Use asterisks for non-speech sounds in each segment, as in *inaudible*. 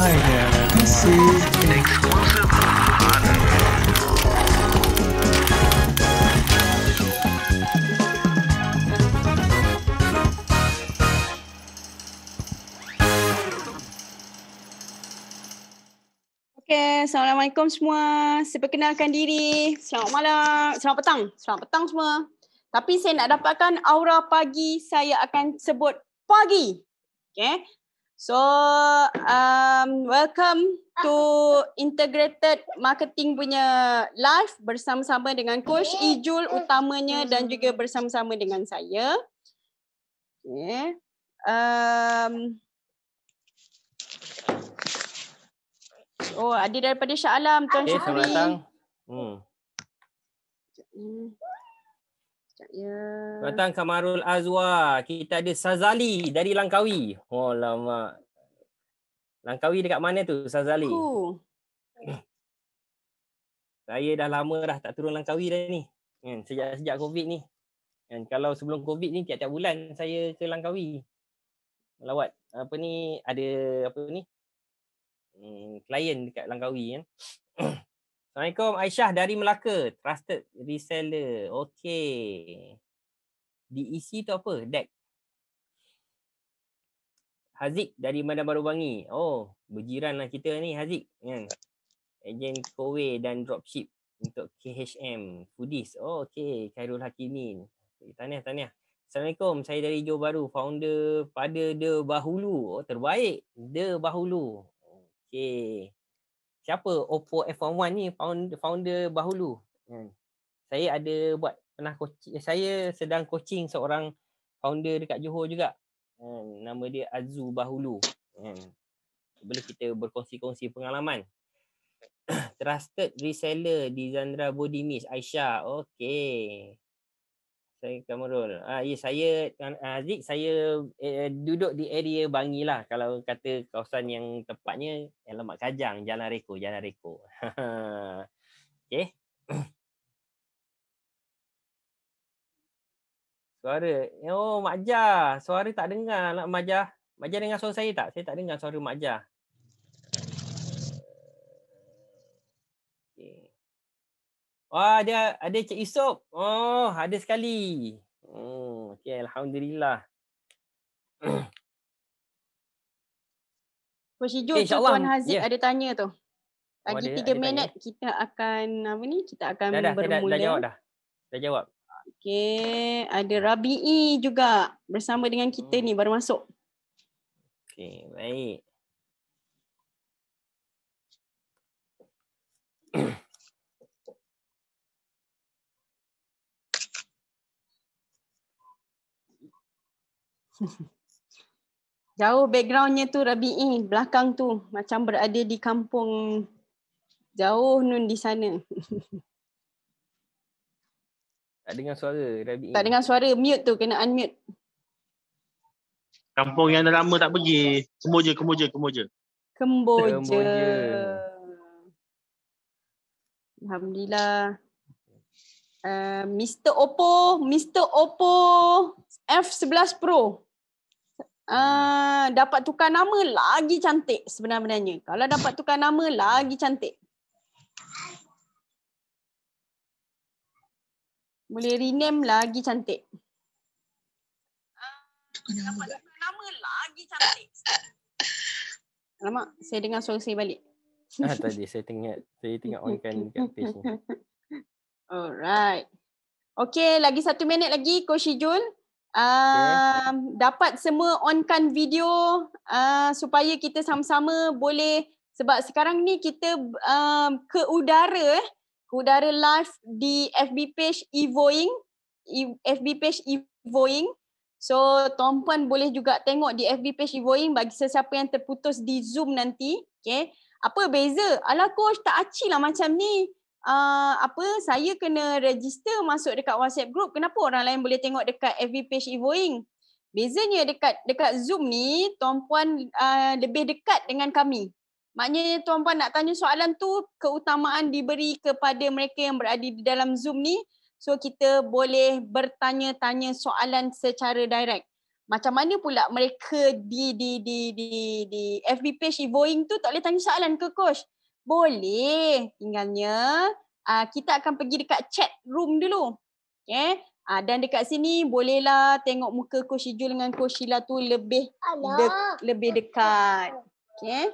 Hi there. This Assalamualaikum semua. Saya perkenalkan diri. Selamat malam. Selamat petang. Selamat petang semua. Tapi saya nak dapatkan aura pagi, saya akan sebut pagi. Okay. So, um, welcome to Integrated Marketing punya live bersama-sama dengan Coach Ijul utamanya dan juga mm-hmm. bersama-sama dengan saya. Okay. Um, oh, ada daripada Sya'alam. Alam, Tuan Syahri. Hey, selamat datang. Hmm ya. Datang Kamarul Azwa. Kita ada Sazali dari Langkawi. Oh lama. Langkawi dekat mana tu Sazali? Uh. *clears throat* Saya dah lama dah tak turun Langkawi dah ni. Kan sejak-sejak Covid ni. Kan kalau sebelum Covid ni tiap-tiap bulan saya ke Langkawi. Melawat apa ni ada apa ni? Hmm, klien dekat Langkawi kan. *clears throat* Assalamualaikum Aisyah dari Melaka, trusted reseller. okay. DEC tu apa? DEC. Haziq dari Bandar Baru Bangi. Oh, berjiran lah kita ni Haziq. Kan? Ejen Kowe dan dropship untuk KHM Foodies. Oh, okey. Khairul Hakimin. Eh, tahniah, tahniah. Assalamualaikum. Saya dari Johor Baru, founder pada The Bahulu. Oh, terbaik. The Bahulu. Okay siapa Oppo F11 ni founder founder bahulu kan saya ada buat pernah coaching saya sedang coaching seorang founder dekat Johor juga kan nama dia Azu Bahulu kan boleh kita berkongsi-kongsi pengalaman *coughs* trusted reseller di Zandra Body Miss Aisyah okey saya Kamurul. Ah ya saya kan, ah, Aziz saya eh, duduk di area Bangi lah kalau kata kawasan yang tepatnya Alamat Kajang, Jalan Reko, Jalan Reko. *laughs* Okey. *coughs* Suara. Oh, Majah. Suara tak dengar nak Majah. Majah dengar suara saya tak? Saya tak dengar suara Majah. Wah, ada ada Cik Isop. Oh, ada sekali. Oh, hmm, okay, alhamdulillah. Prosedur *clears throat* eh, okay, tu Tuan Haziq yeah. ada tanya tu. Lagi oh, ada, minit tanya. kita akan apa ni? Kita akan dah, dah, bermula. Dah, dah, dah jawab dah. Dah jawab. Okey, ada Rabi'i juga bersama dengan kita hmm. ni baru masuk. Okey, baik. *clears throat* Jauh backgroundnya tu Rabi'i, eh, belakang tu macam berada di kampung jauh nun di sana. *laughs* Tak dengar suara Rabi'i. Tak dengar suara, mute tu kena unmute. Kampung yang dah lama tak pergi. Kemboja, kemboja, kemboja. Kemboja. Alhamdulillah. Uh, eh, Mr. Oppo, Mr. Oppo F11 Pro. Uh, dapat tukar nama lagi cantik sebenarnya. Kalau dapat tukar nama lagi cantik. Boleh rename lagi cantik. Dapat tukar nama lagi cantik. Alamak, saya dengar suara saya balik. Ah, tadi saya tengok, saya tengok on kan kat page ni. *laughs* Alright. Okay, lagi satu minit lagi Coach Ijun okay. dapat semua onkan video uh, supaya kita sama-sama boleh sebab sekarang ni kita um, ke udara eh, ke udara live di FB page Evoing e, FB page Evoing so tuan-puan boleh juga tengok di FB page Evoing bagi sesiapa yang terputus di Zoom nanti okey apa beza ala coach tak acilah macam ni Ah, apa saya kena register masuk dekat WhatsApp group kenapa orang lain boleh tengok dekat FB page Evoing bezanya dekat dekat Zoom ni tuan-puan uh, ah, lebih dekat dengan kami maknanya tuan-puan nak tanya soalan tu keutamaan diberi kepada mereka yang berada di dalam Zoom ni so kita boleh bertanya-tanya soalan secara direct macam mana pula mereka di di di di di FB page Evoing tu tak boleh tanya soalan ke coach boleh. Tinggalnya uh, kita akan pergi dekat chat room dulu. Okay. Uh, ah, dan dekat sini bolehlah tengok muka Coach Ijul dengan Coach Sheila tu lebih de lebih dekat. Okay.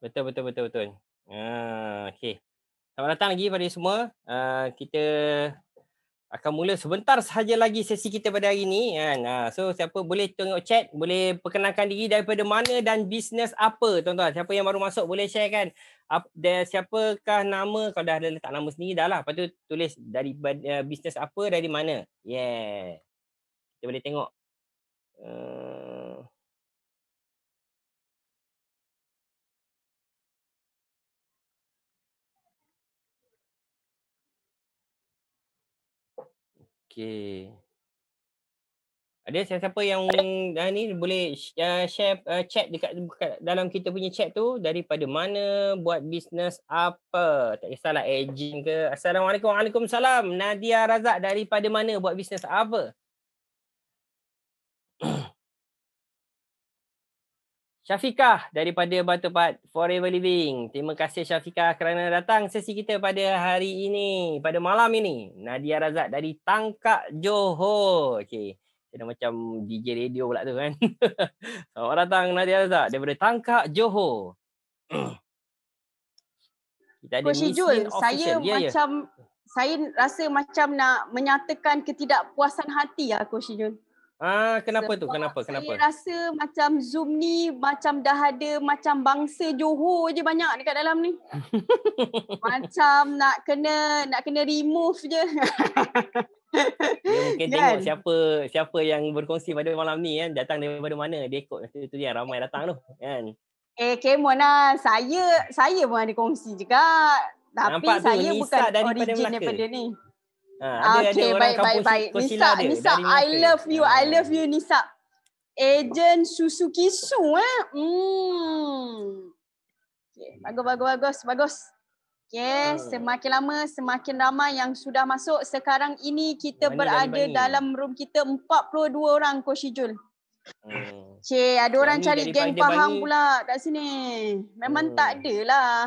Betul, betul, betul, betul. Uh, ah, okay. Selamat datang lagi pada semua. Uh, kita akan mula sebentar sahaja lagi sesi kita pada hari ini kan. Ah, so siapa boleh tengok chat, boleh perkenalkan diri daripada mana dan bisnes apa tuan-tuan. Siapa yang baru masuk boleh share kan. Ada Siapakah nama kalau dah ada letak nama sendiri dah lah. Lepas tu tulis dari eh, bisnes apa dari mana. Yeah. Kita boleh tengok. Uh... Okay. Ada siapa-siapa yang dah ni boleh uh, share uh, chat dekat, dekat dalam kita punya chat tu daripada mana buat bisnes apa tak kisahlah aging eh, ke Assalamualaikum Waalaikumsalam Nadia Razak daripada mana buat bisnes apa Syafiqah daripada Batupat Forever Living. Terima kasih Syafiqah kerana datang sesi kita pada hari ini, pada malam ini. Nadia Razak dari Tangkak Johor. Okey. Kena macam DJ radio pula tu kan. *laughs* Selamat datang Nadia Razak daripada Tangkak Johor. *clears throat* Kita ada Coach Jul, saya ya, ya, macam ya. saya rasa macam nak menyatakan ketidakpuasan hati lah Coach Jul. Ah kenapa Sebab tu? Kenapa? Kenapa? Saya rasa macam Zoom ni macam dah ada macam bangsa Johor je banyak dekat dalam ni. *laughs* macam nak kena nak kena remove je. dia *laughs* ya, mungkin kan? tengok siapa siapa yang berkongsi pada malam ni kan datang daripada mana dia ikut tu, tu yang ramai datang tu kan. Eh Kemon lah saya saya pun ada kongsi juga. Tapi Nampak saya tu, bukan Nisa daripada, daripada ni. Ha, ada, okay, ada orang baik, baik, baik. Nisa, dia, Nisa, I Malaysia. love you. I ah. love you, Nisa. Agent Suzuki Su, eh? Hmm. Okay, bagus, bagus, bagus, bagus. Okay, ah. semakin lama semakin ramai yang sudah masuk. Sekarang ini kita Mana berada dalam room kita 42 orang, Coach Ijul. Hmm. Cik, ada orang cari geng Pahang pula kat sini. Memang hmm. tak adalah.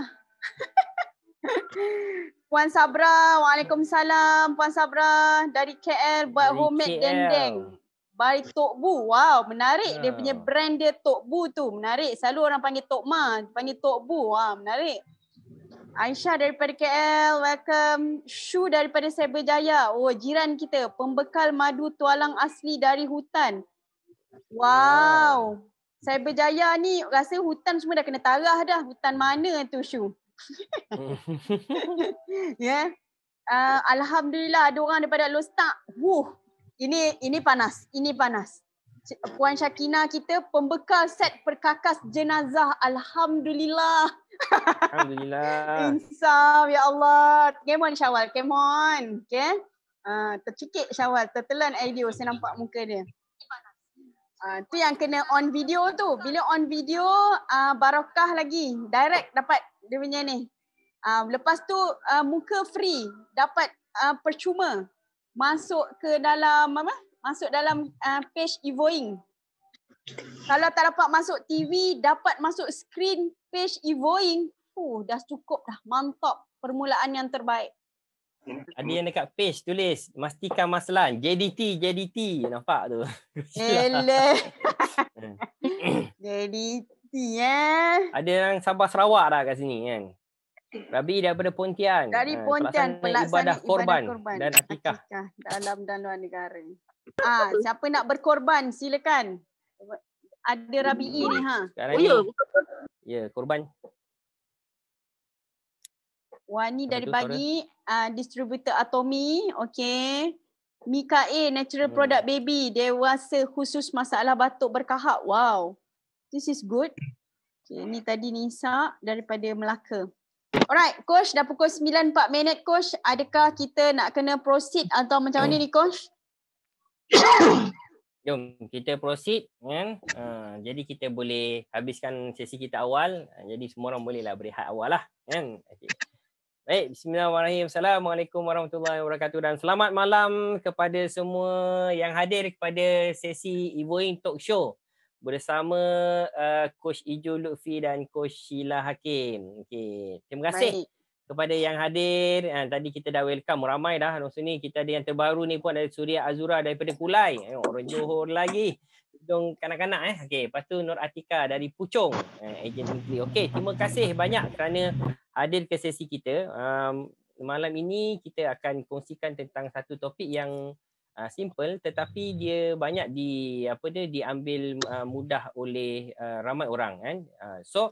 *laughs* Puan Sabra, Waalaikumsalam Puan Sabra dari KL buat dari homemade KL. dendeng. Bari Tok Bu. Wow, menarik uh. dia punya brand dia Tok Bu tu. Menarik. Selalu orang panggil Tok Ma, panggil Tok Bu. Wow, menarik. Aisyah daripada KL, welcome. Shu daripada Jaya. Oh, jiran kita, pembekal madu tualang asli dari hutan. Wow. wow. Jaya ni rasa hutan semua dah kena tarah dah. Hutan mana tu Shu? *laughs* yeah. Ya. Uh, Alhamdulillah ada orang daripada Lostak. Wuh. Ini ini panas. Ini panas. Puan Syakina kita pembekal set perkakas jenazah. Alhamdulillah. Alhamdulillah. *laughs* Insaf ya Allah. Kemon Syawal. kemon, on. Okay. Uh, ah, tercikik Syawal. Tertelan idea. Saya nampak muka dia. Itu ah, uh, yang kena on video tu. Bila on video, uh, barokah lagi. Direct dapat dia punya ni. Um, lepas tu uh, muka free dapat uh, percuma masuk ke dalam apa? Masuk dalam uh, page Evoing. Kalau tak dapat masuk TV, dapat masuk screen page Evoing. Uh, dah cukup dah. Mantap. Permulaan yang terbaik. Ada yang dekat page tulis. Mastikan masalah JDT, JDT. Nampak tu. Hele. *laughs* Hmm. JDT. Ya. Ada yang Sabah Sarawak dah kat sini kan. Rabi daripada Pontian. Dari ha, Pontian pelaksana ibadah, ibadah korban, dan akikah dalam dan luar negara. Ah, siapa nak berkorban silakan. Ada Rabi ini hmm. ha. Sekarang oh ya. Ya, korban. Wani dari Bali, uh, ah, distributor Atomi, okey. Mika A, natural hmm. product baby, dewasa khusus masalah batuk berkahak. Wow. This is good. Okay, ini tadi Nisa daripada Melaka. Alright, coach dah pukul 9.4 minit coach. Adakah kita nak kena proceed atau macam mana ni coach? *coughs* Jom kita proceed kan. Uh, jadi kita boleh habiskan sesi kita awal. Uh, jadi semua orang bolehlah berehat awal lah kan. Okay. Baik, bismillahirrahmanirrahim. Assalamualaikum warahmatullahi wabarakatuh dan selamat malam kepada semua yang hadir kepada sesi Evoing Talk Show bersama uh, coach Ijo Lutfi dan coach Sheila Hakim. Okay, terima kasih Baik. kepada yang hadir. Uh, tadi kita dah welcome ramai dah. Dan sini kita ada yang terbaru ni pun dari Suria Azura daripada Kulai. Ayuh, orang Johor lagi. Tudung kanak-kanak eh. okay. lepas tu Nur Atika dari Puchong, uh, ejen terima kasih banyak kerana hadir ke sesi kita. Um, malam ini kita akan kongsikan tentang satu topik yang uh, simple tetapi dia banyak di apa dia diambil uh, mudah oleh uh, ramai orang kan uh, so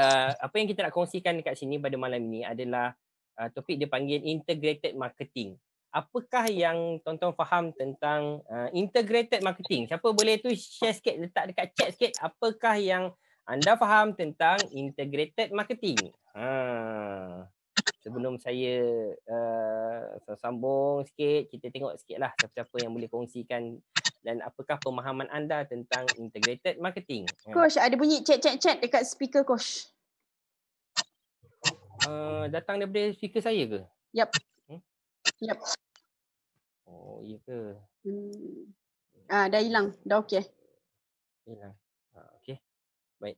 uh, apa yang kita nak kongsikan dekat sini pada malam ini adalah uh, topik dia panggil integrated marketing apakah yang tuan-tuan faham tentang uh, integrated marketing siapa boleh tu share sikit letak dekat chat sikit apakah yang anda faham tentang integrated marketing ha uh sebelum saya uh, sambung sikit, kita tengok sikitlah siapa-siapa yang boleh kongsikan dan apakah pemahaman anda tentang integrated marketing. Ya. Coach, ada bunyi chat-chat-chat dekat speaker Coach. Uh, datang daripada speaker saya ke? Yap. Hmm? Yap. Oh, iya ke? Hmm. Ah, dah hilang. Dah okey. Hilang. Ah, okey. Baik.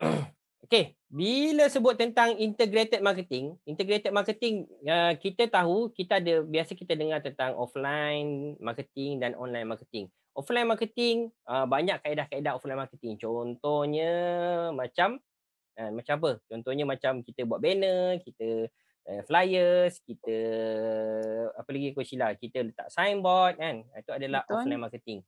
*clears throat* Okey, bila sebut tentang integrated marketing, integrated marketing eh, kita tahu kita ada biasa kita dengar tentang offline marketing dan online marketing. Offline marketing eh, banyak kaedah-kaedah offline marketing. Contohnya macam eh, macam apa? Contohnya macam kita buat banner, kita flyers, kita apa lagi Coach Sheila, kita letak signboard kan. Itu adalah Betul. offline marketing.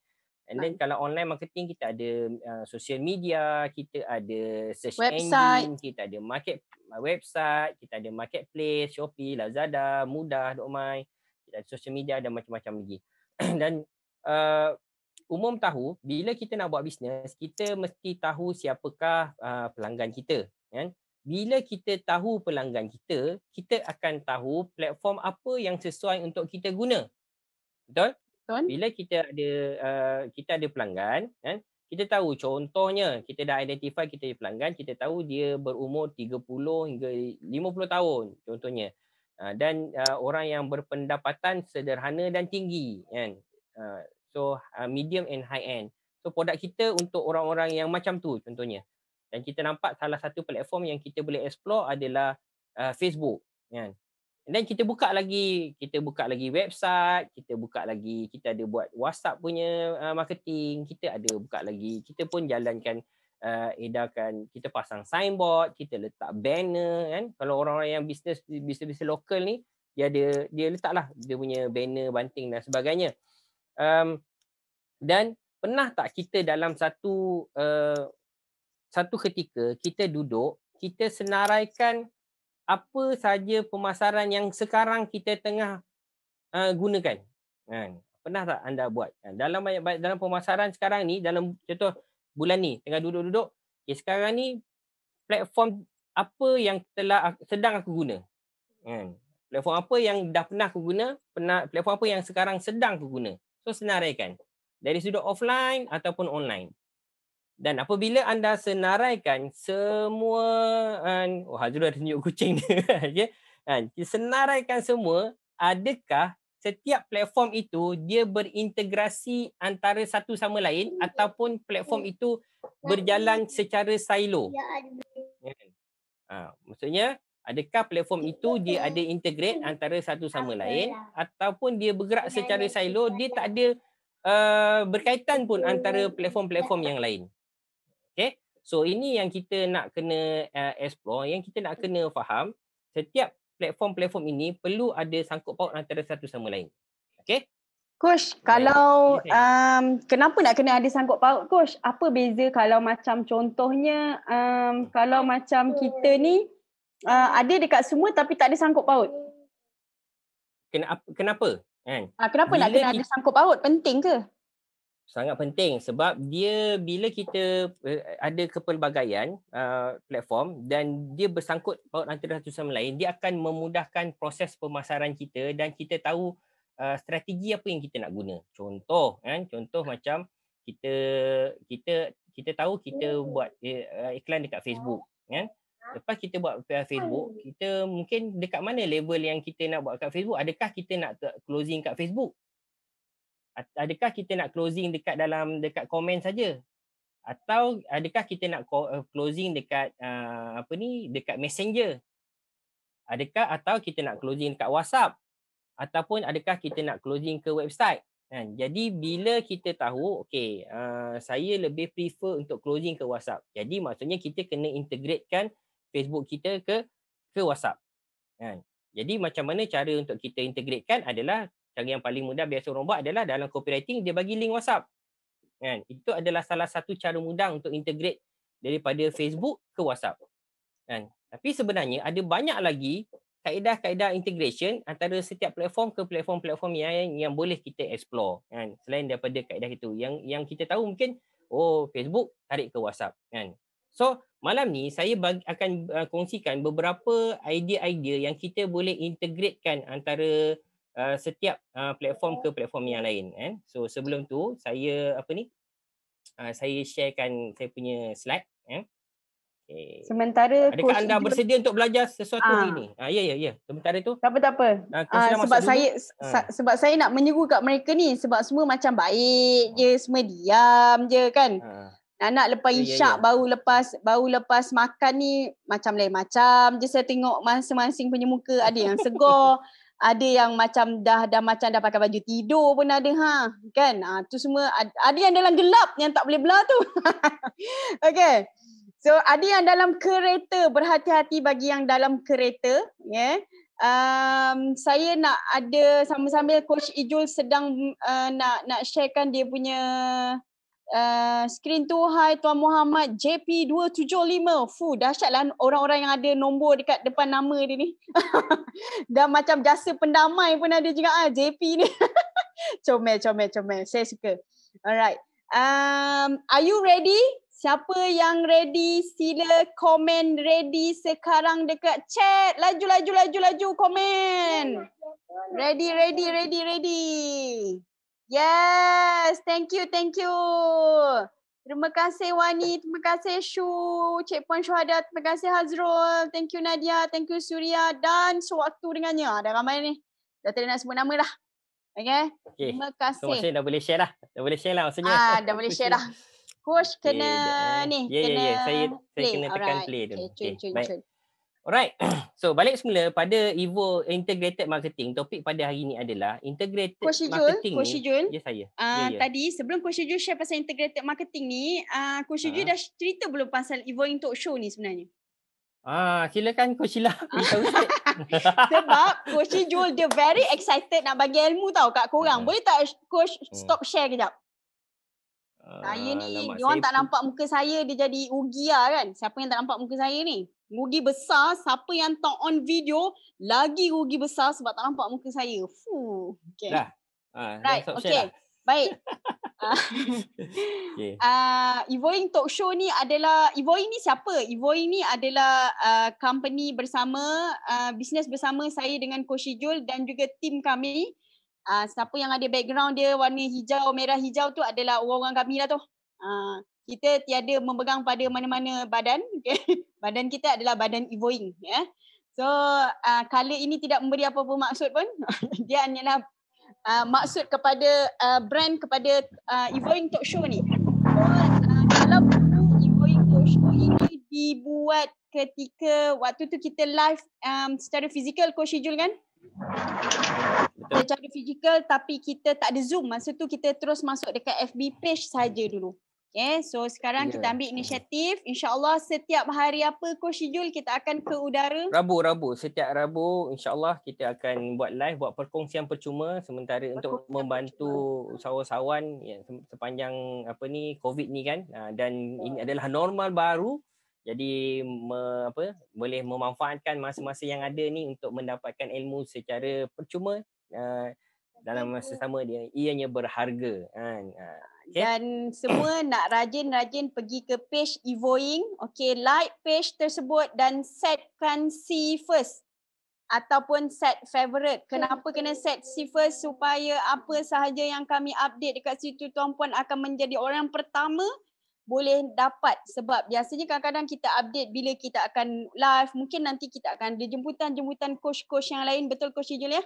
And then kalau online marketing kita ada uh, social media, kita ada search website. engine, kita ada market uh, website, kita ada marketplace, Shopee, Lazada, Mudah, Domai, kita social media dan macam-macam lagi. *clears throat* dan uh, umum tahu bila kita nak buat bisnes, kita mesti tahu siapakah uh, pelanggan kita, kan? Bila kita tahu pelanggan kita, kita akan tahu platform apa yang sesuai untuk kita guna. Betul? Tuan? Bila kita ada uh, kita ada pelanggan, kan? kita tahu contohnya kita dah identify kita ada pelanggan, kita tahu dia berumur 30 hingga 50 tahun contohnya. Uh, dan uh, orang yang berpendapatan sederhana dan tinggi. Kan? Uh, so uh, medium and high end. So produk kita untuk orang-orang yang macam tu contohnya. Dan kita nampak salah satu platform yang kita boleh explore adalah uh, Facebook. Kan? And then kita buka lagi, kita buka lagi website, kita buka lagi, kita ada buat WhatsApp punya uh, marketing, kita ada buka lagi, kita pun jalankan uh, edarkan, kita pasang signboard, kita letak banner kan. Kalau orang-orang yang bisnes bisnes-bisnes lokal ni, dia ada dia letaklah dia punya banner, banting dan sebagainya. Um, dan pernah tak kita dalam satu uh, satu ketika kita duduk, kita senaraikan apa saja pemasaran yang sekarang kita tengah uh, gunakan. Uh, pernah tak anda buat? Uh, dalam banyak dalam pemasaran sekarang ni, dalam contoh bulan ni tengah duduk-duduk, okay, sekarang ni platform apa yang telah sedang aku guna? Kan? platform apa yang dah pernah aku guna? Pernah, platform apa yang sekarang sedang aku guna? So senaraikan. Dari sudut offline ataupun online. Dan apabila anda senaraikan semua uh, oh Hazrul ada tunjuk kucing ni *laughs* kan okay. Kan, senaraikan semua adakah setiap platform itu dia berintegrasi antara satu sama lain hmm. ataupun platform itu hmm. berjalan secara silo ya, ya kan? ha, maksudnya adakah platform itu dia ada integrate hmm. antara satu sama lain lah. ataupun dia bergerak secara silo dia tak ada uh, berkaitan pun antara platform-platform yang lain Okay. So ini yang kita nak kena uh, explore, yang kita nak kena faham setiap platform-platform ini perlu ada sangkut paut antara satu sama lain. Okay. Coach, kalau um, kenapa nak kena ada sangkut paut coach? Apa beza kalau macam contohnya um, kalau macam kita ni uh, ada dekat semua tapi tak ada sangkut paut? Kenapa? Kenapa? Kan? Ah, kenapa Bila nak kena ada sangkut paut? Penting ke? sangat penting sebab dia bila kita eh, ada kepelbagaian uh, platform dan dia bersangkut paut antara satu sama lain dia akan memudahkan proses pemasaran kita dan kita tahu uh, strategi apa yang kita nak guna contoh kan contoh macam kita kita kita tahu kita buat uh, iklan dekat Facebook kan lepas kita buat Facebook kita mungkin dekat mana level yang kita nak buat kat Facebook adakah kita nak closing kat Facebook adakah kita nak closing dekat dalam dekat komen saja atau adakah kita nak eh, closing dekat uh, apa ni dekat messenger adakah atau kita nak closing dekat WhatsApp ataupun adakah kita nak closing ke website kan jadi bila kita tahu okey uh, ah, saya lebih prefer untuk closing ke WhatsApp jadi maksudnya kita kena integratekan Facebook kita ke ke WhatsApp kan jadi macam mana cara untuk kita integratekan adalah cara yang paling mudah biasa orang buat adalah dalam copywriting dia bagi link WhatsApp. Kan? Itu adalah salah satu cara mudah untuk integrate daripada Facebook ke WhatsApp. Kan? Tapi sebenarnya ada banyak lagi kaedah-kaedah integration antara setiap platform ke platform-platform yang yang boleh kita explore kan selain daripada kaedah itu yang yang kita tahu mungkin oh Facebook tarik ke WhatsApp kan so malam ni saya akan uh, kongsikan beberapa idea-idea yang kita boleh integratekan antara uh, setiap uh, platform ke platform yang lain eh so sebelum tu saya apa ni uh, saya sharekan saya punya slide eh okay. sementara adakah anda bersedia untuk belajar sesuatu uh, ah. hari ni ah ya ya ya sementara tu tak apa tak apa uh, sebab saya dulu. Ah. sebab saya nak menyeru kat mereka ni sebab semua macam baik uh. je semua diam je kan Nak Anak lepas ya, ya, isyak yeah, yeah. baru lepas baru lepas makan ni macam lain macam je saya tengok masing-masing punya muka ada yang *laughs* segar ada yang macam dah dah macam dah pakai baju tidur pun ada ha kan ah tu semua ada yang dalam gelap yang tak boleh bela tu *laughs* okey so ada yang dalam kereta berhati-hati bagi yang dalam kereta ya yeah. um, saya nak ada sambil-sambil coach Ijul sedang uh, nak nak sharekan dia punya Ah, screen tu hai tuan Muhammad JP275. Fu lah orang-orang yang ada nombor dekat depan nama dia ni. *laughs* Dan macam jasa pendamai pun ada juga ah JP ni. *laughs* comel comel comel. Saya suka. Alright. Um are you ready? Siapa yang ready sila komen ready sekarang dekat chat. Laju laju laju laju komen. Ready ready ready ready. Yes, thank you, thank you. Terima kasih Wani, terima kasih Shu, Cik Puan Syuhada, terima kasih Hazrul, thank you Nadia, thank you Surya dan sewaktu dengannya. Ada ah, ramai ni. Dah terima semua nama lah. Okay. okay. Terima kasih. Terima kasih dah boleh share lah. Dah boleh share lah maksudnya. Ah, dah boleh share lah. Coach *laughs* eh. kena okay. ni. Ya, ya, ya. Saya, saya kena tekan Alright. play tu. Okay, cun, okay. cun, cun. Alright. *clears throat* So balik semula pada Evo Integrated Marketing. Topik pada hari ini adalah integrated Coach marketing. Coach Jun. Ya saya. Uh, yeah, yeah. Ya. tadi sebelum Coach Jun share pasal integrated marketing ni, uh, ah, Coach Jun uh. Ah. dah cerita belum pasal Evo Talk Show ni sebenarnya? Ah, silakan Coach Sheila. Ah. *laughs* Sebab Coach Jun dia very excited nak bagi ilmu tau kat korang. Boleh tak Coach hmm. stop share kejap? Uh, saya ni, dia orang tak nampak muka saya, dia jadi ugia lah kan. Siapa yang tak nampak muka saya ni? rugi besar siapa yang tak on video lagi rugi besar sebab tak nampak muka saya. Fuh. Okay. Dah. Ha, right. okay. Dah. Baik. *laughs* Ah. okay. Uh, *laughs* ah, Evoing Talk Show ni adalah Evoing ni siapa? Evoing ni adalah uh, company bersama uh, bisnes bersama saya dengan Koshi Jul dan juga tim kami uh, siapa yang ada background dia warna hijau merah hijau tu adalah orang-orang kami lah tu uh, kita tiada memegang pada mana-mana badan okay. *laughs* badan kita adalah badan evoing ya yeah. so uh, ini tidak memberi apa-apa maksud pun *laughs* dia hanyalah uh, maksud kepada uh, brand kepada uh, evoing talk show ni so, uh, kalau perlu evoing talk show ini dibuat ketika waktu tu kita live um, secara fizikal ko schedule kan secara fizikal tapi kita tak ada zoom masa tu kita terus masuk dekat FB page saja dulu Yeah, so sekarang yeah. kita ambil inisiatif. InsyaAllah setiap hari apa Coach Syijul kita akan ke udara? Rabu, Rabu. Setiap Rabu insyaAllah kita akan buat live, buat perkongsian percuma sementara perkongsian untuk membantu percuma. usahawan-usahawan ya, sepanjang apa ni COVID ni kan. Ah, dan yeah. ini adalah normal baru. Jadi me, apa boleh memanfaatkan masa-masa yang ada ni untuk mendapatkan ilmu secara percuma uh, dalam masa sama dia ianya berharga kan uh, Okay. Dan semua *coughs* nak rajin-rajin pergi ke page Evoing. Okay, like page tersebut dan setkan C first. Ataupun set favorite. Kenapa kena set C first? Supaya apa sahaja yang kami update dekat situ tuan puan akan menjadi orang pertama boleh dapat sebab biasanya kadang-kadang kita update bila kita akan live mungkin nanti kita akan ada jemputan-jemputan coach-coach yang lain betul coach Ijul ya?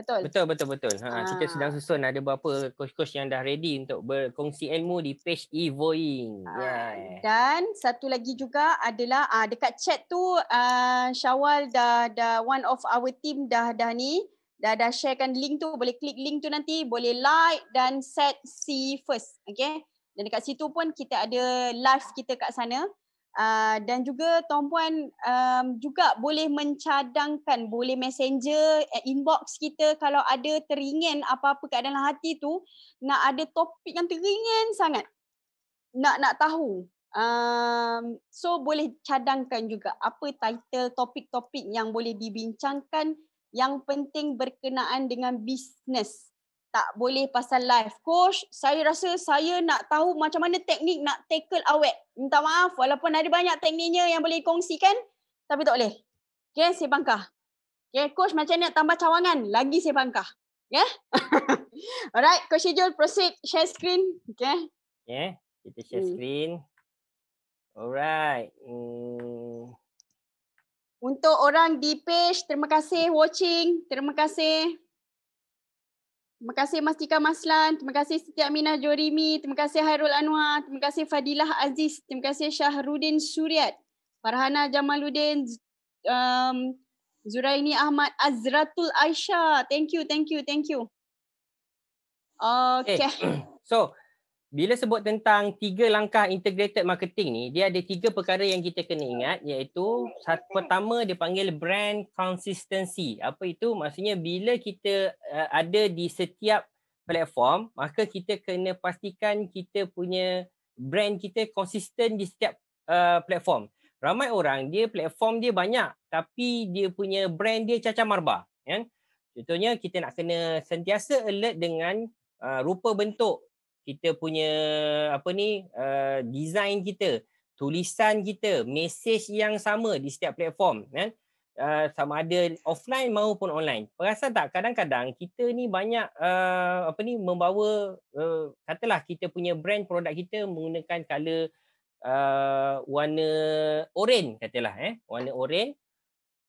Betul. Betul betul betul. Ha uh. Ah. kita sedang susun ada beberapa coach-coach yang dah ready untuk berkongsi ilmu di page Evoing. Uh. Ah, yeah. Dan satu lagi juga adalah uh, dekat chat tu uh, Syawal dah dah one of our team dah dah ni dah dah sharekan link tu boleh klik link tu nanti boleh like dan set see first. Okay Dan dekat situ pun kita ada live kita kat sana. Ah, dan juga tuan puan um, ah, juga boleh mencadangkan boleh messenger eh, inbox kita kalau ada teringin apa-apa kat dalam hati tu nak ada topik yang teringin sangat nak nak tahu um, so boleh cadangkan juga apa title topik-topik yang boleh dibincangkan yang penting berkenaan dengan bisnes tak boleh pasal live. Coach, saya rasa saya nak tahu macam mana teknik nak tackle awet. Minta maaf walaupun ada banyak tekniknya yang boleh kongsikan tapi tak boleh. Okay, saya bangkah. Okay, coach macam mana nak tambah cawangan? Lagi saya bangkah. Yeah? *laughs* Alright, Coach Ijul proceed. Share screen. Okay. Yeah, kita share hmm. screen. Alright. Hmm. Untuk orang di page, terima kasih watching. Terima kasih. Terima kasih Mas Tika Maslan, terima kasih Siti Aminah Jorimi, terima kasih Hairul Anwar, terima kasih Fadilah Aziz, terima kasih Syahrudin Suryat, Farhana Jamaluddin, um, Zuraini Ahmad, Azratul Aisyah. Thank you, thank you, thank you. Eh, okay. Hey. *clears throat* So, bila sebut tentang tiga langkah integrated marketing ni, dia ada tiga perkara yang kita kena ingat iaitu satu, pertama dia panggil brand consistency. Apa itu? Maksudnya bila kita uh, ada di setiap platform, maka kita kena pastikan kita punya brand kita konsisten di setiap uh, platform. Ramai orang dia platform dia banyak tapi dia punya brand dia cacah marba, kan? Contohnya kita nak kena sentiasa alert dengan uh, rupa bentuk kita punya apa ni uh, design kita tulisan kita message yang sama di setiap platform kan eh? uh, sama ada offline maupun online perasan tak kadang-kadang kita ni banyak uh, apa ni membawa uh, katalah kita punya brand produk kita menggunakan color uh, warna orange katalah eh warna orange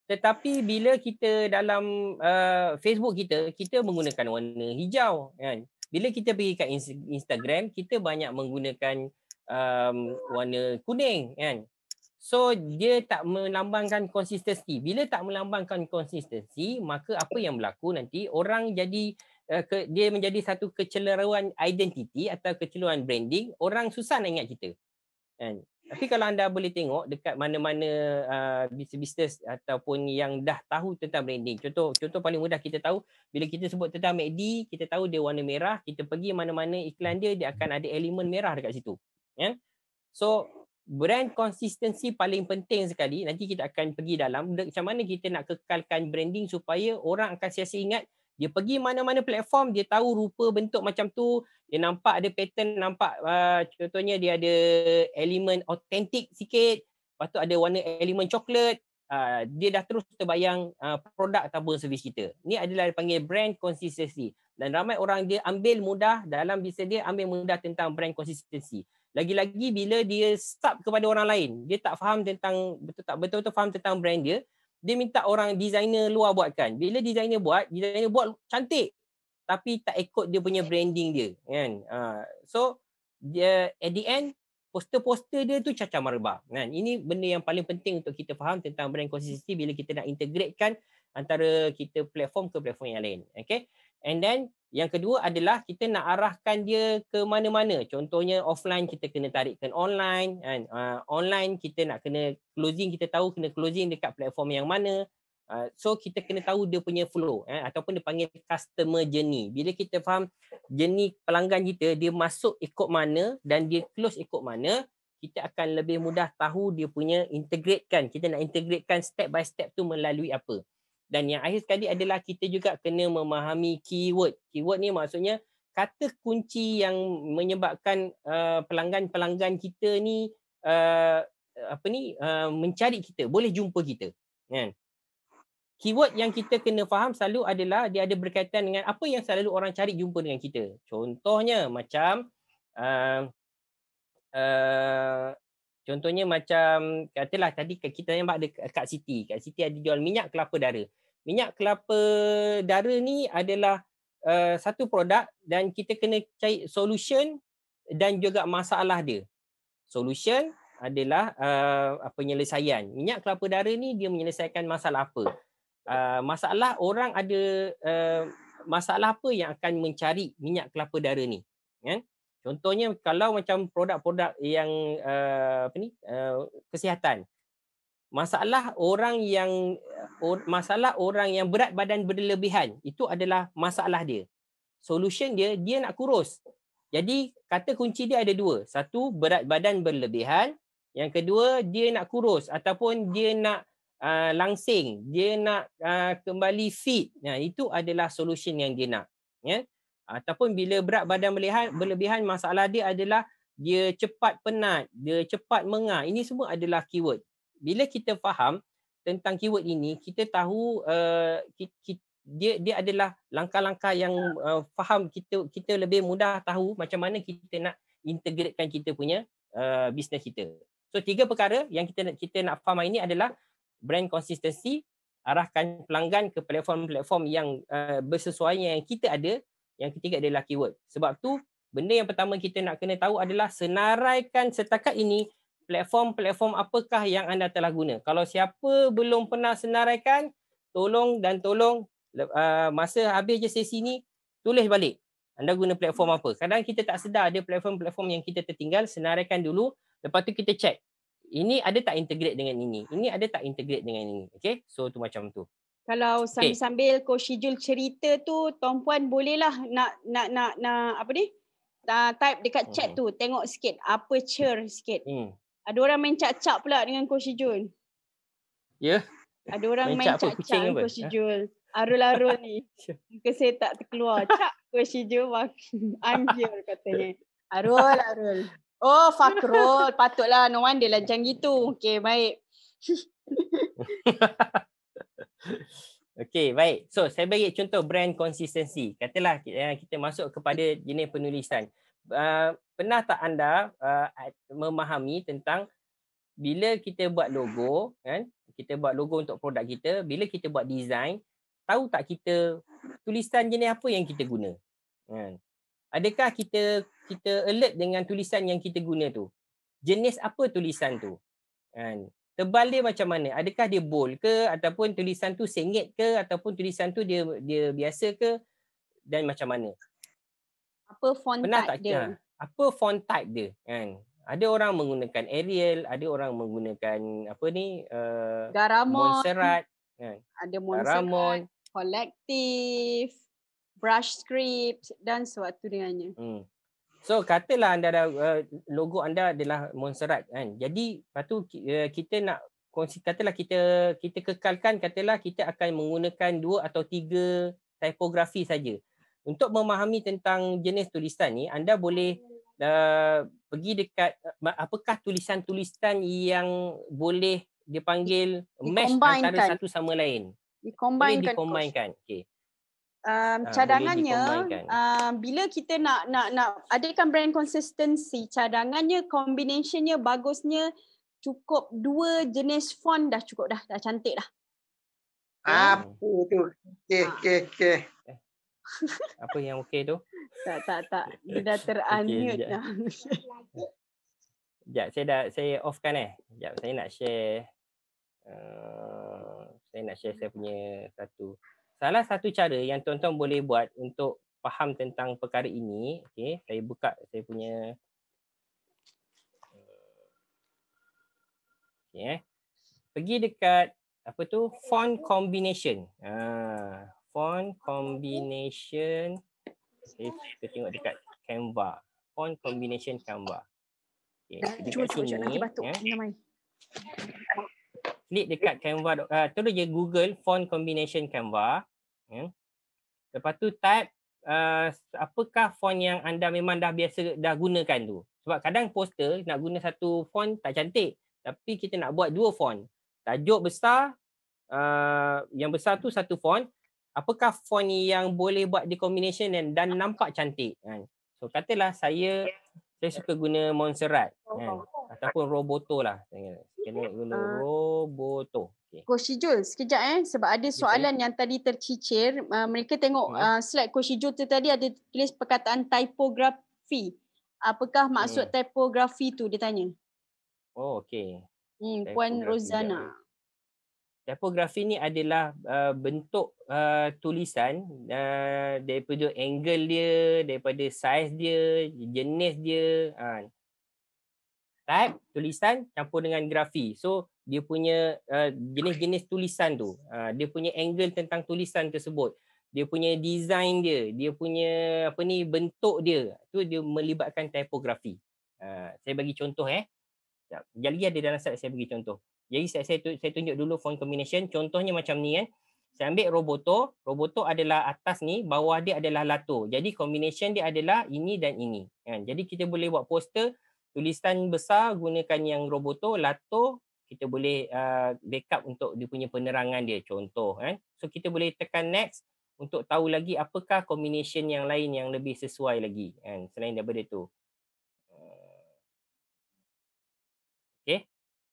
tetapi bila kita dalam uh, Facebook kita kita menggunakan warna hijau kan bila kita pergi kat Instagram kita banyak menggunakan um, warna kuning kan so dia tak melambangkan konsistensi bila tak melambangkan konsistensi maka apa yang berlaku nanti orang jadi uh, ke, dia menjadi satu keceleruan identiti atau keceleruan branding orang susah nak ingat kita kan tapi kalau anda boleh tengok dekat mana-mana uh, bisnes-bisnes ataupun yang dah tahu tentang branding. Contoh contoh paling mudah kita tahu bila kita sebut tentang MACD, kita tahu dia warna merah, kita pergi mana-mana iklan dia dia akan ada elemen merah dekat situ. Yeah? So brand konsistensi paling penting sekali. Nanti kita akan pergi dalam macam mana kita nak kekalkan branding supaya orang akan sentiasa ingat dia pergi mana-mana platform dia tahu rupa bentuk macam tu dia nampak ada pattern nampak uh, contohnya dia ada elemen authentic sikit lepas tu ada warna elemen coklat uh, dia dah terus terbayang uh, produk ataupun servis kita ni adalah dipanggil brand consistency dan ramai orang dia ambil mudah dalam bisnes dia ambil mudah tentang brand consistency lagi-lagi bila dia sub kepada orang lain dia tak faham tentang betul tak betul-betul faham tentang brand dia dia minta orang designer luar buatkan. Bila designer buat, designer buat cantik. Tapi tak ikut dia punya branding dia. Kan? Uh, so, dia, at the end, poster-poster dia tu cacah merebah. Kan? Ini benda yang paling penting untuk kita faham tentang brand consistency bila kita nak integratekan antara kita platform ke platform yang lain. Okay? And then, yang kedua adalah kita nak arahkan dia ke mana-mana. Contohnya offline kita kena tarikkan online. Kan? Uh, online kita nak kena closing, kita tahu kena closing dekat platform yang mana. Uh, so kita kena tahu dia punya flow. Kan? Ataupun dia panggil customer journey. Bila kita faham journey pelanggan kita, dia masuk ikut mana dan dia close ikut mana, kita akan lebih mudah tahu dia punya integratekan. Kita nak integratekan step by step tu melalui apa. Dan yang akhir sekali adalah kita juga kena memahami keyword. Keyword ni maksudnya kata kunci yang menyebabkan uh, pelanggan-pelanggan kita ni uh, apa ni uh, mencari kita, boleh jumpa kita. Kan? Keyword yang kita kena faham selalu adalah dia ada berkaitan dengan apa yang selalu orang cari jumpa dengan kita. Contohnya macam uh, uh, contohnya macam katalah tadi kita yang ada Kak Siti. Kak Siti ada jual minyak kelapa darah minyak kelapa dara ni adalah uh, satu produk dan kita kena cari solution dan juga masalah dia. Solution adalah uh, penyelesaian. Minyak kelapa dara ni dia menyelesaikan masalah apa? Uh, masalah orang ada uh, masalah apa yang akan mencari minyak kelapa dara ni? Kan? Contohnya kalau macam produk-produk yang uh, apa ni? Uh, kesihatan masalah orang yang masalah orang yang berat badan berlebihan itu adalah masalah dia solution dia dia nak kurus jadi kata kunci dia ada dua satu berat badan berlebihan yang kedua dia nak kurus ataupun dia nak uh, langsing dia nak uh, kembali fit nah itu adalah solution yang dia nak ya yeah? ataupun bila berat badan berlebihan berlebihan masalah dia adalah dia cepat penat dia cepat mengah ini semua adalah keyword bila kita faham tentang keyword ini kita tahu uh, eh, kita dia dia adalah langkah-langkah yang uh, faham kita kita lebih mudah tahu macam mana kita nak integratekan kita punya uh, eh, bisnes kita. So tiga perkara yang kita kita nak faham ini adalah brand consistency arahkan pelanggan ke platform-platform yang uh, bersesuaian yang kita ada, yang ketiga adalah keyword. Sebab tu benda yang pertama kita nak kena tahu adalah senaraikan setakat ini platform-platform apakah yang anda telah guna. Kalau siapa belum pernah senaraikan, tolong dan tolong uh, masa habis je sesi ni, tulis balik anda guna platform apa. Kadang kita tak sedar ada platform-platform yang kita tertinggal, senaraikan dulu, lepas tu kita check. Ini ada tak integrate dengan ini? Ini ada tak integrate dengan ini? Okay, so tu macam tu. Kalau sambil-sambil okay. Coach Shijul cerita tu, Tuan Puan bolehlah nak, nak, nak, nak apa ni? Uh, type dekat chat hmm. tu, tengok sikit, aperture sikit. Hmm. Ada orang main cak-cak pula dengan Coach Jul. Ya? Yeah. Ada orang main, main cak-cak dengan apa? Coach ha? Jul. Arul-arul *laughs* ni. Muka saya tak terkeluar. Cak Coach Jul. *laughs* I'm here katanya. Arul, Arul. Oh, Fakrul. *laughs* Patutlah. No wonder lah macam gitu. Okay, baik. Okay baik. So, saya bagi contoh brand konsistensi. Katalah eh, kita masuk kepada jenis penulisan. Ah, pernah tak anda uh, memahami tentang bila kita buat logo kan kita buat logo untuk produk kita bila kita buat design tahu tak kita tulisan jenis apa yang kita guna kan adakah kita kita alert dengan tulisan yang kita guna tu jenis apa tulisan tu kan tebal dia macam mana adakah dia bold ke ataupun tulisan tu sengit ke ataupun tulisan tu dia dia biasa ke dan macam mana apa font Pernah type dia? Kena? Apa font type dia? Kan? Ada orang menggunakan Arial, ada orang menggunakan apa ni? Uh, Garamon. Montserrat. Kan? Ada Montserrat. Garamon. Collective. Brush script dan suatu dengannya. Hmm. So katalah anda ada uh, logo anda adalah Montserrat kan. Jadi lepas tu uh, kita nak katalah kita kita kekalkan katalah kita akan menggunakan dua atau tiga tipografi saja. Untuk memahami tentang jenis tulisan ni, anda boleh uh, pergi dekat uh, apakah tulisan-tulisan yang boleh dipanggil di, mesh antara satu sama lain. Dikombinkan. Boleh dikombinkan. Okay. Um, ah, cadangannya um, bila kita nak nak nak adakan brand consistency cadangannya combinationnya bagusnya cukup dua jenis font dah cukup dah dah cantik dah apa ah, hmm. tu ah. okey okey okey apa yang okey tu? tak, tak, tak. Dia dah *laughs* terunmute okay, dah. Sekejap, saya dah saya off kan eh. Sekejap, saya nak share. Uh, saya nak share saya punya satu. Salah satu cara yang tuan-tuan boleh buat untuk faham tentang perkara ini. Okay, saya buka saya punya. Okay, eh. Pergi dekat apa tu font combination. Ah, font combination eh, kita tengok dekat Canva font combination Canva okey ah, dekat cuba, sini cuba, cuba ya. klik dekat canva uh, terus je google font combination canva ya lepas tu type uh, apakah font yang anda memang dah biasa dah gunakan tu sebab kadang poster nak guna satu font tak cantik tapi kita nak buat dua font tajuk besar uh, yang besar tu satu font apakah font yang boleh buat di combination dan, dan nampak cantik kan. So katalah saya saya suka guna Montserrat kan ataupun Roboto lah. Kena guna ah. Roboto. Okay. Coach Jul, sekejap eh sebab ada soalan yang tadi tercicir. Uh, mereka tengok uh, slide Coach Jul tu tadi ada tulis perkataan typography. Apakah maksud hmm. typography tu dia tanya? Oh, okey. Hmm, Puan Rosana. Jauh. Typography ni adalah uh, bentuk uh, tulisan uh, daripada angle dia, daripada size dia, jenis dia. Uh. Type, tulisan campur dengan grafi. So, dia punya uh, jenis-jenis uh, tulisan tu. Uh, dia punya angle tentang tulisan tersebut. Dia punya design dia. Dia punya apa ni bentuk dia. tu dia melibatkan typography. Uh, saya bagi contoh eh. Sekejap lagi ada dalam slide saya bagi contoh. Jadi saya, saya, saya tunjuk dulu font combination. Contohnya macam ni kan. Saya ambil roboto. Roboto adalah atas ni. Bawah dia adalah lato. Jadi combination dia adalah ini dan ini. Kan? Jadi kita boleh buat poster. Tulisan besar gunakan yang roboto. Lato kita boleh uh, backup untuk dia punya penerangan dia. Contoh kan. So kita boleh tekan next. Untuk tahu lagi apakah combination yang lain yang lebih sesuai lagi. Kan? Selain daripada itu.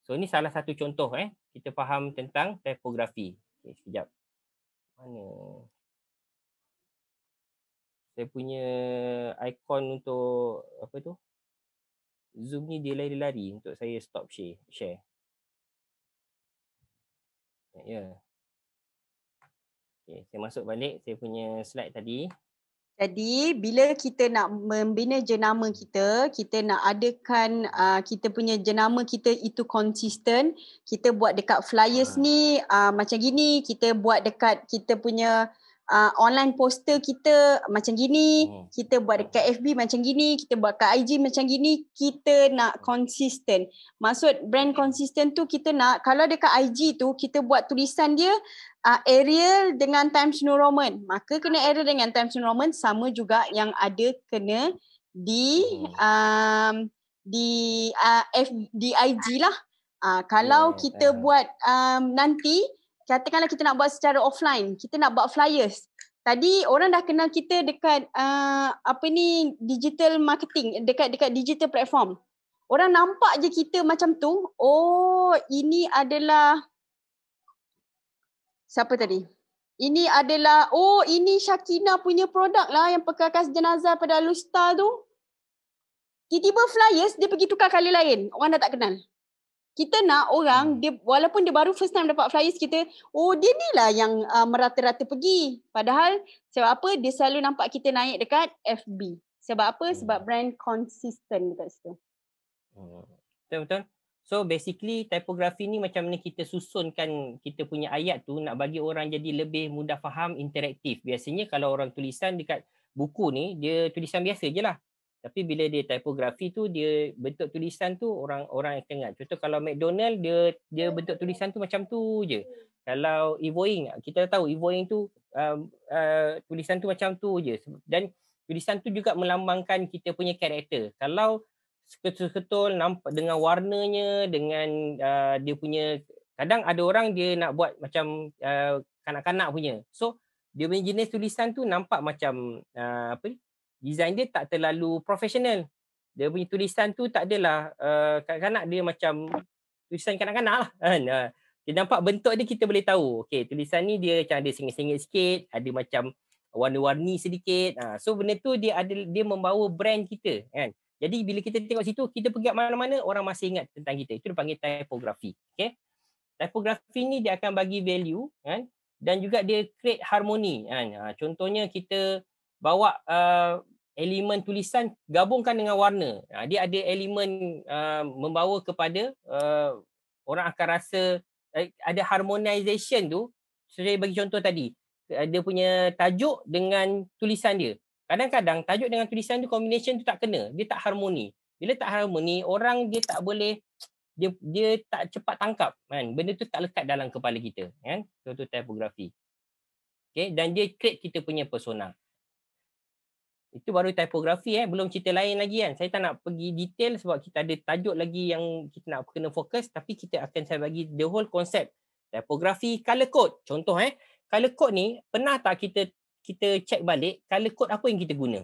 So ini salah satu contoh eh kita faham tentang typography. Okey sekejap. Mana? Saya punya ikon untuk apa tu? Zoom ni dia lari-lari untuk saya stop share. share. Ya. Yeah. Okey, saya masuk balik saya punya slide tadi. Jadi bila kita nak membina jenama kita, kita nak adakan uh, kita punya jenama kita itu konsisten, kita buat dekat flyers ah. ni uh, macam gini, kita buat dekat kita punya uh, online poster kita macam gini, oh, kita buat dekat FB macam gini, kita buat dekat IG macam gini, kita nak konsisten. Maksud brand konsisten tu kita nak kalau dekat IG tu kita buat tulisan dia uh, ah, Arial dengan Times New Roman. Maka kena Arial dengan Times New Roman sama juga yang ada kena di hmm. um, di uh, F, di IG lah. Uh, kalau ya, kita ya. buat um, nanti, katakanlah kita nak buat secara offline, kita nak buat flyers. Tadi orang dah kenal kita dekat uh, apa ni digital marketing dekat dekat digital platform. Orang nampak je kita macam tu. Oh, ini adalah siapa tadi? Ini adalah oh ini Shakina punya produk lah yang pekakas jenazah pada Lusta tu. Tiba-tiba flyers dia pergi tukar kali lain. Orang dah tak kenal. Kita nak orang hmm. dia walaupun dia baru first time dapat flyers kita, oh dia ni lah yang uh, merata-rata pergi. Padahal sebab apa? Dia selalu nampak kita naik dekat FB. Sebab apa? Hmm. Sebab brand consistent dekat situ. Oh. Betul betul. So basically typography ni macam mana kita susunkan kita punya ayat tu nak bagi orang jadi lebih mudah faham interaktif. Biasanya kalau orang tulisan dekat buku ni dia tulisan biasa je lah. Tapi bila dia typography tu dia bentuk tulisan tu orang orang akan ingat. Contoh kalau McDonald dia dia bentuk tulisan tu macam tu je. Kalau Evoing kita tahu Evoing tu um, uh, tulisan tu macam tu je dan tulisan tu juga melambangkan kita punya karakter. Kalau seketul-ketul nampak dengan warnanya dengan uh, dia punya kadang ada orang dia nak buat macam uh, kanak-kanak punya so dia punya jenis tulisan tu nampak macam uh, apa ni design dia tak terlalu profesional dia punya tulisan tu tak adalah uh, kanak-kanak dia macam tulisan kanak-kanak lah kan uh, dia nampak bentuk dia kita boleh tahu okey tulisan ni dia macam ada sengit-sengit sikit ada macam warna-warni sedikit uh, so benda tu dia ada dia membawa brand kita kan jadi bila kita tengok situ, kita pergi mana-mana, orang masih ingat tentang kita. Itu dipanggil typography. Okay? Typography ni dia akan bagi value kan? dan juga dia create harmoni. Kan? Ha, contohnya kita bawa uh, elemen tulisan gabungkan dengan warna. Uh, dia ada elemen uh, membawa kepada uh, orang akan rasa uh, ada harmonization tu. Saya bagi contoh tadi. Dia punya tajuk dengan tulisan dia kadang-kadang tajuk dengan tulisan tu combination tu tak kena dia tak harmoni bila tak harmoni orang dia tak boleh dia dia tak cepat tangkap kan benda tu tak lekat dalam kepala kita kan contoh typography okey dan dia create kita punya persona itu baru typography eh belum cerita lain lagi kan saya tak nak pergi detail sebab kita ada tajuk lagi yang kita nak kena fokus tapi kita akan saya bagi the whole concept typography color code contoh eh color code ni pernah tak kita kita check balik color code apa yang kita guna.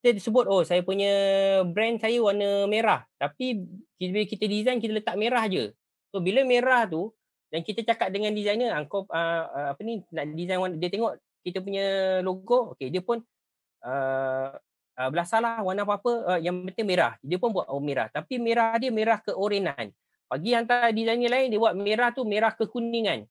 Kita sebut oh saya punya brand saya warna merah tapi bila kita design kita letak merah je. So bila merah tu dan kita cakap dengan designer angkau ah, uh, ah, ah, apa ni nak design warna, dia tengok kita punya logo okey dia pun uh, uh, belah salah warna apa-apa uh, yang penting merah. Dia pun buat oh, merah tapi merah dia merah ke orenan. Bagi hantar designer lain dia buat merah tu merah ke kuningan.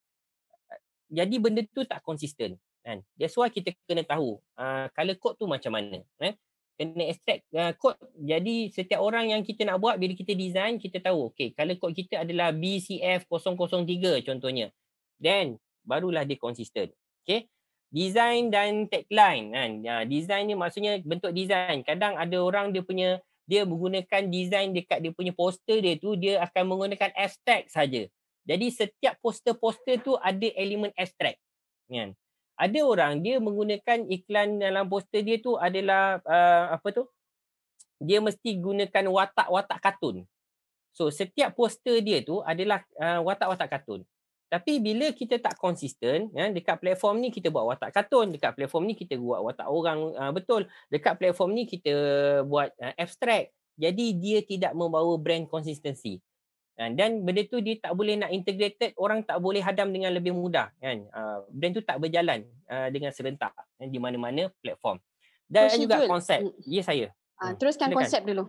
Jadi benda tu tak konsisten kan that's why kita kena tahu uh, color code tu macam mana eh kena extract uh, code jadi setiap orang yang kita nak buat bila kita design kita tahu okay. color code kita adalah BCF003 contohnya then barulah dia consistent. Okay? design dan tagline kan uh, design ni maksudnya bentuk design kadang ada orang dia punya dia menggunakan design dekat dia punya poster dia tu dia akan menggunakan abstract saja jadi setiap poster-poster tu ada elemen abstract kan ada orang dia menggunakan iklan dalam poster dia tu adalah uh, apa tu dia mesti gunakan watak-watak kartun so setiap poster dia tu adalah uh, watak-watak kartun tapi bila kita tak konsisten ya dekat platform ni kita buat watak kartun dekat platform ni kita buat watak orang uh, betul dekat platform ni kita buat uh, abstract jadi dia tidak membawa brand konsistensi Ha, dan benda tu dia tak boleh nak integrated orang tak boleh hadam dengan lebih mudah kan ha, brand tu tak berjalan ha, dengan serentak eh, di mana-mana platform dan Terus juga jual. konsep hmm. ya yes, saya ah, hmm, teruskan Silakan. konsep dulu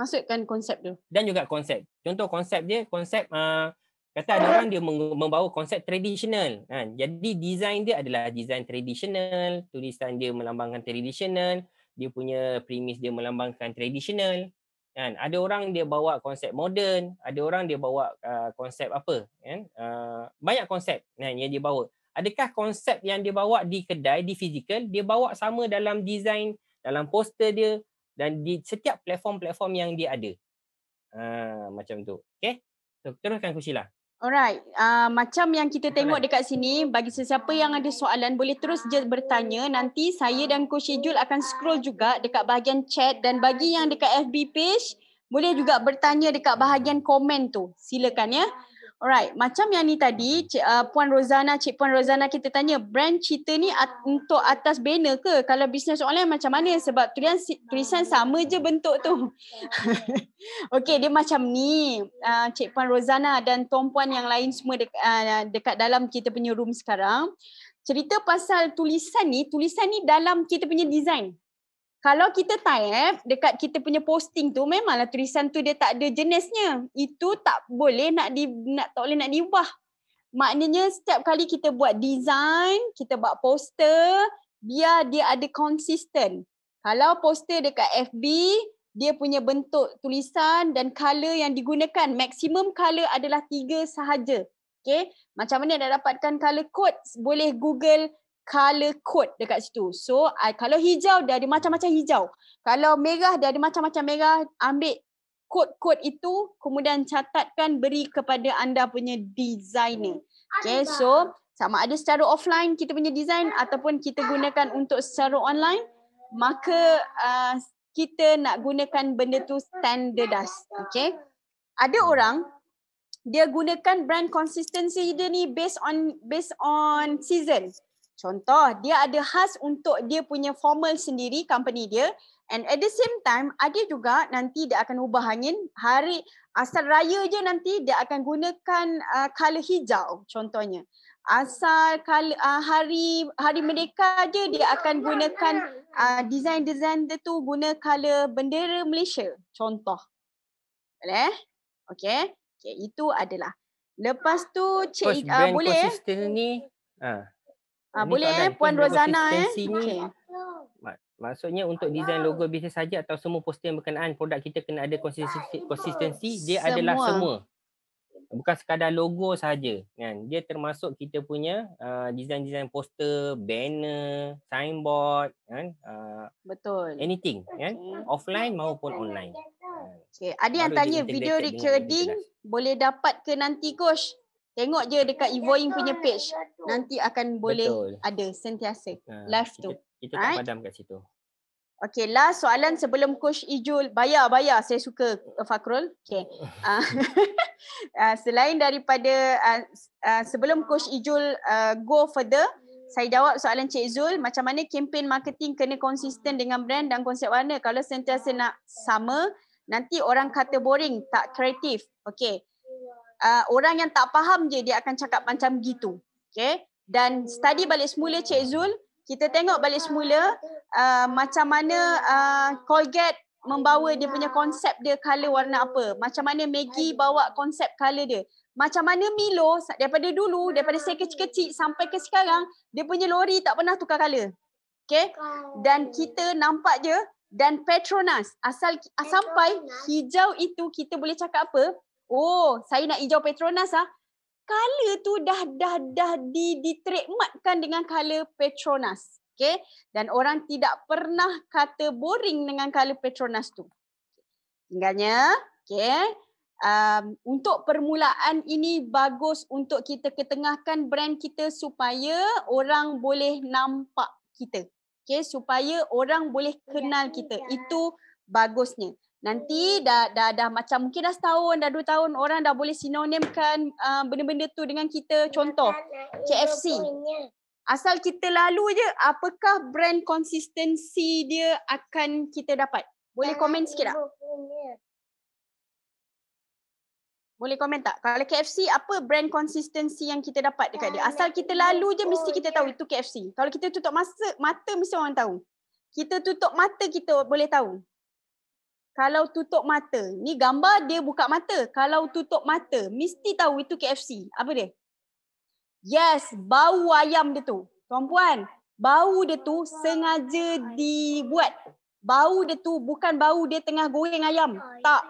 masukkan konsep dulu dan juga konsep contoh konsep dia konsep ah, kata ada orang dia membawa konsep tradisional kan? jadi design dia adalah design tradisional tulisan dia melambangkan tradisional dia punya premis dia melambangkan tradisional kan ada orang dia bawa konsep moden ada orang dia bawa uh, konsep apa kan uh, banyak konsep kan yang dia bawa adakah konsep yang dia bawa di kedai di fizikal dia bawa sama dalam design dalam poster dia dan di setiap platform-platform yang dia ada uh, macam tu okey so teruskan kusilah Alright, uh, macam yang kita tengok eh? dekat sini, bagi sesiapa yang ada soalan boleh terus je bertanya. Nanti saya dan Coach Jul akan scroll juga dekat bahagian chat dan bagi yang dekat FB page boleh juga bertanya dekat bahagian komen tu. Silakan ya. Alright, macam yang ni tadi, Cik, uh, Puan Rozana, Cik Puan Rozana kita tanya, brand cerita ni at- untuk atas banner ke? Kalau bisnes online macam mana? Sebab tulisan, tulisan sama je bentuk tu. *laughs* okay, dia macam ni. Uh, Cik Puan Rozana dan Tuan Puan yang lain semua de- uh, dekat dalam kita punya room sekarang. Cerita pasal tulisan ni, tulisan ni dalam kita punya design kalau kita type dekat kita punya posting tu memanglah tulisan tu dia tak ada jenisnya. Itu tak boleh nak di nak tak boleh nak diubah. Maknanya setiap kali kita buat design, kita buat poster, biar dia ada konsisten. Kalau poster dekat FB, dia punya bentuk tulisan dan color yang digunakan. maksimum color adalah tiga sahaja. Okay. Macam mana nak dapatkan color code? Boleh Google color code dekat situ. So I, kalau hijau dia ada macam-macam hijau. Kalau merah dia ada macam-macam merah. Ambil code-code itu kemudian catatkan beri kepada anda punya designer. Okay so sama ada secara offline kita punya design ataupun kita gunakan untuk secara online maka uh, kita nak gunakan benda tu standardized. Okay. Ada hmm. orang dia gunakan brand consistency dia ni based on based on season. Contoh, dia ada khas untuk dia punya formal sendiri, company dia. And at the same time, ada juga nanti dia akan ubah angin. Hari asal raya je nanti dia akan gunakan uh, color hijau, contohnya. Asal color, uh, hari hari merdeka je dia akan gunakan uh, design-design dia tu guna color bendera Malaysia, contoh. Boleh? Okay. okay itu adalah. Lepas tu, cik, uh, boleh? Coach, brand ni. Uh. Ha, boleh eh Puan Rozana eh. Sini. Okay. Maksudnya untuk desain logo bisnes saja atau semua poster yang berkenaan produk kita kena ada konsistensi, konsistensi. dia semua. adalah semua. Bukan sekadar logo saja kan. Dia termasuk kita punya desain-desain ah, design poster, banner, signboard kan. Uh, Betul. Anything kan. Offline maupun online. Okay. Ada yang tanya video recording boleh dapat ke nanti Gosh? Tengok je dekat Evoing punya page. Nanti akan boleh Betul. ada sentiasa uh, live tu. Kita, kita right? tak padam kat situ. Okay, last soalan sebelum Coach Ijul. Bayar, bayar. Saya suka uh, Fakrul. Okay. Uh, *laughs* *laughs* selain daripada uh, uh, sebelum Coach Ijul uh, go further, saya jawab soalan Cik Zul. Macam mana kempen marketing kena konsisten dengan brand dan konsep warna? Kalau sentiasa nak sama, nanti orang kata boring, tak kreatif. Okay uh, orang yang tak faham je dia akan cakap macam gitu. Okay. Dan study balik semula Cik Zul, kita tengok balik semula uh, macam mana uh, Colgate membawa dia punya konsep dia color warna apa. Macam mana Maggie bawa konsep color dia. Macam mana Milo daripada dulu, daripada saya kecil-kecil sampai ke sekarang, dia punya lori tak pernah tukar color. Okay. Dan kita nampak je dan Petronas asal Petronas. sampai hijau itu kita boleh cakap apa Oh, saya nak hijau Petronas ah. Color tu dah dah dah di ditrademarkkan dengan color Petronas. Okay. Dan orang tidak pernah kata boring dengan color Petronas tu. Tinggalnya, okay. Um, untuk permulaan ini bagus untuk kita ketengahkan brand kita supaya orang boleh nampak kita. Okay, supaya orang boleh kenal kita. Ya. Itu bagusnya. Nanti dah, dah dah macam mungkin dah setahun, dah dua tahun orang dah boleh sinonimkan uh, benda-benda uh, tu dengan kita. Contoh, KFC. Asal kita lalu je, apakah brand konsistensi dia akan kita dapat? Boleh komen sikit tak? Boleh komen tak? Kalau KFC, apa brand konsistensi yang kita dapat dekat dia? Asal kita lalu je, mesti kita tahu itu KFC. Kalau kita tutup masa, mata mesti orang tahu. Kita tutup mata, kita boleh tahu kalau tutup mata, ni gambar dia buka mata. Kalau tutup mata, mesti tahu itu KFC. Apa dia? Yes, bau ayam dia tu. Tuan puan, bau dia tu sengaja dibuat. Bau dia tu bukan bau dia tengah goreng ayam. Tak.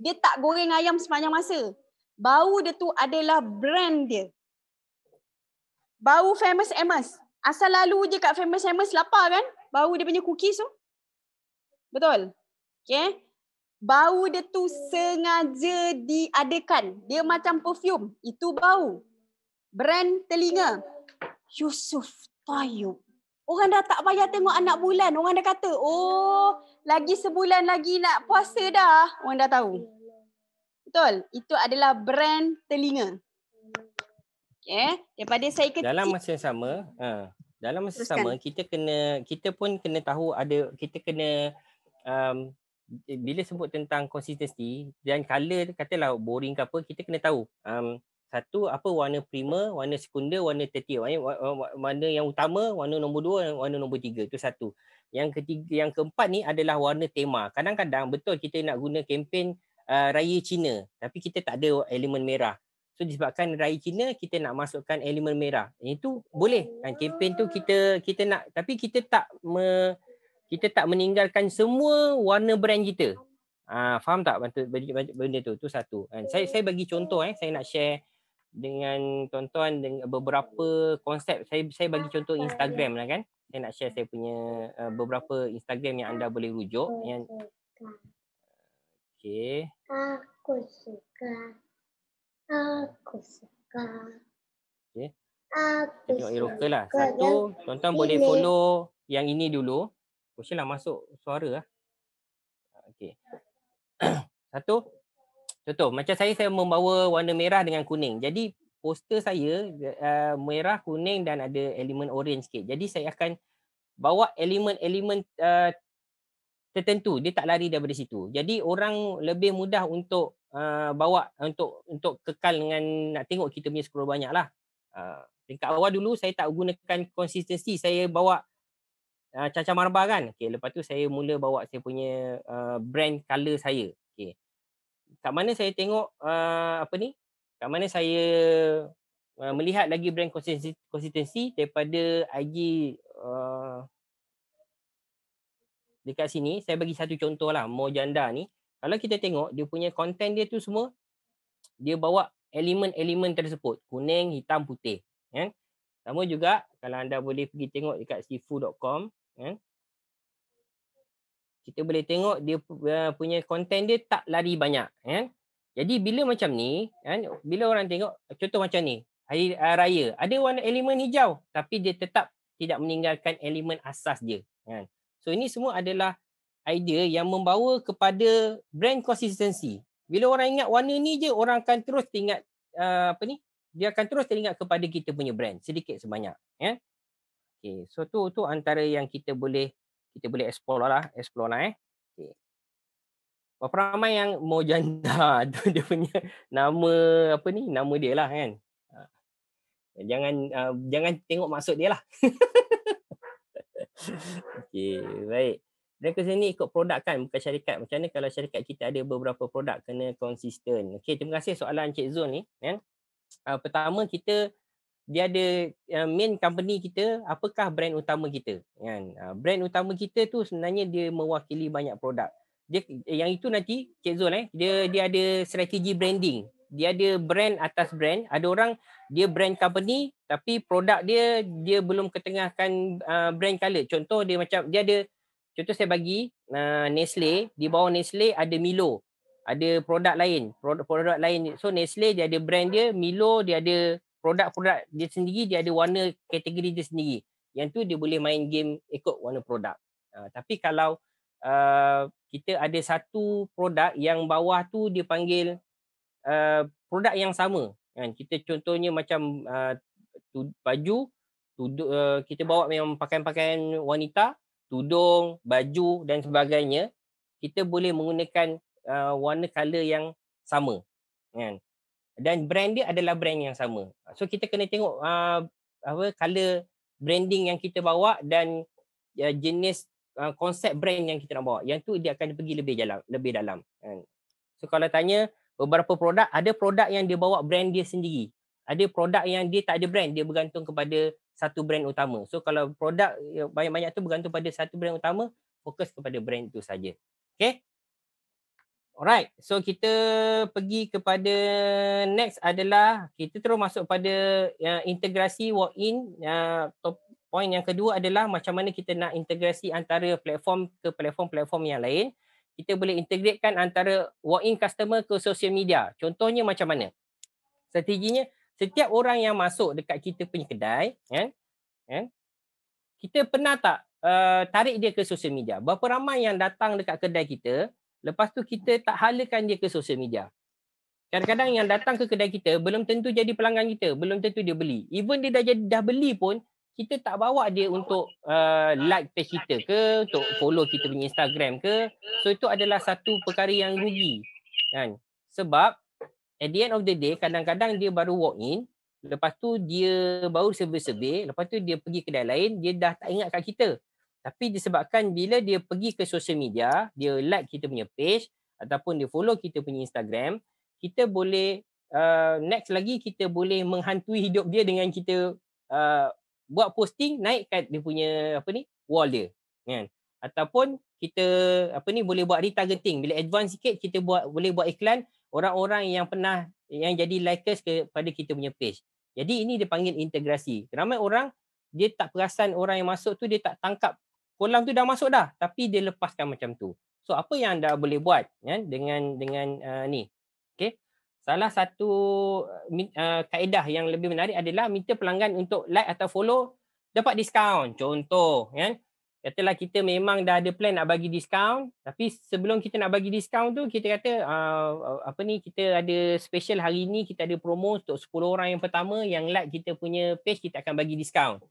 Dia tak goreng ayam sepanjang masa. Bau dia tu adalah brand dia. Bau Famous Amos. Asal lalu je kat Famous Amos lapar kan? Bau dia punya cookies tu. Betul? Okay bau dia tu sengaja diadakan. Dia macam perfume. Itu bau. Brand telinga. Yusuf Tayyub. Orang dah tak payah tengok anak bulan. Orang dah kata, oh lagi sebulan lagi nak puasa dah. Orang dah tahu. Betul. Itu adalah brand telinga. Eh, daripada saya ketik. Dalam masa yang sama, ha, dalam masa yang sama, kita kena kita pun kena tahu ada, kita kena um, Eh, bila sebut tentang konsistensi dan color katalah boring ke apa kita kena tahu um, satu apa warna prima, warna sekunder warna tertiary warna, warna yang utama warna nombor dua warna nombor tiga itu satu yang ketiga yang keempat ni adalah warna tema kadang-kadang betul kita nak guna kempen uh, raya Cina tapi kita tak ada elemen merah so disebabkan raya Cina kita nak masukkan elemen merah itu boleh kan kempen tu kita kita nak tapi kita tak me, kita tak meninggalkan semua warna brand kita. Ah faham tak bantu benda tu tu satu. Kan. Saya saya bagi contoh eh saya nak share dengan tuan-tuan dengan beberapa konsep saya saya bagi contoh Instagram lah kan. Saya nak share saya punya uh, beberapa Instagram yang anda boleh rujuk aku yang Okey. Aku suka. Aku suka. Okey. Aku lah. suka. lah. Satu, tuan-tuan boleh follow yang ini dulu. Question lah masuk suara lah. Okay. *clears throat* Satu. Contoh, macam saya, saya membawa warna merah dengan kuning. Jadi, poster saya uh, merah, kuning dan ada elemen orange sikit. Jadi, saya akan bawa elemen-elemen uh, eh, tertentu. Dia tak lari daripada situ. Jadi, orang lebih mudah untuk uh, bawa, untuk untuk kekal dengan nak tengok kita punya scroll banyak lah. Uh, ah, dekat awal dulu, saya tak gunakan konsistensi. Saya bawa uh, Caca Marba kan. Okey, lepas tu saya mula bawa saya punya uh, brand color saya. Okey. Kat mana saya tengok uh, apa ni? Kat mana saya uh, melihat lagi brand konsistensi daripada IG uh, dekat sini, saya bagi satu contoh lah Mojanda ni. Kalau kita tengok dia punya content dia tu semua dia bawa elemen-elemen tersebut, kuning, hitam, putih, kan? Sama juga kalau anda boleh pergi tengok dekat sifu.com Eh? kita boleh tengok dia ya, punya konten dia tak lari banyak kan jadi bila macam ni kan bila orang tengok contoh macam ni hari ah, raya ada warna elemen hijau tapi dia tetap tidak meninggalkan elemen asas dia kan so ini semua adalah idea yang membawa kepada brand consistency bila orang ingat warna ni je orang akan terus ingat ah, apa ni dia akan terus teringat kepada kita punya brand sedikit sebanyak yeah. Okey, so tu tu antara yang kita boleh kita boleh explore lah, explore lah eh. Okay. Berapa ramai yang Mojanda *laughs* tu dia punya nama apa ni? Nama dia lah kan. Ha. Jangan uh, jangan tengok maksud dia lah. *laughs* Okey, baik. Mereka sini ikut produk kan bukan syarikat. Macam mana kalau syarikat kita ada beberapa produk kena konsisten. Okey, terima kasih soalan Encik Zul ni. kan? Uh, pertama kita dia ada uh, main company kita apakah brand utama kita kan uh, brand utama kita tu sebenarnya dia mewakili banyak produk dia yang itu nanti Cik Zul eh dia dia ada strategi branding dia ada brand atas brand ada orang dia brand company tapi produk dia dia belum ketengahkan uh, brand color contoh dia macam dia ada contoh saya bagi uh, Nestle di bawah Nestle ada Milo ada produk lain produk-produk lain so Nestle dia ada brand dia Milo dia ada produk-produk dia sendiri dia ada warna kategori dia sendiri. Yang tu dia boleh main game ikut warna produk. Uh, tapi kalau uh, kita ada satu produk yang bawah tu dia panggil uh, produk yang sama. Kan? Kita contohnya macam uh, tu, baju, tu, uh, kita bawa memang pakaian-pakaian wanita, tudung, baju dan sebagainya. Kita boleh menggunakan uh, warna color yang sama. Kan? dan brand dia adalah brand yang sama. So kita kena tengok uh, apa color branding yang kita bawa dan uh, jenis uh, konsep brand yang kita nak bawa. Yang tu dia akan pergi lebih dalam, lebih dalam. Kan. So kalau tanya beberapa produk, ada produk yang dia bawa brand dia sendiri. Ada produk yang dia tak ada brand, dia bergantung kepada satu brand utama. So kalau produk ya, banyak-banyak tu bergantung pada satu brand utama, fokus kepada brand tu saja. Okay? Alright, so kita pergi kepada next adalah kita terus masuk pada uh, integrasi walk-in. Uh, point yang kedua adalah macam mana kita nak integrasi antara platform ke platform-platform yang lain. Kita boleh integratekan antara walk-in customer ke social media. Contohnya macam mana? Strateginya, setiap orang yang masuk dekat kita punya kedai, eh, eh, kita pernah tak uh, tarik dia ke sosial media? Berapa ramai yang datang dekat kedai kita, Lepas tu kita tak halakan dia ke sosial media. Kadang-kadang yang datang ke kedai kita belum tentu jadi pelanggan kita, belum tentu dia beli. Even dia dah jadi dah beli pun kita tak bawa dia untuk uh, like page kita ke, untuk follow kita punya Instagram ke. So itu adalah satu perkara yang rugi. Kan? Sebab at the end of the day kadang-kadang dia baru walk in, lepas tu dia baru sebe-sebe, lepas tu dia pergi kedai lain, dia dah tak ingat kat kita. Tapi disebabkan bila dia pergi ke social media, dia like kita punya page ataupun dia follow kita punya Instagram, kita boleh uh, next lagi kita boleh menghantui hidup dia dengan kita uh, buat posting naikkan dia punya apa ni wall dia kan ataupun kita apa ni boleh buat retargeting bila advance sikit kita buat boleh buat iklan orang-orang yang pernah yang jadi likers kepada kita punya page jadi ini dipanggil integrasi ramai orang dia tak perasan orang yang masuk tu dia tak tangkap kolam tu dah masuk dah tapi dia lepaskan macam tu. So apa yang anda boleh buat ya dengan dengan uh, ni. Okey. Salah satu uh, uh, kaedah yang lebih menarik adalah minta pelanggan untuk like atau follow dapat diskaun. Contoh ya. Katalah kita memang dah ada plan nak bagi diskaun tapi sebelum kita nak bagi diskaun tu kita kata uh, uh apa ni kita ada special hari ni kita ada promo untuk 10 orang yang pertama yang like kita punya page kita akan bagi diskaun.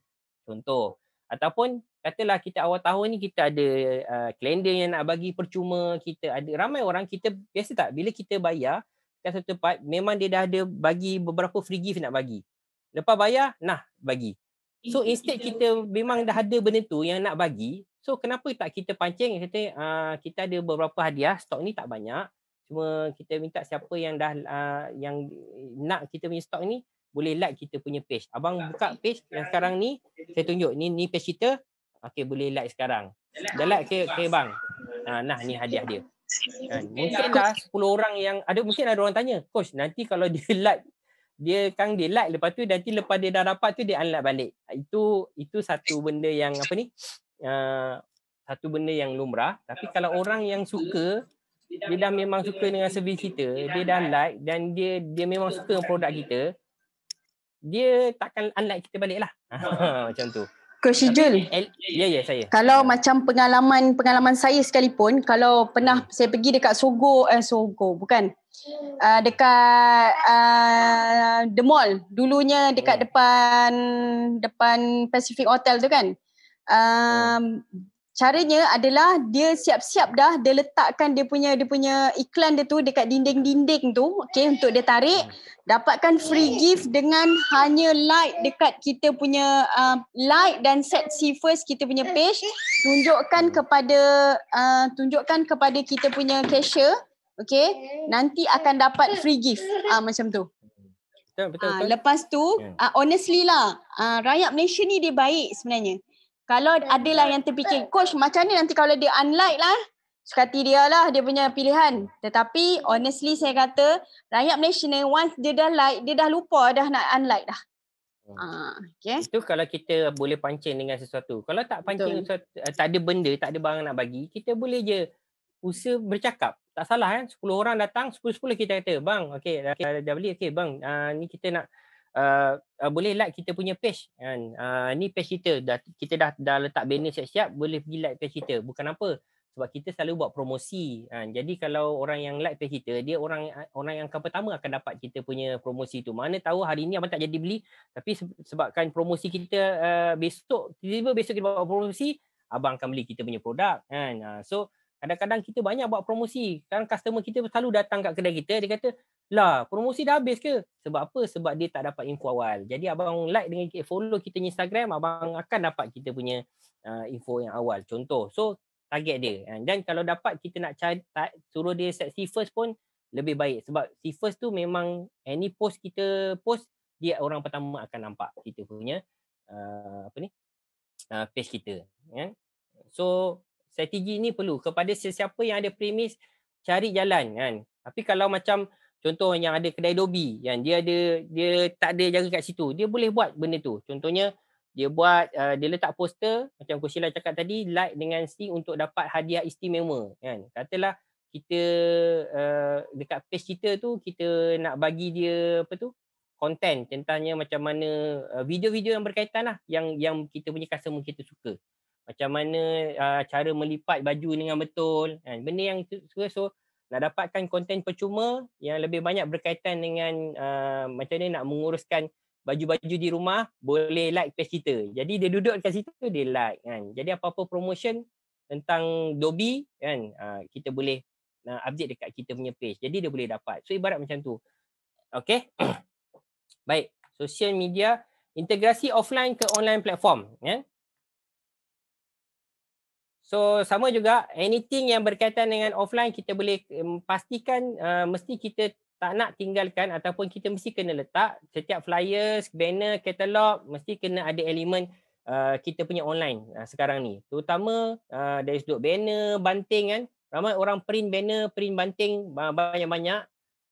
Contoh ataupun katalah kita awal tahun ni kita ada uh, kalender yang nak bagi percuma kita ada ramai orang kita biasa tak bila kita bayar kat satu tempat memang dia dah ada bagi beberapa free gift nak bagi lepas bayar nah bagi so instead kita memang dah ada benda tu yang nak bagi so kenapa tak kita pancing kata uh, kita ada beberapa hadiah stok ni tak banyak cuma kita minta siapa yang dah uh, yang nak kita punya stok ni boleh like kita punya page. Abang buka page yang sekarang ni saya tunjuk. Ni ni page kita. Okay, boleh like sekarang. Dah like okay, okay, bang. Ha, nah ni hadiah dia. Ha, mungkin dah 10 orang yang ada mungkin ada orang tanya, coach nanti kalau dia *laughs* like dia kang dia like lepas tu nanti lepas dia dah dapat tu dia unlock balik. Itu itu satu benda yang apa ni? Uh, satu benda yang lumrah tapi kalau orang yang suka dia dah memang suka dengan servis kita, dia dah like dan dia dia memang suka produk kita, dia takkan unlike kita balik lah. *laughs* Macam tu. Ke Syijul? Ya, ya, saya. Kalau ya. macam pengalaman pengalaman saya sekalipun, kalau pernah hmm. saya pergi dekat Sogo, eh Sogo, bukan. Uh, dekat uh, The Mall. Dulunya dekat hmm. depan depan Pacific Hotel tu kan. Um, hmm. Ah, Caranya adalah dia siap-siap dah dia letakkan dia punya dia punya iklan dia tu dekat dinding-dinding tu okey untuk dia tarik dapatkan free gift dengan hanya like dekat kita punya uh, like dan set see first kita punya page tunjukkan kepada uh, tunjukkan kepada kita punya cashier okey nanti akan dapat free gift uh, macam tu betul betul, ah, betul. Uh, lepas tu uh, honestly lah uh, rakyat Malaysia ni dia baik sebenarnya kalau yeah. ada lah yang terfikir, eh. coach macam ni nanti kalau dia unlike lah, suka hati dia lah, dia punya pilihan. Tetapi honestly saya kata, rakyat Malaysia ni once dia dah like, dia dah lupa dah nak unlike dah. Hmm. Ah, okay. Itu kalau kita boleh pancing dengan sesuatu. Kalau tak pancing Betul. sesuatu, eh, tak ada benda, tak ada barang nak bagi, kita boleh je usaha bercakap. Tak salah kan? 10 orang datang, 10-10 kita kata, bang, okay, okay dah, beli, okay, bang, uh, ni kita nak uh, uh, boleh like kita punya page kan uh, ni page kita dah kita dah dah letak banner siap-siap boleh pergi like page kita bukan apa sebab kita selalu buat promosi kan jadi kalau orang yang like page kita dia orang orang yang akan pertama akan dapat kita punya promosi tu mana tahu hari ni abang tak jadi beli tapi sebabkan promosi kita uh, besok tiba-tiba besok kita buat promosi abang akan beli kita punya produk kan uh, so Kadang-kadang kita banyak buat promosi. Kadang customer kita selalu datang kat kedai kita, dia kata, lah, promosi dah habis ke? Sebab apa? Sebab dia tak dapat info awal. Jadi abang like dengan follow kita di Instagram, abang akan dapat kita punya uh, info yang awal. Contoh. So, target dia. Dan kalau dapat, kita nak cari, tak, suruh dia set see first pun lebih baik. Sebab see first tu memang any post kita post, dia orang pertama akan nampak kita punya uh, apa ni? Uh, page kita. Yeah? Kan? So, strategi ni perlu kepada sesiapa yang ada premis cari jalan kan tapi kalau macam contoh yang ada kedai dobi yang dia ada dia tak ada jaga kat situ dia boleh buat benda tu contohnya dia buat uh, dia letak poster macam Kusila cakap tadi like dengan si untuk dapat hadiah istimewa kan katalah kita uh, dekat page kita tu kita nak bagi dia apa tu konten tentangnya macam mana uh, video-video yang berkaitan lah yang yang kita punya customer kita suka macam mana uh, cara melipat baju dengan betul kan benda yang so, so nak dapatkan konten percuma yang lebih banyak berkaitan dengan uh, macam ni nak menguruskan baju-baju di rumah boleh like page kita jadi dia duduk dekat situ dia like kan jadi apa-apa promotion tentang Dobi kan uh, kita boleh uh, update dekat kita punya page jadi dia boleh dapat so ibarat macam tu okay? *coughs* baik social media integrasi offline ke online platform kan yeah? So sama juga anything yang berkaitan dengan offline kita boleh eh, pastikan uh, mesti kita tak nak tinggalkan ataupun kita mesti kena letak setiap flyers, banner, katalog mesti kena ada elemen uh, eh, kita punya online uh, sekarang ni. Terutama uh, dari sudut banner, banting kan. Ramai orang print banner, print banting banyak-banyak.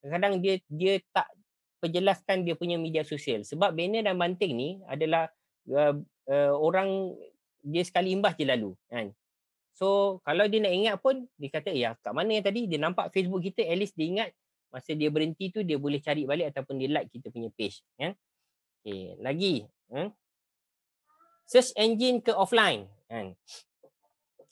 Kadang dia dia tak perjelaskan dia punya media sosial. Sebab banner dan banting ni adalah uh, uh, orang dia sekali imbas je lalu kan. So kalau dia nak ingat pun dia kata ya kat mana yang tadi dia nampak Facebook kita at least dia ingat masa dia berhenti tu dia boleh cari balik ataupun dia like kita punya page ya. Okay, lagi. Hmm? Search engine ke offline kan.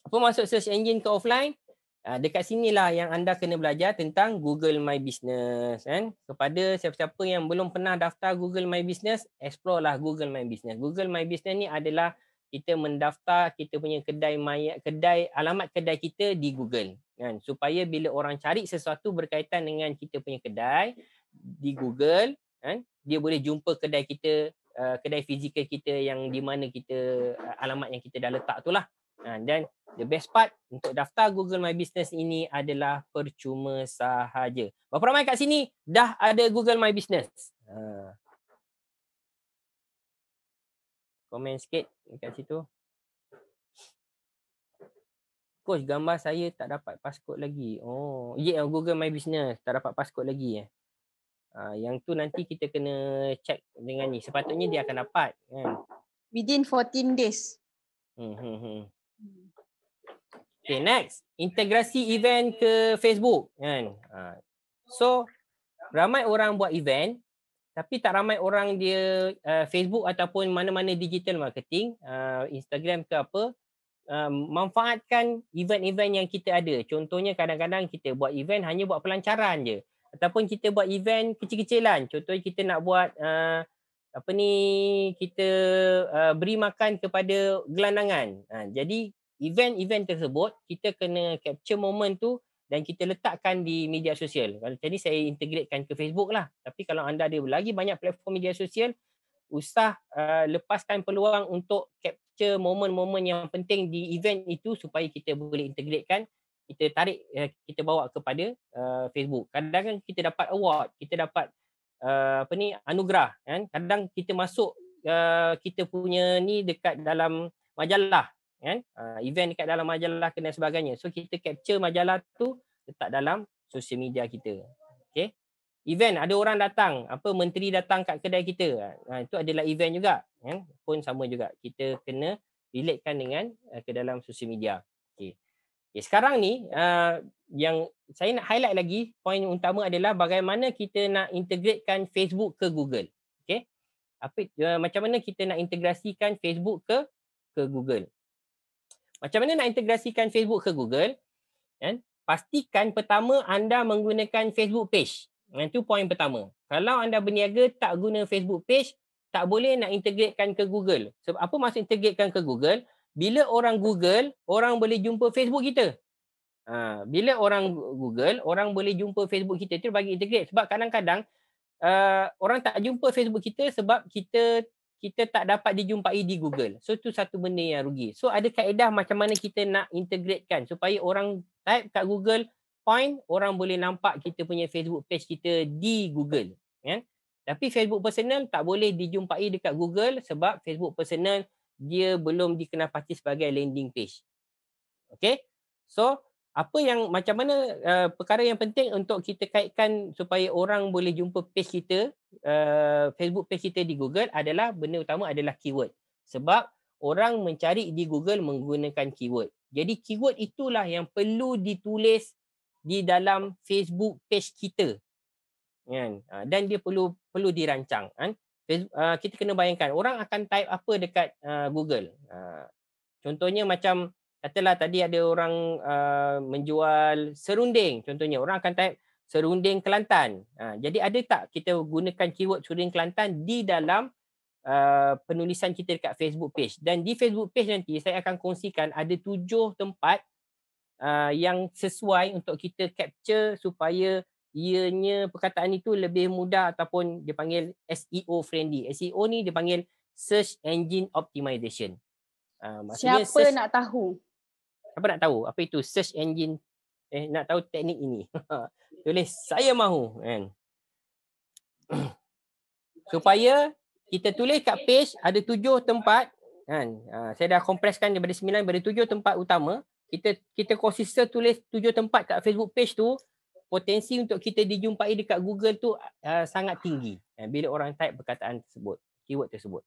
Apa maksud search engine ke offline? Ha, dekat sinilah yang anda kena belajar tentang Google My Business kan. Kepada siapa-siapa yang belum pernah daftar Google My Business, explore lah Google My Business. Google My Business ni adalah kita mendaftar kita punya kedai mayat kedai alamat kedai kita di Google kan supaya bila orang cari sesuatu berkaitan dengan kita punya kedai di Google kan dia boleh jumpa kedai kita eh, kedai fizikal kita yang di mana kita eh, alamat yang kita dah letak itulah kan dan the best part untuk daftar Google My Business ini adalah percuma sahaja berapa ramai kat sini dah ada Google My Business ha komen sikit dekat situ. Coach, gambar saya tak dapat passcode lagi. Oh, yeah, Google My Business tak dapat passcode lagi. Eh? Ha, yang tu nanti kita kena check dengan ni. Sepatutnya dia akan dapat. Kan? Within 14 days. Hmm hmm, hmm hmm. okay, next. Integrasi event ke Facebook. Kan? Ha. So, ramai orang buat event tapi tak ramai orang dia uh, Facebook ataupun mana-mana digital marketing uh, Instagram ke apa uh, eh, manfaatkan event-event yang kita ada contohnya kadang-kadang kita buat event hanya buat pelancaran je ataupun kita buat event kecil-kecilan contohnya kita nak buat uh, apa ni kita uh, beri makan kepada gelandangan uh, jadi event-event tersebut kita kena capture moment tu dan kita letakkan di media sosial. Kalau macam ni saya integratekan ke Facebook lah. Tapi kalau anda ada lagi banyak platform media sosial, usah uh, lepaskan peluang untuk capture momen-momen yang penting di event itu supaya kita boleh integratekan kita tarik uh, kita bawa kepada uh, Facebook. Kadang kadang kita dapat award, kita dapat uh, apa ni anugerah kan. Kadang kita masuk uh, kita punya ni dekat dalam majalah kan uh, event dekat dalam majalah dan sebagainya so kita capture majalah tu letak dalam sosial media kita okey event ada orang datang apa menteri datang kat kedai kita uh, itu adalah event juga kan pun sama juga kita kena relatekan dengan uh, ke dalam sosial media okey okay, sekarang ni uh, yang saya nak highlight lagi poin utama adalah bagaimana kita nak integratekan Facebook ke Google okey apa uh, macam mana kita nak integrasikan Facebook ke ke Google macam mana nak integrasikan Facebook ke Google? Kan? Pastikan pertama anda menggunakan Facebook page. Yang itu poin pertama. Kalau anda berniaga tak guna Facebook page, tak boleh nak integratekan ke Google. Sebab apa maksud integratekan ke Google? Bila orang Google, orang boleh jumpa Facebook kita. Ha, bila orang Google, orang boleh jumpa Facebook kita. Itu bagi integrate. Sebab kadang-kadang uh, orang tak jumpa Facebook kita sebab kita kita tak dapat dijumpai di Google. So tu satu benda yang rugi. So ada kaedah macam mana kita nak integratekan supaya orang type kat Google point orang boleh nampak kita punya Facebook page kita di Google. Ya? Tapi Facebook personal tak boleh dijumpai dekat Google sebab Facebook personal dia belum dikenalpati sebagai landing page. Okay. So apa yang macam mana uh, perkara yang penting untuk kita kaitkan supaya orang boleh jumpa page kita uh, Facebook page kita di Google adalah benda utama adalah keyword sebab orang mencari di Google menggunakan keyword jadi keyword itulah yang perlu ditulis di dalam Facebook page kita kan ha, dan dia perlu perlu dirancang kan eh, kita kena bayangkan orang akan type apa dekat Google ha, contohnya macam katalah tadi ada orang uh, menjual serunding contohnya orang akan type serunding Kelantan. Ha, jadi ada tak kita gunakan keyword serunding Kelantan di dalam uh, penulisan kita dekat Facebook page dan di Facebook page nanti saya akan kongsikan ada tujuh tempat uh, yang sesuai untuk kita capture supaya ianya perkataan itu lebih mudah ataupun dipanggil SEO friendly. SEO ni dipanggil search engine optimization. Uh, Siapa nak tahu? apa nak tahu apa itu search engine eh nak tahu teknik ini ha, tulis saya mahu kan *clears throat* supaya kita tulis kat page ada tujuh tempat kan ha, saya dah kompreskan daripada sembilan daripada tujuh tempat utama kita kita konsisten tulis tujuh tempat kat Facebook page tu potensi untuk kita dijumpai dekat Google tu uh, sangat tinggi kan? bila orang type perkataan tersebut keyword tersebut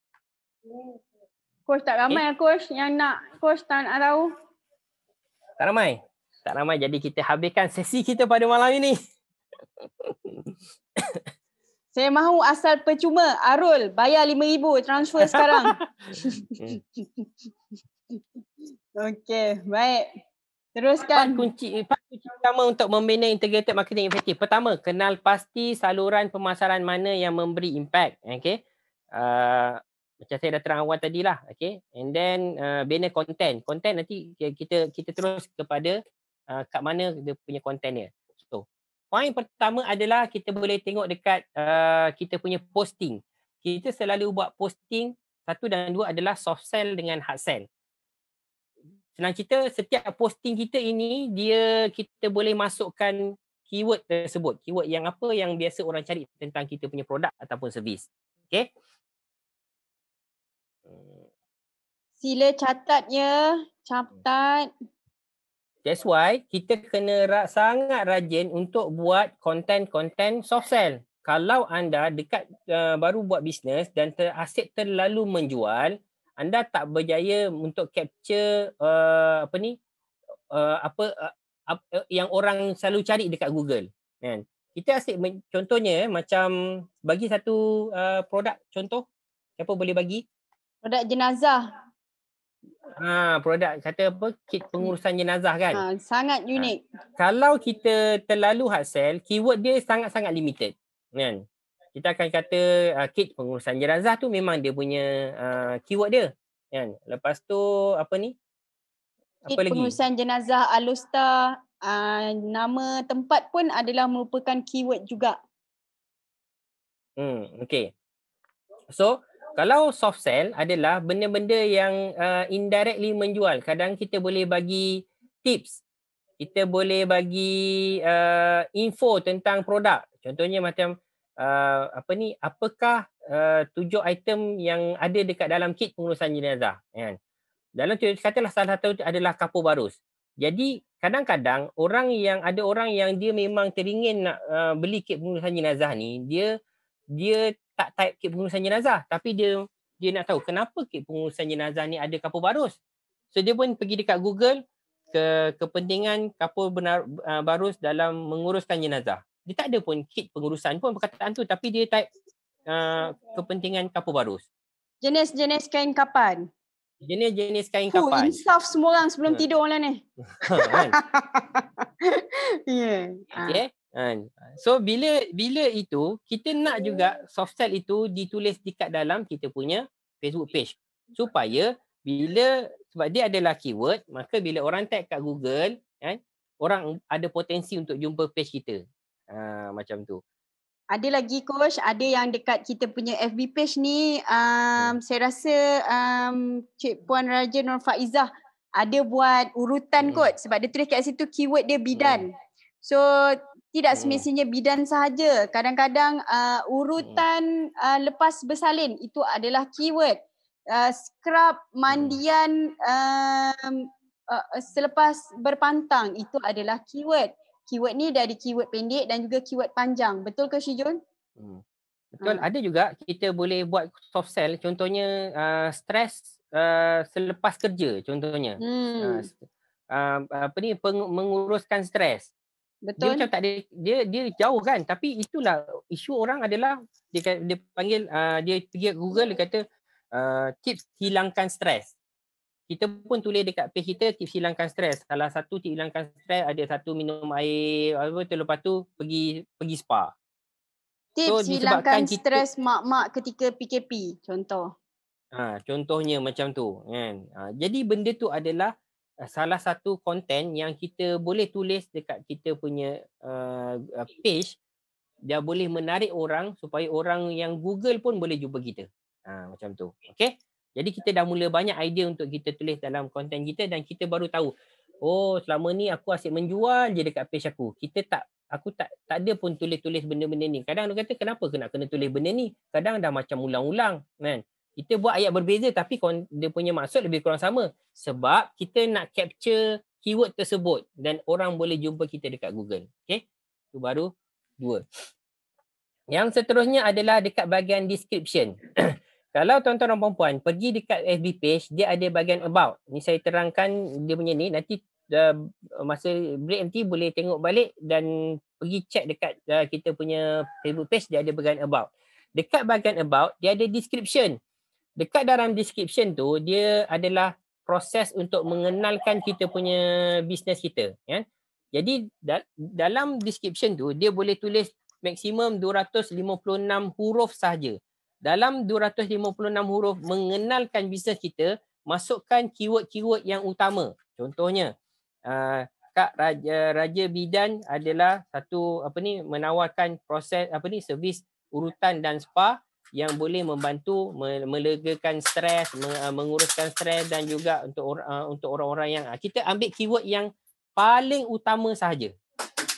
coach tak ramai okay. Eh? Lah, coach yang nak coach tak nak tahu tak ramai. Tak ramai jadi kita habiskan sesi kita pada malam ini. *coughs* Saya mahu asal percuma Arul bayar 5000 transfer sekarang. *coughs* Okey, baik. Teruskan. Empat kunci, empat kunci utama untuk membina integrated marketing efektif. Pertama, kenal pasti saluran pemasaran mana yang memberi impact. Okey. Uh, macam saya dah terang awal tadi lah okay and then uh, banner content content nanti kita kita terus kepada uh, kat mana dia punya contentnya so poin pertama adalah kita boleh tengok dekat uh, kita punya posting kita selalu buat posting satu dan dua adalah soft sell dengan hard sell senang cerita setiap posting kita ini dia kita boleh masukkan keyword tersebut keyword yang apa yang biasa orang cari tentang kita punya produk ataupun servis okay Sila catat ya, catat. That's why kita kena ra- sangat rajin untuk buat konten-konten soft sell. Kalau anda dekat uh, baru buat bisnes dan ter- aset terlalu menjual, anda tak berjaya untuk capture uh, apa ni? Uh, apa uh, uh, yang orang selalu cari dekat Google, kan? Kita asyik men- contohnya macam bagi satu uh, produk contoh. Siapa boleh bagi? Produk jenazah. Ha, produk kata apa? Kit pengurusan jenazah kan? Ha, sangat ha. unik. Ha. Kalau kita terlalu hard sell, keyword dia sangat-sangat limited. Kan? Kita akan kata uh, kit pengurusan jenazah tu memang dia punya uh, keyword dia. Kan? Lepas tu apa ni? Apa kit lagi? pengurusan jenazah Alusta uh, nama tempat pun adalah merupakan keyword juga. Hmm, okay. So, kalau soft sell adalah benda-benda yang uh, indirectly menjual. Kadang kita boleh bagi tips. Kita boleh bagi uh, info tentang produk. Contohnya macam uh, apa ni? Apakah uh, tujuh item yang ada dekat dalam kit pengurusan jenazah, kan? Dalam tu katalah salah satu adalah kapur barus. Jadi kadang-kadang orang yang ada orang yang dia memang teringin nak uh, beli kit pengurusan jenazah ni, dia dia tak type kek pengurusan jenazah tapi dia dia nak tahu kenapa kek pengurusan jenazah ni ada kapur barus. So dia pun pergi dekat Google ke kepentingan kapur benar, uh, barus dalam menguruskan jenazah. Dia tak ada pun kit pengurusan pun perkataan tu tapi dia type uh, kepentingan kapur barus. Jenis-jenis kain kapan? Jenis-jenis kain kapan. Oh, insaf semua orang sebelum hmm. tidur orang lah ni. *laughs* Kan? *laughs* yeah. Okay. Kan? So bila bila itu kita nak juga soft sell itu ditulis dekat dalam kita punya Facebook page supaya bila sebab dia adalah keyword maka bila orang tag kat Google kan orang ada potensi untuk jumpa page kita. Ha, macam tu. Ada lagi coach, ada yang dekat kita punya FB page ni um, hmm. saya rasa um, Cik Puan Raja Nur Faizah ada buat urutan hmm. kot sebab dia tulis kat situ keyword dia bidan. Hmm. So tidak hmm. semestinya bidan sahaja. Kadang-kadang uh, urutan hmm. uh, lepas bersalin itu adalah keyword. Uh, scrub hmm. mandian um, uh, selepas berpantang itu adalah keyword. Keyword ni dari keyword pendek dan juga keyword panjang. Betul ke Syijun? Hmm. Betul. Hmm. Ada juga kita boleh buat soft sell. Contohnya uh, stress uh, selepas kerja contohnya. Hmm. Ha, uh, apa ni menguruskan stres Betul. Dia macam tak ada, dia dia jauh kan tapi itulah isu orang adalah dia dia panggil uh, dia pergi Google dia kata uh, tips hilangkan stres. Kita pun tulis dekat page kita tips hilangkan stres. Salah satu tips hilangkan stres ada satu minum air apa tu lepas tu pergi pergi spa. Tips so, hilangkan stres mak-mak ketika PKP contoh. Ha, contohnya macam tu kan. Ha, jadi benda tu adalah Eh, salah satu konten yang kita boleh tulis dekat kita punya uh, page dia boleh menarik orang supaya orang yang Google pun boleh jumpa kita. Ha, macam tu. Okay? Jadi kita dah mula banyak idea untuk kita tulis dalam konten kita dan kita baru tahu oh selama ni aku asyik menjual je dekat page aku. Kita tak aku tak tak ada pun tulis-tulis benda-benda ni. Kadang orang kata kenapa kena kena tulis benda ni? Kadang dah macam ulang-ulang kan. -ulang, kita buat ayat berbeza tapi dia punya maksud lebih kurang sama sebab kita nak capture keyword tersebut dan orang boleh jumpa kita dekat Google okey itu baru dua yang seterusnya adalah dekat bahagian description *clears throat* kalau tuan-tuan dan puan-puan pergi dekat FB page dia ada bahagian about ni saya terangkan dia punya ni nanti uh, masa break nanti boleh tengok balik dan pergi check dekat uh, kita punya Facebook page dia ada bahagian about dekat bahagian about dia ada description dekat dalam description tu dia adalah proses untuk mengenalkan kita punya bisnes kita ya jadi da- dalam description tu dia boleh tulis maksimum 256 huruf sahaja dalam 256 huruf mengenalkan bisnes kita masukkan keyword-keyword yang utama contohnya uh, kak raja raja bidan adalah satu apa ni menawarkan proses apa ni servis urutan dan spa yang boleh membantu melegakan stres, ah, menguruskan stres dan juga untuk ah, untuk orang-orang yang ah, kita ambil keyword yang paling utama saja,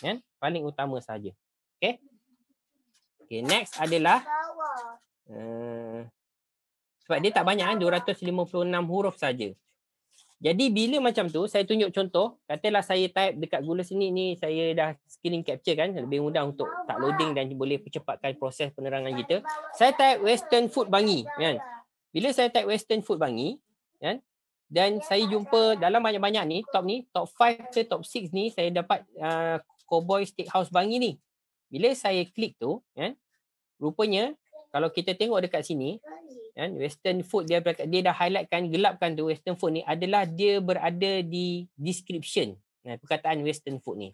kan? paling utama saja, Okey. Okey, next adalah uh, sebab dia tak banyak kan 256 huruf saja. Jadi bila macam tu saya tunjuk contoh, katalah saya type dekat Google sini ni saya dah screen capture kan lebih mudah untuk tak loading dan boleh percepatkan proses penerangan kita. Saya type western food bangi kan. Bila saya type western food bangi kan dan saya jumpa dalam banyak-banyak ni top ni, top 5 ke top 6 ni saya dapat a uh, cowboy steakhouse bangi ni. Bila saya klik tu kan rupanya kalau kita tengok dekat sini kan western food dia dia dah highlightkan gelapkan tu western food ni adalah dia berada di description kan, perkataan western food ni